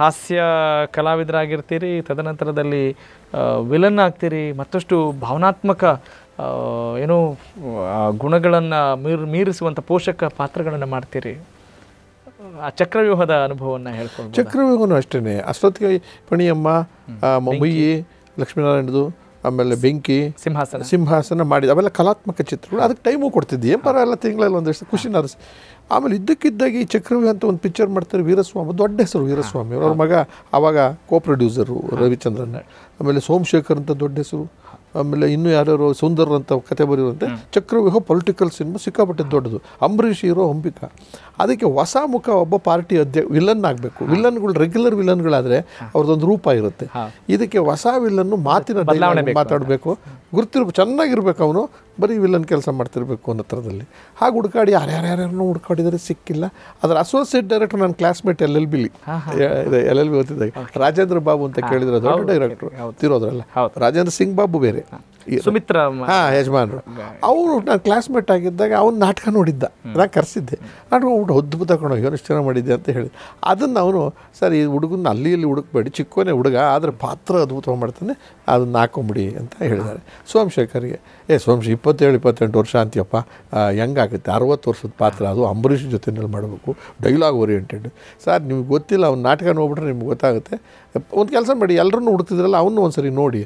ಹಾಸ್ಯ ಕಲಾವಿದರಾಗಿರ್ತೀರಿ ತದನಂತರದಲ್ಲಿ ವಿಲನ್ ಆಗ್ತೀರಿ ಮತ್ತಷ್ಟು ಭಾವನಾತ್ಮಕ ಏನು ಗುಣಗಳನ್ನು ಮೀರ್ ಮೀರಿಸುವಂಥ ಪೋಷಕ ಪಾತ್ರಗಳನ್ನು ಮಾಡ್ತೀರಿ ಆ ಚಕ್ರವ್ಯೂಹದ ಅನುಭವವನ್ನು ಹೇಳ್ಕೊಂಡು ಚಕ್ರವ್ಯೂಹನೂ ಅಷ್ಟೇ ಅಷ್ಟೊತ್ತಿಗೆ ಪಣಿಯಮ್ಮ ಮೊಯ್ಯಿ ಲಕ್ಷ್ಮೀನಾರಾಯಣದು ಆಮೇಲೆ ಬೆಂಕಿ ಸಿಂಹಾಸನ ಸಿಂಹಾಸನ ಮಾಡಿದ ಅವೆಲ್ಲ ಕಲಾತ್ಮಕ ಚಿತ್ರಗಳು ಅದಕ್ಕೆ ಟೈಮು ಕೊಡ್ತಿದ್ದೆ ಪರ ಎಲ್ಲ ತಿಂಗಳಲ್ಲಿ ಒಂದಷ್ಟು ಖುಷಿನ ಆಮೇಲೆ ಇದ್ದಕ್ಕಿದ್ದಾಗಿ ಈ ಅಂತ ಒಂದು ಪಿಕ್ಚರ್ ಮಾಡ್ತಾರೆ ವೀರಸ್ವಾಮಿ ದೊಡ್ಡ ಹೆಸರು ವೀರಸ್ವಾಮಿ ಅವ್ರ ಮಗ ಆವಾಗ ಕೋ ಪ್ರೊಡ್ಯೂಸರು ರವಿಚಂದ್ರನ್ ಆಮೇಲೆ ಸೋಮಶೇಖರ್ ಅಂತ ದೊಡ್ಡ ಹೆಸರು ಆಮೇಲೆ ಇನ್ನೂ ಯಾರ್ಯಾರು ಸುಂದರ್ ಅಂತ ಕತೆ ಬರೆಯುವಂತೆ ಚಕ್ರವ್ಯೂಹ ಪೊಲಿಟಿಕಲ್ ಸಿನಿಮಾ ಸಿಕ್ಕಾಪಟ್ಟೆ ದೊಡ್ಡದು ಅಂಬರೀಷ್ ಇರೋ ಅಂಬಿಕ ಅದಕ್ಕೆ ಹೊಸ ಮುಖ ಒಬ್ಬ ಪಾರ್ಟಿ ಅಧ್ಯ ವಿಲನ್ ಆಗಬೇಕು ವಿಲನ್ಗಳು ರೆಗ್ಯುಲರ್ ವಿಲನ್ಗಳಾದರೆ ಅವ್ರದ್ದೊಂದು ರೂಪ ಇರುತ್ತೆ ಇದಕ್ಕೆ ಹೊಸ ವಿಲನ್ನು ಮಾತಿನ ಮಾತಾಡಬೇಕು ಗುರ್ತಿರ್ಬೇಕು ಚೆನ್ನಾಗಿರ್ಬೇಕು ಅವನು ಬರೀ ವಿಲನ್ ಕೆಲಸ ಮಾಡ್ತಿರ್ಬೇಕು ಅನ್ನೋ ಥರದಲ್ಲಿ ಹಾಗೆ ಹುಡುಕಾಡಿ ಯಾರ್ಯಾರ್ಯಾರನ್ನೂ ಹುಡ್ಕಾಡಿದರೆ ಸಿಕ್ಕಿಲ್ಲ ಅದರ ಅಸೋಸಿಯೇಟ್ ಡೈರೆಕ್ಟರ್ ನನ್ನ ಕ್ಲಾಸ್ಮೇಟ್ ಎಲ್ ಎಲ್ ಬಿಲಿ ಎಲ್ ಎಲ್ ಬಿ ಓದಿದ್ದಾಗ ರಾಜೇಂದ್ರ ಬಾಬು ಅಂತ ಕೇಳಿದ್ರು ದೊಡ್ಡ ಡೈರೆಕ್ಟರ್ ತಿರೋದ್ರಲ್ಲ ರಾಜೇಂದ್ರ ಸಿಂಗ್ ಬಾಬು ಬೇರೆ ಅಲ್ಲಿ ಸುಮಿತ್ರ ಹಾಂ ಯಜಮಾನರು ಅವರು ನಾನು ಕ್ಲಾಸ್ಮೇಟ್ ಆಗಿದ್ದಾಗ ಅವ್ನು ನಾಟಕ ನೋಡಿದ್ದ ನಾನು ಕರೆಸಿದ್ದೆ ನಾಟಕ ಊಟ ಅದ್ಭುತ ಕಣೋ ಇವನಿಷ್ಟು ಚೆನ್ನಾಗಿ ಮಾಡಿದ್ದೆ ಅಂತ ಹೇಳಿ ಅದನ್ನು ಅವನು ಸರ್ ಈ ಹುಡುಗನ ಅಲ್ಲಿ ಇಲ್ಲಿ ಹುಡುಕ್ಬೇಡಿ ಚಿಕ್ಕೋನೇ ಹುಡುಗ ಆದರೆ ಪಾತ್ರ ಅದ್ಭುತವಾಗಿ ಮಾಡ್ತಾನೆ ಅದನ್ನು ಹಾಕೊಂಬಿಡಿ ಅಂತ ಹೇಳಿದ್ದಾರೆ ಸೋಮಶೇಖರ್ಗೆ ಏ ಸೋಮಶೇಖರ್ ಇಪ್ಪತ್ತೇಳು ಇಪ್ಪತ್ತೆಂಟು ವರ್ಷ ಅಂತೀಯಪ್ಪ ಹೆಂಗಾಗುತ್ತೆ ಅರವತ್ತು ವರ್ಷದ ಪಾತ್ರ ಅದು ಅಂಬರೀಷ್ ಜೊತೆಯಲ್ಲಿ ಮಾಡಬೇಕು ಡೈಲಾಗ್ ಓರಿಯೆಂಟೆಡ್ ಸರ್ ನಿಮ್ಗೆ ಗೊತ್ತಿಲ್ಲ ಅವ್ನು ನಾಟಕ ನೋಡ್ಬಿಟ್ರೆ ನಿಮ್ಗೆ ಗೊತ್ತಾಗುತ್ತೆ ಒಂದು ಕೆಲಸ ಮಾಡಿ ಎಲ್ಲರೂ ಹುಡ್ತಿದ್ರಲ್ಲ ಅವನು ಒಂದು ಸರಿ ನೋಡಿ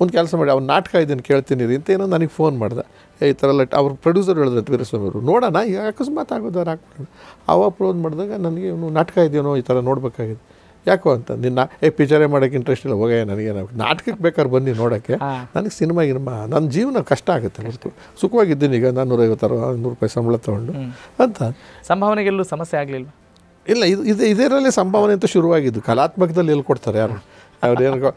ಒಂದು ಕೆಲಸ ಮಾಡಿ ಅವ್ನು ನಾಟಕ ಇದನ್ನು ಕೇಳ್ತೀನಿ ರೀ ಅಂತ ಏನೋ ನನಗೆ ಫೋನ್ ಮಾಡ್ದೆ ಈ ಥರ ಎಲ್ಲ ಅವ್ರ ಪ್ರೊಡ್ಯೂಸರ್ ಹೇಳಿದ್ರು ವೀರಸ್ವಾಮಿ ಅವರು ನೋಡೋಣ ಈಗ ಅಕಸ್ಮಾತ್ ಆಗೋದು ಅವ್ರು ಹಾಕ್ಬಿಡೋಣ ಅವ ಮಾಡಿದಾಗ ನನಗೆ ಇವನು ನಾಟಕ ಇದೆಯೇನೋ ಈ ಥರ ನೋಡಬೇಕಾಗಿದೆ ಯಾಕೋ ಅಂತ ನಿನ್ನ ಏ ಪಿಚರೇ ಮಾಡೋಕ್ಕೆ ಇಂಟ್ರೆಸ್ಟ್ ಇಲ್ಲ ಹೋಗೇ ನನಗೆ ನಾಟಕಕ್ಕೆ ಬೇಕಾದ್ರೆ ಬನ್ನಿ ನೋಡೋಕ್ಕೆ ನನಗೆ ಸಿನಿಮಾ ಗಿನಿಮ ನನ್ನ ಜೀವನ ಕಷ್ಟ ಆಗುತ್ತೆ ಗೊತ್ತು ಸುಖವಾಗಿದ್ದೀನಿ ಈಗ ನಾನ್ನೂರೈವತ್ತಾರು ನೂರು ರೂಪಾಯಿ ಸಂಬಳ ತೊಗೊಂಡು ಅಂತ ಸಂಭಾವನೆಗೆಲ್ಲೂ ಸಮಸ್ಯೆ ಆಗಲಿಲ್ಲ ಇಲ್ಲ ಇದು ಇದು ಇದರಲ್ಲೇ ಸಂಭಾವನೆ ಅಂತ ಶುರುವಾಗಿದ್ದು ಕಲಾತ್ಮಕದಲ್ಲಿ ಕೊಡ್ತಾರೆ ಯಾರು ಅವ್ರೇನು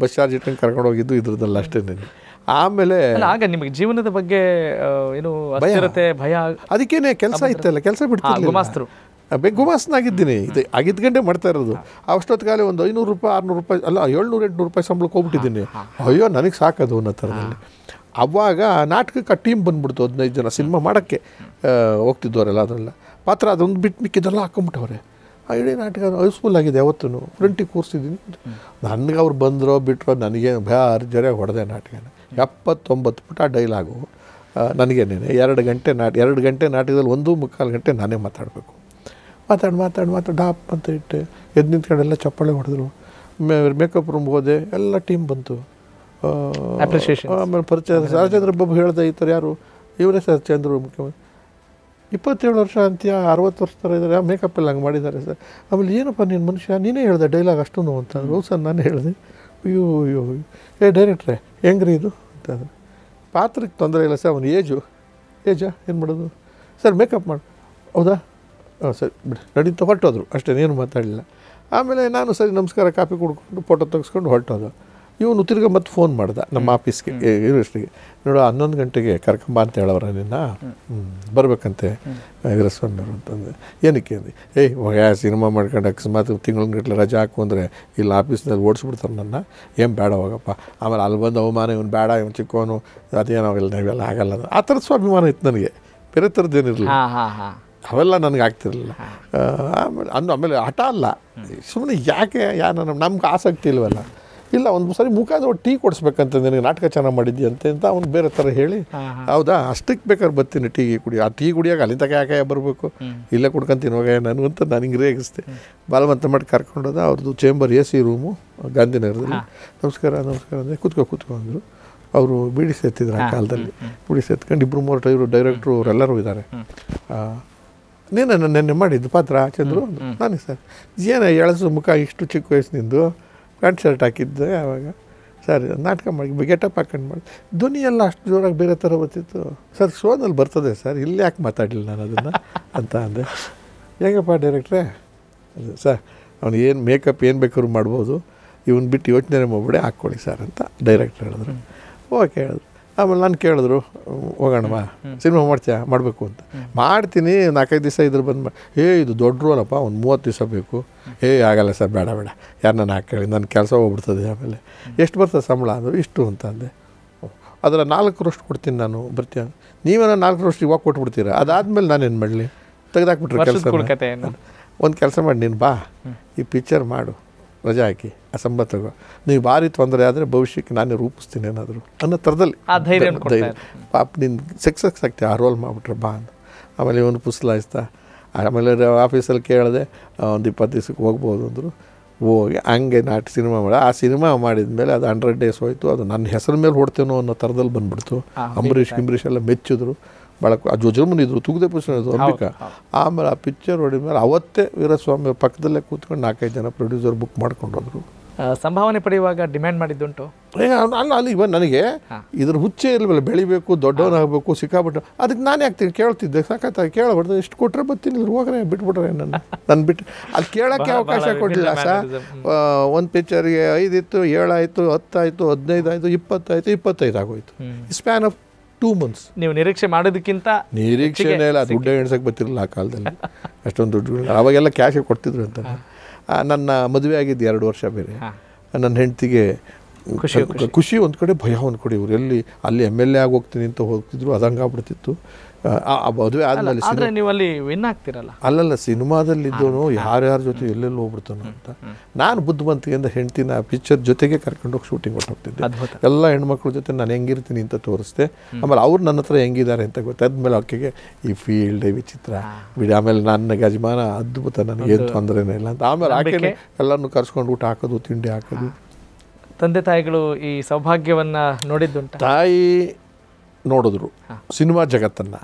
ಬಸ್ ಚಾರ್ಜ್ ಇಟ್ಕೊಂಡು ಕರ್ಕೊಂಡು ಹೋಗಿದ್ದು ಇದ್ರದ್ದಲ್ಲ ಅಷ್ಟೇ ಆಮೇಲೆ ಆಗ ನಿಮಗೆ ಜೀವನದ ಬಗ್ಗೆ ಏನು ಇರುತ್ತೆ ಭಯ ಅದಕ್ಕೇನೆ ಕೆಲಸ ಇತ್ತಲ್ಲ ಕೆಲಸ ಬಿಡ್ತಾರೆ ಗುಮಾಸ್ತರು ಗುಮಾಸ್ತನಾಗಿದ್ದೀನಿ ಇದು ಐದು ಗಂಟೆ ಮಾಡ್ತಾ ಇರೋದು ಅಷ್ಟೊತ್ತಿಗಾಗಲೇ ಒಂದು ಐನೂರು ರೂಪಾಯಿ ಆರ್ನೂರು ರೂಪಾಯಿ ಅಲ್ಲ ಏಳ್ನೂರು ಎಂಟುನೂರು ರೂಪಾಯಿ ಸಂಬಳಕ್ಕೆ ಹೋಗ್ಬಿಟ್ಟಿದ್ದೀನಿ ಅಯ್ಯೋ ನನಗೆ ಸಾಕದು ಅನ್ನೋ ಥರದಲ್ಲಿ ಅವಾಗ ನಾಟಕಕ್ಕೆ ಟೀಮ್ ಬಂದ್ಬಿಡ್ತು ಹದಿನೈದು ಜನ ಸಿನಿಮಾ ಮಾಡೋಕ್ಕೆ ಹೋಗ್ತಿದ್ದವರೆಲ್ಲ ಅದರಲ್ಲ ಪಾತ್ರ ಅದೊಂದು ಬಿಟ್ಟು ಮಿಕ್ಕಿದ್ದೆಲ್ಲ ಹಾಕೊಂಬಿಟ್ಟವ್ರೆ ಆ ಇಡೀ ನಾಟಕ ಯೂಸ್ಫುಲ್ ಆಗಿದೆ ಯಾವತ್ತೂ ಪ್ರಿಂಟಿಗೆ ಕೂರಿಸಿದ್ದೀನಿ ನನಗೆ ಅವ್ರು ಬಂದರೋ ಬಿಟ್ಟರೋ ನನಗೆ ಭಾರಿ ಜರೆ ಹೊಡೆದೆ ನಾಟಕ ಎಪ್ಪತ್ತೊಂಬತ್ತು ಪುಟ ಡೈಲಾಗು ನನಗೇನೇನೆ ಎರಡು ಗಂಟೆ ನಾಟ ಎರಡು ಗಂಟೆ ನಾಟಕದಲ್ಲಿ ಒಂದು ಮುಕ್ಕಾಲು ಗಂಟೆ ನಾನೇ ಮಾತಾಡಬೇಕು ಮಾತಾಡಿ ಮಾತಾಡಿ ಮಾತಾಡಿ ಡಾಪ್ ಅಂತ ಇಟ್ಟು ಎದ್ದು ಎಲ್ಲ ಚಪ್ಪಾಳೆ ಹೊಡೆದ್ರು ಮೇಕಪ್ ರೂಮ್ ಹೋದೆ ಎಲ್ಲ ಟೀಮ್ ಬಂತು ಆಮೇಲೆ ಪರಿಚಯ ರಾಜೇಂದ್ರ ಬಾಬು ಹೇಳ್ದೆ ಈ ಥರ ಯಾರು ಇವರೇ ಸರ್ ಚಂದ್ರು ಮುಖ್ಯಮಂತ್ರಿ ಇಪ್ಪತ್ತೇಳು ವರ್ಷ ಅಂತ್ಯ ಅರವತ್ತು ವರ್ಷ ಥರ ಇದ್ದಾರೆ ಆ ಮೇಕಪ್ಪಲ್ಲಿ ಹಂಗೆ ಮಾಡಿದ್ದಾರೆ ಸರ್ ಆಮೇಲೆ ಏನಪ್ಪ ನೀನು ಮನುಷ್ಯ ನೀನೇ ಹೇಳಿದೆ ಡೈಲಾಗ್ ಅಷ್ಟು ಅಂತ ಅಂದರು ಸರ್ ನಾನು ಹೇಳಿದೆ ಅಯ್ಯೋ ಅಯ್ಯೋ ಏ ಡೈರೆಕ್ಟ್ರೆ ಹೆಂಗ್ರಿ ಇದು ಅಂತಂದರೆ ಪಾತ್ರಕ್ಕೆ ತೊಂದರೆ ಇಲ್ಲ ಸರ್ ಅವನ ಏಜು ಏಜಾ ಏನು ಮಾಡೋದು ಸರ್ ಮೇಕಪ್ ಮಾಡು ಹೌದಾ ಹಾಂ ಸರ್ ಬಿಡಿ ರೆಡಿ ಹೊರಟೋದ್ರು ನೀನು ಮಾತಾಡಲಿಲ್ಲ ಆಮೇಲೆ ನಾನು ಸರಿ ನಮಸ್ಕಾರ ಕಾಪಿ ಕುಡ್ಕೊಂಡು ಫೋಟೋ ತೆಗೆಸ್ಕೊಂಡು ಹೊರಟೋದು ಇವನು ತಿರ್ಗ ಮತ್ತೆ ಫೋನ್ ಮಾಡ್ದ ನಮ್ಮ ಆಫೀಸ್ಗೆ ಯೂನಿವರ್ಸಿಟಿಗೆ ನೋಡು ಹನ್ನೊಂದು ಗಂಟೆಗೆ ಕರ್ಕೊಂಬ ಅಂತ ಹೇಳೋರ ನಿನ್ನ ಬರಬೇಕಂತೆ ಸ್ವಾಮಿ ಅವರು ಅಂತಂದು ಏನಕ್ಕೆ ಅಂದು ಏಯ್ ಮಗ ಸಿನಿಮಾ ಮಾಡ್ಕೊಂಡು ಅಕಸ್ಮಾತ್ ತಿಂಗಳ ಗಟ್ಟಲೆ ರಜೆ ಹಾಕು ಅಂದರೆ ಇಲ್ಲಿ ಆಫೀಸ್ನಲ್ಲಿ ಓಡಿಸ್ಬಿಡ್ತಾರೆ ನನ್ನ ಏನು ಬೇಡ ಹೋಗಪ್ಪ ಆಮೇಲೆ ಅಲ್ಲಿ ಬಂದು ಅವಮಾನ ಇವನು ಬೇಡ ಇವನು ಚಿಕ್ಕವನು ಅವೆಲ್ಲ ನಾವೆಲ್ಲ ಆಗಲ್ಲ ಆ ಥರದ ಸ್ವಾಭಿಮಾನ ಇತ್ತು ನನಗೆ ಬೇರೆ ಥರದ್ದೇನಿರಲಿಲ್ಲ ಅವೆಲ್ಲ ನನಗೆ ಆಗ್ತಿರಲಿಲ್ಲ ಆಮೇಲೆ ಅಂದು ಆಮೇಲೆ ಹಠ ಅಲ್ಲ ಸುಮ್ಮನೆ ಯಾಕೆ ಯಾರು ನಮ್ಗೆ ಆಸಕ್ತಿ ಇಲ್ವಲ್ಲ ಇಲ್ಲ ಒಂದು ಸರಿ ಮುಖಾಂತರ ಟೀ ಕೊಡಿಸ್ಬೇಕಂತ ನಿನಗೆ ನಾಟಕ ಚೆನ್ನಾಗಿ ಮಾಡಿದ್ದೆ ಅಂತ ಅಂತ ಅವ್ನು ಬೇರೆ ಥರ ಹೇಳಿ ಹೌದಾ ಅಷ್ಟಕ್ಕೆ ಬೇಕಾದ್ರೆ ಬರ್ತೀನಿ ಟೀ ಕುಡಿ ಆ ಟೀ ಕುಡಿಯಾಗ ಅಲ್ಲಿ ತಗ ಯಾಕೆ ಬರಬೇಕು ಇಲ್ಲೇ ಕುಡ್ಕೊಂತೀನಿ ಹೋಗ ನಾನು ಅಂತ ನಾನು ಹಿಂಗೆ ರೇಗಿಸ್ತೆ ಬಾಲವಂತ ಮಾಡಿ ಕರ್ಕೊಂಡೋದ ಅವ್ರದ್ದು ಚೇಂಬರ್ ಎ ಸಿ ರೂಮು ಗಾಂಧಿನಗರದಲ್ಲಿ ನಮಸ್ಕಾರ ನಮಸ್ಕಾರ ಅಂದರೆ ಕೂತ್ಕೊ ಅಂದರು ಅವರು ಬಿಡಿ ಸೇತಿದ್ರು ಆ ಕಾಲದಲ್ಲಿ ಬಿಡಿ ಸೇತ್ಕೊಂಡು ಇಬ್ಬರು ಮೂರು ಇವರು ಡೈರೆಕ್ಟ್ರು ಅವರೆಲ್ಲರೂ ಇದ್ದಾರೆ ನೀನು ನೆನ್ನೆ ಮಾಡಿದ್ದು ಪಾತ್ರ ಚಂದ್ರು ನಾನೇ ಸರ್ ಏನೇ ಎಳಸು ಮುಖ ಇಷ್ಟು ಚಿಕ್ಕ ವಯಸ್ಸು ನಿಂದು ಪ್ಯಾಂಟ್ ಶರ್ಟ್ ಹಾಕಿದ್ದೆ ಆವಾಗ ಸರಿ ನಾಟಕ ಮಾಡಿ ಗೆಟಪ್ ಹಾಕೊಂಡು ಮಾಡಿ ಧ್ವನಿ ಎಲ್ಲ ಅಷ್ಟು ಜೋರಾಗಿ ಬೇರೆ ಥರ ಬರ್ತಿತ್ತು ಸರ್ ಶೋನಲ್ಲಿ ಬರ್ತದೆ ಸರ್ ಇಲ್ಲಿ ಯಾಕೆ ಮಾತಾಡಲಿಲ್ಲ ನಾನು ಅದನ್ನು ಅಂತ ಅಂದೆ ಹೇಗಪ್ಪ ಡೈರೆಕ್ಟ್ರೇ ಅದು ಸರ್ ಅವ್ನು ಏನು ಮೇಕಪ್ ಏನು ಬೇಕಾದ್ರೂ ಮಾಡ್ಬೋದು ಇವನು ಬಿಟ್ಟು ಯೋಚನೆ ಮಾಡ್ಬಿಡಿ ಹಾಕ್ಕೊಳ್ಳಿ ಸರ್ ಅಂತ ಡೈರೆಕ್ಟ್ರ್ ಹೇಳಿದ್ರು ಓಕೆ ಹೇಳಿದ್ರು ಆಮೇಲೆ ನಾನು ಕೇಳಿದ್ರು ಹೋಗೋಣವಾ ಸಿನಿಮಾ ಮಾಡ್ತೀಯಾ ಮಾಡಬೇಕು ಅಂತ ಮಾಡ್ತೀನಿ ನಾಲ್ಕೈದು ದಿವಸ ಇದ್ರ ಬಂದು ಏ ಇದು ದೊಡ್ಡ ರೋಲಪ್ಪ ಒಂದು ಮೂವತ್ತು ದಿವಸ ಬೇಕು ಏ ಆಗಲ್ಲ ಸರ್ ಬೇಡ ಬೇಡ ಯಾರು ನಾನು ಹಾಕಿ ನನ್ನ ಕೆಲಸ ಹೋಗ್ಬಿಡ್ತದೆ ಆಮೇಲೆ ಎಷ್ಟು ಬರ್ತದೆ ಸಂಬಳ ಅಂದರು ಇಷ್ಟು ಅಂತ ಅಂದೆ ಅದರ ನಾಲ್ಕು ರೋಸ್ಟ್ ಕೊಡ್ತೀನಿ ನಾನು ಬರ್ತೀಯ ನೀವೇನೋ ನಾಲ್ಕು ರೋಸ್ಟ್ ಇವಾಗ ಕೊಟ್ಬಿಡ್ತೀರಾ ಅದಾದಮೇಲೆ ನಾನು ಏನು ಮಾಡಲಿ ತೆಗೆದಾಕ್ಬಿಟ್ರೆ ಕೆಲಸ ಒಂದು ಕೆಲಸ ಮಾಡಿ ನೀನು ಬಾ ಈ ಪಿಕ್ಚರ್ ಮಾಡು ರಜೆ ಹಾಕಿ ಆ ಸಂಬಂಧಗಳು ನೀವು ಭಾರಿ ತೊಂದರೆ ಆದರೆ ಭವಿಷ್ಯಕ್ಕೆ ನಾನೇ ರೂಪಿಸ್ತೀನಿ ಏನಾದರೂ ಅನ್ನೋ ಥರದಲ್ಲಿ ಪಾಪ ನಿನ್ನ ಸಕ್ಸಸ್ ಆಗ್ತೀವಿ ಆ ರೋಲ್ ಮಾಡಿಬಿಟ್ರೆ ಬಾ ಅಂತ ಆಮೇಲೆ ಇವನು ಪುಸಲಾಯಿಸ್ತಾ ಆಮೇಲೆ ಆಫೀಸಲ್ಲಿ ಕೇಳಿದೆ ಒಂದು ಇಪ್ಪತ್ತು ದಿವ್ಸಕ್ಕೆ ಹೋಗ್ಬೋದು ಅಂದರು ಹೋಗಿ ಹಂಗೆ ನಾಟಿ ಸಿನಿಮಾ ಮಾಡಿ ಆ ಸಿನಿಮಾ ಮಾಡಿದ ಮೇಲೆ ಅದು ಹಂಡ್ರೆಡ್ ಡೇಸ್ ಹೋಯಿತು ಅದು ನನ್ನ ಹೆಸರು ಮೇಲೆ ಹೊಡ್ತೇನೋ ಅನ್ನೋ ಥರದಲ್ಲಿ ಬಂದ್ಬಿಡ್ತು ಅಂಬರೀಷ್ ಗಿಂಬರೀಷ್ ಎಲ್ಲ ಮೆಚ್ಚಿದ್ರು ಬೆಳಕು ಆ ತೂಗದೆ ಪುರುಷನಿದ್ರು ಅಂಬಿಕಾ ಆಮೇಲೆ ಆ ಪಿಕ್ಚರ್ ಹೊಡೆದ ಮೇಲೆ ಅವತ್ತೇ ವೀರಸ್ವಾಮಿ ಪಕ್ಕದಲ್ಲೇ ಕೂತ್ಕೊಂಡು ನಾಲ್ಕೈದು ಜನ ಪ್ರೊಡ್ಯೂಸರ್ ಬುಕ್ ಮಾಡ್ಕೊಂಡು ಸಂಭಾವನೆ ಪಡೆಯುವಾಗ ಡಿಮ್ಯಾಂಡ್ ಮಾಡಿದ್ದುಂಟು ಅಲ್ಲ ಅಲ್ಲಿ ಇವಾಗ ನನಗೆ ಇದ್ರ ಹುಚ್ಚೆ ಇರಲಿಲ್ಲ ಬೆಳಿಬೇಕು ದೊಡ್ಡವನಾಗಬೇಕು ಸಿಕ್ಕಾಬಿಟ್ಟು ಅದಕ್ಕೆ ನಾನು ಆಗ್ತೀನಿ ಕೇಳ್ತಿದ್ದೆ ಸಾಕಾಯ್ತು ಕೇಳಬಾರ್ದು ಎಷ್ಟು ಕೊಟ್ಟರೆ ಬರ್ತೀನಿ ಹೋಗ್ರೆ ಬಿಟ್ಬಿಟ್ರೆ ನನ್ನ ನಾನು ಬಿಟ್ಟು ಅದು ಕೇಳೋಕ್ಕೆ ಅವಕಾಶ ಕೊಡಲಿಲ್ಲ ಸರ್ ಒಂದು ಪಿಕ್ಚರಿಗೆ ಐದಿತ್ತು ಏಳಾಯಿತು ಹತ್ತಾಯಿತು ಹದಿನೈದು ಆಯಿತು ಇಪ್ಪತ್ತಾಯಿತು ಇಪ್ಪತ್ತೈದು ಆಗೋಯ್ತು ಸ್ಪ್ಯಾನ್ ಆಫ್ ಟೂ ಮಂತ್ಸ್ ನೀವು ನಿರೀಕ್ಷೆ ಮಾಡೋದಕ್ಕಿಂತ ನಿರೀಕ್ಷೆನೇ ಇಲ್ಲ ದುಡ್ಡು ಎಣ್ಸಕ್ಕೆ ಬರ್ತಿರಲಿಲ್ಲ ಆ ಕಾಲದಲ್ಲಿ ಅಷ್ಟೊಂದು ದುಡ್ಡು ಅವಾಗೆಲ್ಲ ಕ್ಯಾಶೇ ಕೊಡ್ತಿದ್ರು ಅಂತ ನನ್ನ ಮದುವೆ ಆಗಿದ್ದು ಎರಡು ವರ್ಷ ಬೇರೆ ನನ್ನ ಹೆಂಡ್ತಿಗೆ ಖುಷಿ ಖುಷಿ ಒಂದು ಕಡೆ ಭಯ ಒಂದು ಕಡೆ ಇವರು ಎಲ್ಲಿ ಅಲ್ಲಿ ಎಮ್ ಎಲ್ ಎ ಆಗಿ ಹೋಗ್ತೀನಿ ಅಂತ ಹೋಗ್ತಿದ್ರು ಅದಂಗೆ ಆಗ್ಬಿಡ್ತಿತ್ತು ಮದುವೆ ಆದಮೇಲೆ ಆದರೆ ವಿನ್ ಆಗ್ತಿರಲ್ಲ ಅಲ್ಲಲ್ಲ ಸಿನಿಮಾದಲ್ಲಿದ್ದವನು ಯಾರ್ಯಾರ ಜೊತೆ ಎಲ್ಲೆಲ್ಲಿ ಹೋಗ್ಬಿಡ್ತಾನೋ ಅಂತ ನಾನು ಬುದ್ಧಿವಂತಿಕೆಯಿಂದ ಹೆಂಡ್ತಿನ ಪಿಕ್ಚರ್ ಜೊತೆಗೆ ಕರ್ಕೊಂಡು ಹೋಗಿ ಶೂಟಿಂಗ್ ಹೊಟ್ಟೋಗ್ತಿದ್ದೆ ಎಲ್ಲ ಹೆಣ್ಮಕ್ಳ ಜೊತೆ ನಾನು ಹೆಂಗಿರ್ತೀನಿ ಅಂತ ತೋರಿಸ್ದೆ ಆಮೇಲೆ ಅವ್ರು ನನ್ನ ಹತ್ರ ಹೆಂಗಿದ್ದಾರೆ ಅಂತ ಗೊತ್ತಾದ್ಮೇಲೆ ಆಕೆಗೆ ಈ ಫೀಲ್ಡ್ ಈ ವಿಚಿತ್ರ ಬಿಡಿ ಆಮೇಲೆ ನನ್ನ ಗಜಮಾನ ಅದ್ಭುತ ನನಗೆ ಏನು ತೊಂದರೆನೇ ಇಲ್ಲ ಅಂತ ಆಮೇಲೆ ಆಕೆ ಎಲ್ಲರನ್ನು ಕರ್ಸ್ಕೊಂಡು ಊಟ ಹಾಕೋದು ತಿಂಡಿ ಹಾಕೋದು ತಂದೆ ತಾಯಿಗಳು ಈ ಸೌಭಾಗ್ಯವನ್ನು ನೋಡಿದ್ದುಂಟು ತಾಯಿ ನೋಡಿದ್ರು ಸಿನಿಮಾ ಜಗತ್ತನ್ನು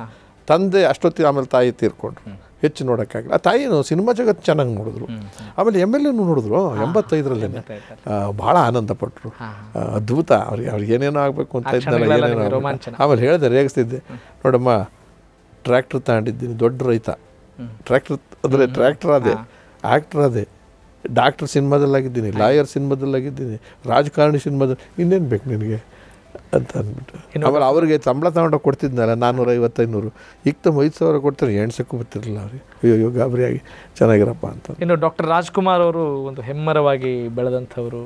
ತಂದೆ ಅಷ್ಟೊತ್ತಿಗೆ ಆಮೇಲೆ ತಾಯಿ ತೀರ್ಕೊಂಡ್ರು ಹೆಚ್ಚು ಆ ತಾಯಿನು ಸಿನಿಮಾ ಜಗತ್ತು ಚೆನ್ನಾಗಿ ನೋಡಿದ್ರು ಆಮೇಲೆ ಎಮ್ ಎಲ್ ಎನು ನೋಡಿದ್ರು ಎಂಬತ್ತೈದರಲ್ಲೇ ಭಾಳ ಆನಂದ ಪಟ್ಟರು ಅದ್ಭುತ ಅವ್ರಿಗೆ ಅವ್ರಿಗೆ ಏನೇನೋ ಆಗಬೇಕು ಅಂತ ಆಮೇಲೆ ಹೇಳಿದೆ ರೇಗಿಸ್ತಿದ್ದೆ ನೋಡಮ್ಮ ಟ್ರ್ಯಾಕ್ಟ್ರ್ ತಗೊಂಡಿದ್ದೀನಿ ದೊಡ್ಡ ರೈತ ಟ್ರ್ಯಾಕ್ಟ್ರ್ ಅಂದರೆ ಟ್ರ್ಯಾಕ್ಟರ್ ಅದೇ ಆ್ಯಕ್ಟ್ರ್ ಅದೇ ಡಾಕ್ಟರ್ ಸಿನಿಮಾದಲ್ಲಾಗಿದ್ದೀನಿ ಲಾಯರ್ ಸಿನಿಮಾದಲ್ಲಾಗಿದ್ದೀನಿ ರಾಜಕಾರಣಿ ಸಿನಿಮಾದಲ್ಲಿ ಇನ್ನೇನು ಬೇಕು ನಿನಗೆ ಅಂತ ಅಂದ್ಬಿಟ್ಟು ಆಮೇಲೆ ಅವ್ರಿಗೆ ಸಂಬಳ ತಗೊಂಡು ಕೊಡ್ತಿದ್ನಲ್ಲ ನಾನ್ನೂರ ಐವತ್ತೈನೂರು ಈಗ ತಮ್ಮ ಐದು ಸಾವಿರ ಕೊಡ್ತಾರೆ ಹೆಣ್ಸಕ್ಕೂ ಬರ್ತಿರಲಿಲ್ಲ ಅವ್ರಿಗೆ ಅಯ್ಯೋ ಗಾಬರಿಯಾಗಿ ಚೆನ್ನಾಗಿರಪ್ಪ ಅಂತ ಇನ್ನು ಡಾಕ್ಟರ್ ರಾಜ್ಕುಮಾರ್ ಅವರು ಒಂದು ಹೆಮ್ಮರವಾಗಿ ಬೆಳೆದಂಥವರು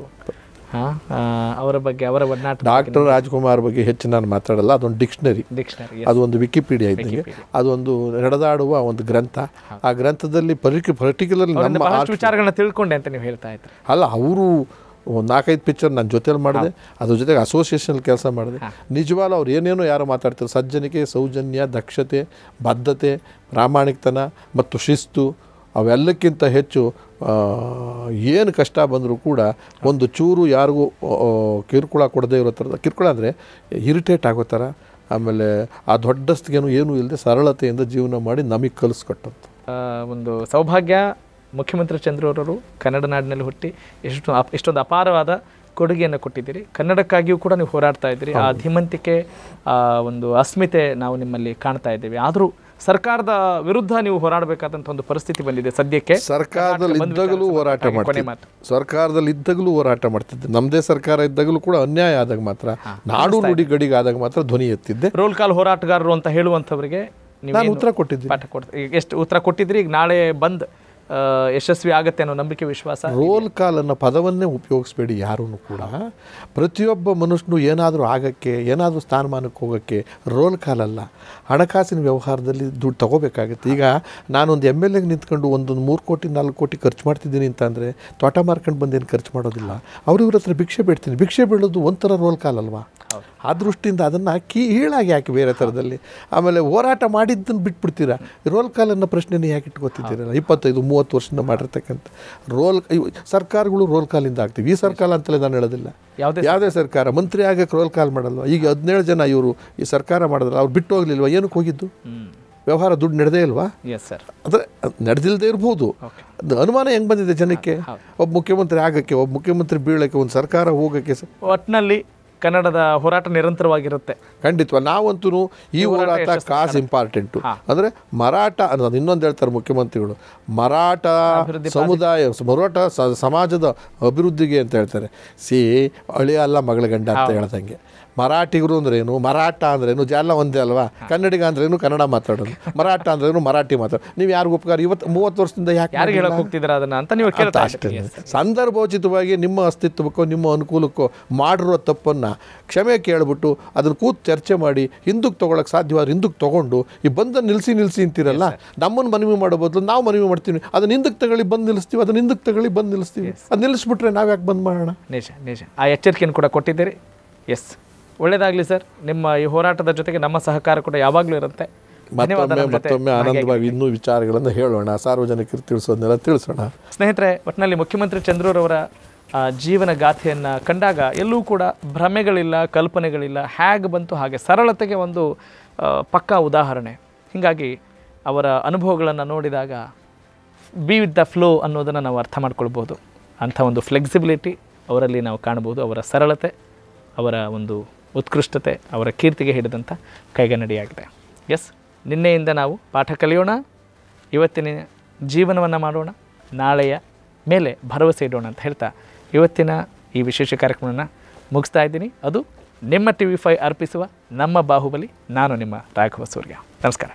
ಅವರ ಬಗ್ಗೆ ಅವರ ಒಡನಾಟ ಡಾಕ್ಟರ್ ರಾಜ್ಕುಮಾರ್ ಬಗ್ಗೆ ಹೆಚ್ಚು ನಾನು ಮಾತಾಡಲ್ಲ ಅದೊಂದು ಡಿಕ್ಷನರಿ ಡಿಕ್ಷನರಿ ಅದೊಂದು ವಿಕಿಪೀಡಿಯಾ ಇದ್ದಂಗೆ ಅದೊಂದು ನಡೆದಾಡುವ ಒಂದು ಗ್ರಂಥ ಆ ಗ್ರಂಥದಲ್ಲಿ ಪರ್ಟಿಕ್ಯುಲರ್ಲಿ ನಮ್ಮ ವಿಚಾರಗಳನ್ನ ತಿಳ್ಕೊಂಡೆ ಅಂತ ನೀವು ಹೇಳ್ತಾ ಇದ್ರಿ ಅಲ್ಲ ಅವರು ಒಂದು ನಾಲ್ಕೈದು ಪಿಕ್ಚರ್ ನನ್ನ ಜೊತೇಲಿ ಮಾಡಿದೆ ಅದ್ರ ಜೊತೆಗೆ ಅಸೋಸಿಯೇಷನಲ್ಲಿ ಕೆಲಸ ಮಾಡಿದೆ ನಿಜವಾಗ್ಲೂ ಅವ್ರು ಏನೇನೋ ಯಾರು ಮಾತಾಡ್ತಾರೆ ಸಜ್ಜನಿಕೆ ಸೌಜನ್ಯ ದಕ್ಷತೆ ಬದ್ಧತೆ ಪ್ರಾಮಾಣಿಕತನ ಮತ್ತು ಶಿಸ್ತು ಅವೆಲ್ಲಕ್ಕಿಂತ ಹೆಚ್ಚು ಏನು ಕಷ್ಟ ಬಂದರೂ ಕೂಡ ಒಂದು ಚೂರು ಯಾರಿಗೂ ಕಿರುಕುಳ ಕೊಡದೆ ಇರೋ ಥರದ ಕಿರುಕುಳ ಅಂದರೆ ಇರಿಟೇಟ್ ಆಗೋ ಥರ ಆಮೇಲೆ ಆ ದೊಡ್ಡಸ್ತಿಗೇನು ಏನೂ ಇಲ್ಲದೆ ಸರಳತೆಯಿಂದ ಜೀವನ ಮಾಡಿ ನಮಗೆ ಕಲಿಸ್ಕೊಟ್ಟಂತ ಒಂದು ಸೌಭಾಗ್ಯ ಮುಖ್ಯಮಂತ್ರಿ ಚಂದ್ರವರವರು ಕನ್ನಡ ನಾಡಿನಲ್ಲಿ ಹುಟ್ಟಿ ಎಷ್ಟು ಅಪ್ ಎಷ್ಟೊಂದು ಅಪಾರವಾದ ಕೊಡುಗೆಯನ್ನು ಕೊಟ್ಟಿದ್ದೀರಿ ಕನ್ನಡಕ್ಕಾಗಿಯೂ ಕೂಡ ನೀವು ಹೋರಾಡ್ತಾ ಇದ್ದೀರಿ ಆ ಧೀಮಂತಿಕೆ ಆ ಒಂದು ಅಸ್ಮಿತೆ ನಾವು ನಿಮ್ಮಲ್ಲಿ ಕಾಣ್ತಾ ಇದ್ದೇವೆ ಆದರೂ ಸರ್ಕಾರದ ವಿರುದ್ಧ ನೀವು ಹೋರಾಡಬೇಕಾದಂತ ಒಂದು ಪರಿಸ್ಥಿತಿ ಬಂದಿದೆ ಸದ್ಯಕ್ಕೆ ಸರ್ಕಾರದಲ್ಲಿ ಇದ್ದಾಗಲೂ ಹೋರಾಟ ಮಾಡಿ ಸರ್ಕಾರದಲ್ಲಿ ಇದ್ದಾಗಲೂ ಹೋರಾಟ ಮಾಡ್ತಿದ್ದೆ ನಮ್ಮದೇ ಸರ್ಕಾರ ಇದ್ದಾಗಲೂ ಕೂಡ ಅನ್ಯಾಯ ಆದಾಗ ಮಾತ್ರ ನಾಡು ನುಡಿ ಗಡಿಗಾದಾಗ ಮಾತ್ರ ಧ್ವನಿ ಎತ್ತಿದ್ದೆ ರೋಲ್ ಕಾಲ್ ಹೋರಾಟಗಾರರು ಅಂತ ಹೇಳುವಂತವರಿಗೆ ನೀವು ಉತ್ತರ ಕೊಟ್ಟಿದ್ದೆ ಎಷ್ಟು ಉತ್ತರ ಕೊಟ್ಟಿದ್ರಿ ಈಗ ನಾಳೆ ಬಂದ್ ಯಶಸ್ವಿ ಆಗುತ್ತೆ ಅನ್ನೋ ನಂಬಿಕೆ ವಿಶ್ವಾಸ ರೋಲ್ ಕಾಲ್ ಅನ್ನೋ ಪದವನ್ನೇ ಉಪಯೋಗಿಸ್ಬೇಡಿ ಯಾರೂ ಕೂಡ ಪ್ರತಿಯೊಬ್ಬ ಮನುಷ್ಯನು ಏನಾದರೂ ಆಗೋಕ್ಕೆ ಏನಾದರೂ ಸ್ಥಾನಮಾನಕ್ಕೆ ಹೋಗೋಕ್ಕೆ ರೋಲ್ ಕಾಲ್ ಅಲ್ಲ ಹಣಕಾಸಿನ ವ್ಯವಹಾರದಲ್ಲಿ ದುಡ್ಡು ತಗೋಬೇಕಾಗುತ್ತೆ ಈಗ ನಾನೊಂದು ಎಮ್ ಎಲ್ ಎಗೆ ನಿಂತ್ಕೊಂಡು ಒಂದೊಂದು ಮೂರು ಕೋಟಿ ನಾಲ್ಕು ಕೋಟಿ ಖರ್ಚು ಮಾಡ್ತಿದ್ದೀನಿ ಅಂತಂದರೆ ತೋಟ ಮಾರ್ಕೊಂಡು ಬಂದೇನು ಖರ್ಚು ಮಾಡೋದಿಲ್ಲ ಅವ್ರಿವ್ರ ಹತ್ರ ಭಿಕ್ಷೆ ಬಿಡ್ತೀನಿ ಭಿಕ್ಷೆ ಬೀಳೋದು ಒಂಥರ ರೋಲ್ ಕಾಲ್ ಅಲ್ವಾ ಆ ದೃಷ್ಟಿಯಿಂದ ಅದನ್ನು ಹಾಕಿ ಹೀಳಾಗಿ ಯಾಕೆ ಬೇರೆ ಥರದಲ್ಲಿ ಆಮೇಲೆ ಹೋರಾಟ ಮಾಡಿದ್ದನ್ನು ಬಿಟ್ಬಿಡ್ತೀರಾ ರೋಲ್ ಕಾಲನ್ನು ಪ್ರಶ್ನೆನೇ ಯಾಕೆ ಇಟ್ಕೋತಿದ್ದೀರಲ್ಲ ಇಪ್ಪತ್ತೈದು ಮೂವತ್ತು ಮೂವತ್ತು ವರ್ಷದಿಂದ ಮಾಡಿರ್ತಕ್ಕಂಥ ರೋಲ್ ಸರ್ಕಾರಗಳು ರೋಲ್ ಕಾಲಿಂದ ಆಗ್ತೀವಿ ಈ ಸರ್ಕಾರ ಅಂತಲೇ ನಾನು ಹೇಳೋದಿಲ್ಲ ಯಾವುದೇ ಸರ್ಕಾರ ಮಂತ್ರಿ ಆಗಕ್ಕೆ ರೋಲ್ ಕಾಲ್ ಮಾಡಲ್ವ ಈಗ ಹದಿನೇಳು ಜನ ಇವರು ಈ ಸರ್ಕಾರ ಮಾಡಿದ್ರೆ ಅವ್ರು ಬಿಟ್ಟು ಹೋಗ್ಲಿಲ್ವ ಏನಕ್ಕೆ ಹೋಗಿದ್ದು ವ್ಯವಹಾರ ದುಡ್ಡು ನಡೆದೇ ಇಲ್ವಾ ಸರ್ ಅಂದರೆ ನಡೆದಿಲ್ಲದೆ ಇರ್ಬೋದು ಅನುಮಾನ ಹೆಂಗೆ ಬಂದಿದೆ ಜನಕ್ಕೆ ಒಬ್ಬ ಮುಖ್ಯಮಂತ್ರಿ ಆಗಕ್ಕೆ ಒಬ್ಬ ಮುಖ್ಯಮಂತ್ರಿ ಬೀಳಕ್ಕೆ ಒಂದು ಸರ್ಕಾರ ಹೋಗಕ್ಕೆ ಒಟ್ಟಿನಲ್ಲಿ ಕನ್ನಡದ ಹೋರಾಟ ನಿರಂತರವಾಗಿರುತ್ತೆ ಖಂಡಿತ ನಾವಂತೂ ಈ ಹೋರಾಟ ಕಾಸ್ ಇಂಪಾರ್ಟೆಂಟು ಅಂದರೆ ಮರಾಠ ಅನ್ನೋದು ಇನ್ನೊಂದು ಹೇಳ್ತಾರೆ ಮುಖ್ಯಮಂತ್ರಿಗಳು ಮರಾಠ ಸಮುದಾಯ ಮರಾಠ ಸಮಾಜದ ಅಭಿವೃದ್ಧಿಗೆ ಅಂತ ಹೇಳ್ತಾರೆ ಸಿ ಅಳಿಯ ಅಲ್ಲ ಮಗಳ ಗಂಡ ಅಂತ ಹೇಳ್ದಂಗೆ ಮರಾಠಿಗರು ಅಂದ್ರೇನು ಮರಾಠ ಅಂದ್ರೇನು ಜಾಲ ಒಂದೇ ಅಲ್ವಾ ಕನ್ನಡಿಗ ಅಂದ್ರೇನು ಕನ್ನಡ ಮಾತಾಡೋದು ಮರಾಠ ಅಂದ್ರೇನು ಮರಾಠಿ ಮಾತಾಡೋದು ನೀವು ಯಾರಿಗೂ ಉಪಕಾರ ಇವತ್ತು ಮೂವತ್ತು ವರ್ಷದಿಂದ ಯಾಕೆ ಹೇಳಕ್ಕೆ ಹೋಗ್ತಿದ್ರ ಅದನ್ನು ಅಂತ ನೀವು ಅಷ್ಟೇ ಸಂದರ್ಭೋಚಿತವಾಗಿ ನಿಮ್ಮ ಅಸ್ತಿತ್ವಕ್ಕೋ ನಿಮ್ಮ ಅನುಕೂಲಕ್ಕೋ ಮಾಡಿರೋ ತಪ್ಪನ್ನು ಕ್ಷಮೆ ಕೇಳಿಬಿಟ್ಟು ಅದನ್ನು ಕೂತು ಚರ್ಚೆ ಮಾಡಿ ಹಿಂದಕ್ಕೆ ತೊಗೊಳಕ್ಕೆ ಸಾಧ್ಯವಾದ್ರೆ ಹಿಂದಕ್ಕೆ ತೊಗೊಂಡು ಈ ಬಂದ ನಿಲ್ಸಿ ನಿಲ್ಸಿ ಅಂತೀರಲ್ಲ ನಮ್ಮನ್ನು ಮನವಿ ಮಾಡೋ ಬದಲು ನಾವು ಮನವಿ ಮಾಡ್ತೀವಿ ಅದನ್ನ ಹಿಂದಕ್ಕೆ ತಗೊಳ್ಳಿ ಬಂದು ನಿಲ್ಲಿಸ್ತೀವಿ ಅದನ್ನ ಹಿಂದಕ್ಕೆ ತಗೊಳ್ಳಿ ಬಂದು ನಿಲ್ಲಿಸ್ತೀವಿ ಅದು ನಿಲ್ಲಿಸ್ಬಿಟ್ರೆ ನಾವು ಯಾಕೆ ಬಂದ್ ಮಾಡೋಣ ನಿಜ ನಿಜ ಆ ಎಚ್ಚರಿಕೆಯನ್ನು ಕೂಡ ಕೊಟ್ಟಿದ್ದೀರಿ ಎಸ್ ಒಳ್ಳೆಯದಾಗಲಿ ಸರ್ ನಿಮ್ಮ ಈ ಹೋರಾಟದ ಜೊತೆಗೆ ನಮ್ಮ ಸಹಕಾರ ಕೂಡ ಯಾವಾಗಲೂ ಇರುತ್ತೆ ಮತ್ತೊಮ್ಮೆ ಮತ್ತೊಮ್ಮೆ ಆನಂದವಾಗಿ ಇನ್ನೂ ವಿಚಾರಗಳನ್ನು ಹೇಳೋಣ ಸಾರ್ವಜನಿಕರು ತಿಳಿಸೋದನ್ನೆಲ್ಲ ತಿಳಿಸೋಣ ಸ್ನೇಹಿತರೆ ಒಟ್ಟಿನಲ್ಲಿ ಮುಖ್ಯಮಂತ್ರಿ ಚಂದ್ರೂರವರ ಜೀವನ ಗಾಥೆಯನ್ನು ಕಂಡಾಗ ಎಲ್ಲೂ ಕೂಡ ಭ್ರಮೆಗಳಿಲ್ಲ ಕಲ್ಪನೆಗಳಿಲ್ಲ ಹೇಗೆ ಬಂತು ಹಾಗೆ ಸರಳತೆಗೆ ಒಂದು ಪಕ್ಕಾ ಉದಾಹರಣೆ ಹೀಗಾಗಿ ಅವರ ಅನುಭವಗಳನ್ನು ನೋಡಿದಾಗ ಬಿ ವಿತ್ ದ ಫ್ಲೋ ಅನ್ನೋದನ್ನು ನಾವು ಅರ್ಥ ಮಾಡ್ಕೊಳ್ಬೋದು ಅಂಥ ಒಂದು ಫ್ಲೆಕ್ಸಿಬಿಲಿಟಿ ಅವರಲ್ಲಿ ನಾವು ಕಾಣ್ಬೋದು ಅವರ ಸರಳತೆ ಅವರ ಒಂದು ಉತ್ಕೃಷ್ಟತೆ ಅವರ ಕೀರ್ತಿಗೆ ಹಿಡಿದಂಥ ಕೈಗನ್ನಡಿಯಾಗಿದೆ ಎಸ್ ನಿನ್ನೆಯಿಂದ ನಾವು ಪಾಠ ಕಲಿಯೋಣ ಇವತ್ತಿನ ಜೀವನವನ್ನು ಮಾಡೋಣ ನಾಳೆಯ ಮೇಲೆ ಭರವಸೆ ಇಡೋಣ ಅಂತ ಹೇಳ್ತಾ ಇವತ್ತಿನ ಈ ವಿಶೇಷ ಕಾರ್ಯಕ್ರಮವನ್ನು ಮುಗಿಸ್ತಾ ಇದ್ದೀನಿ ಅದು ನಿಮ್ಮ ಟಿ ವಿ ಫೈ ಅರ್ಪಿಸುವ ನಮ್ಮ ಬಾಹುಬಲಿ ನಾನು ನಿಮ್ಮ ರಾಘವ ಸೂರ್ಯ ನಮಸ್ಕಾರ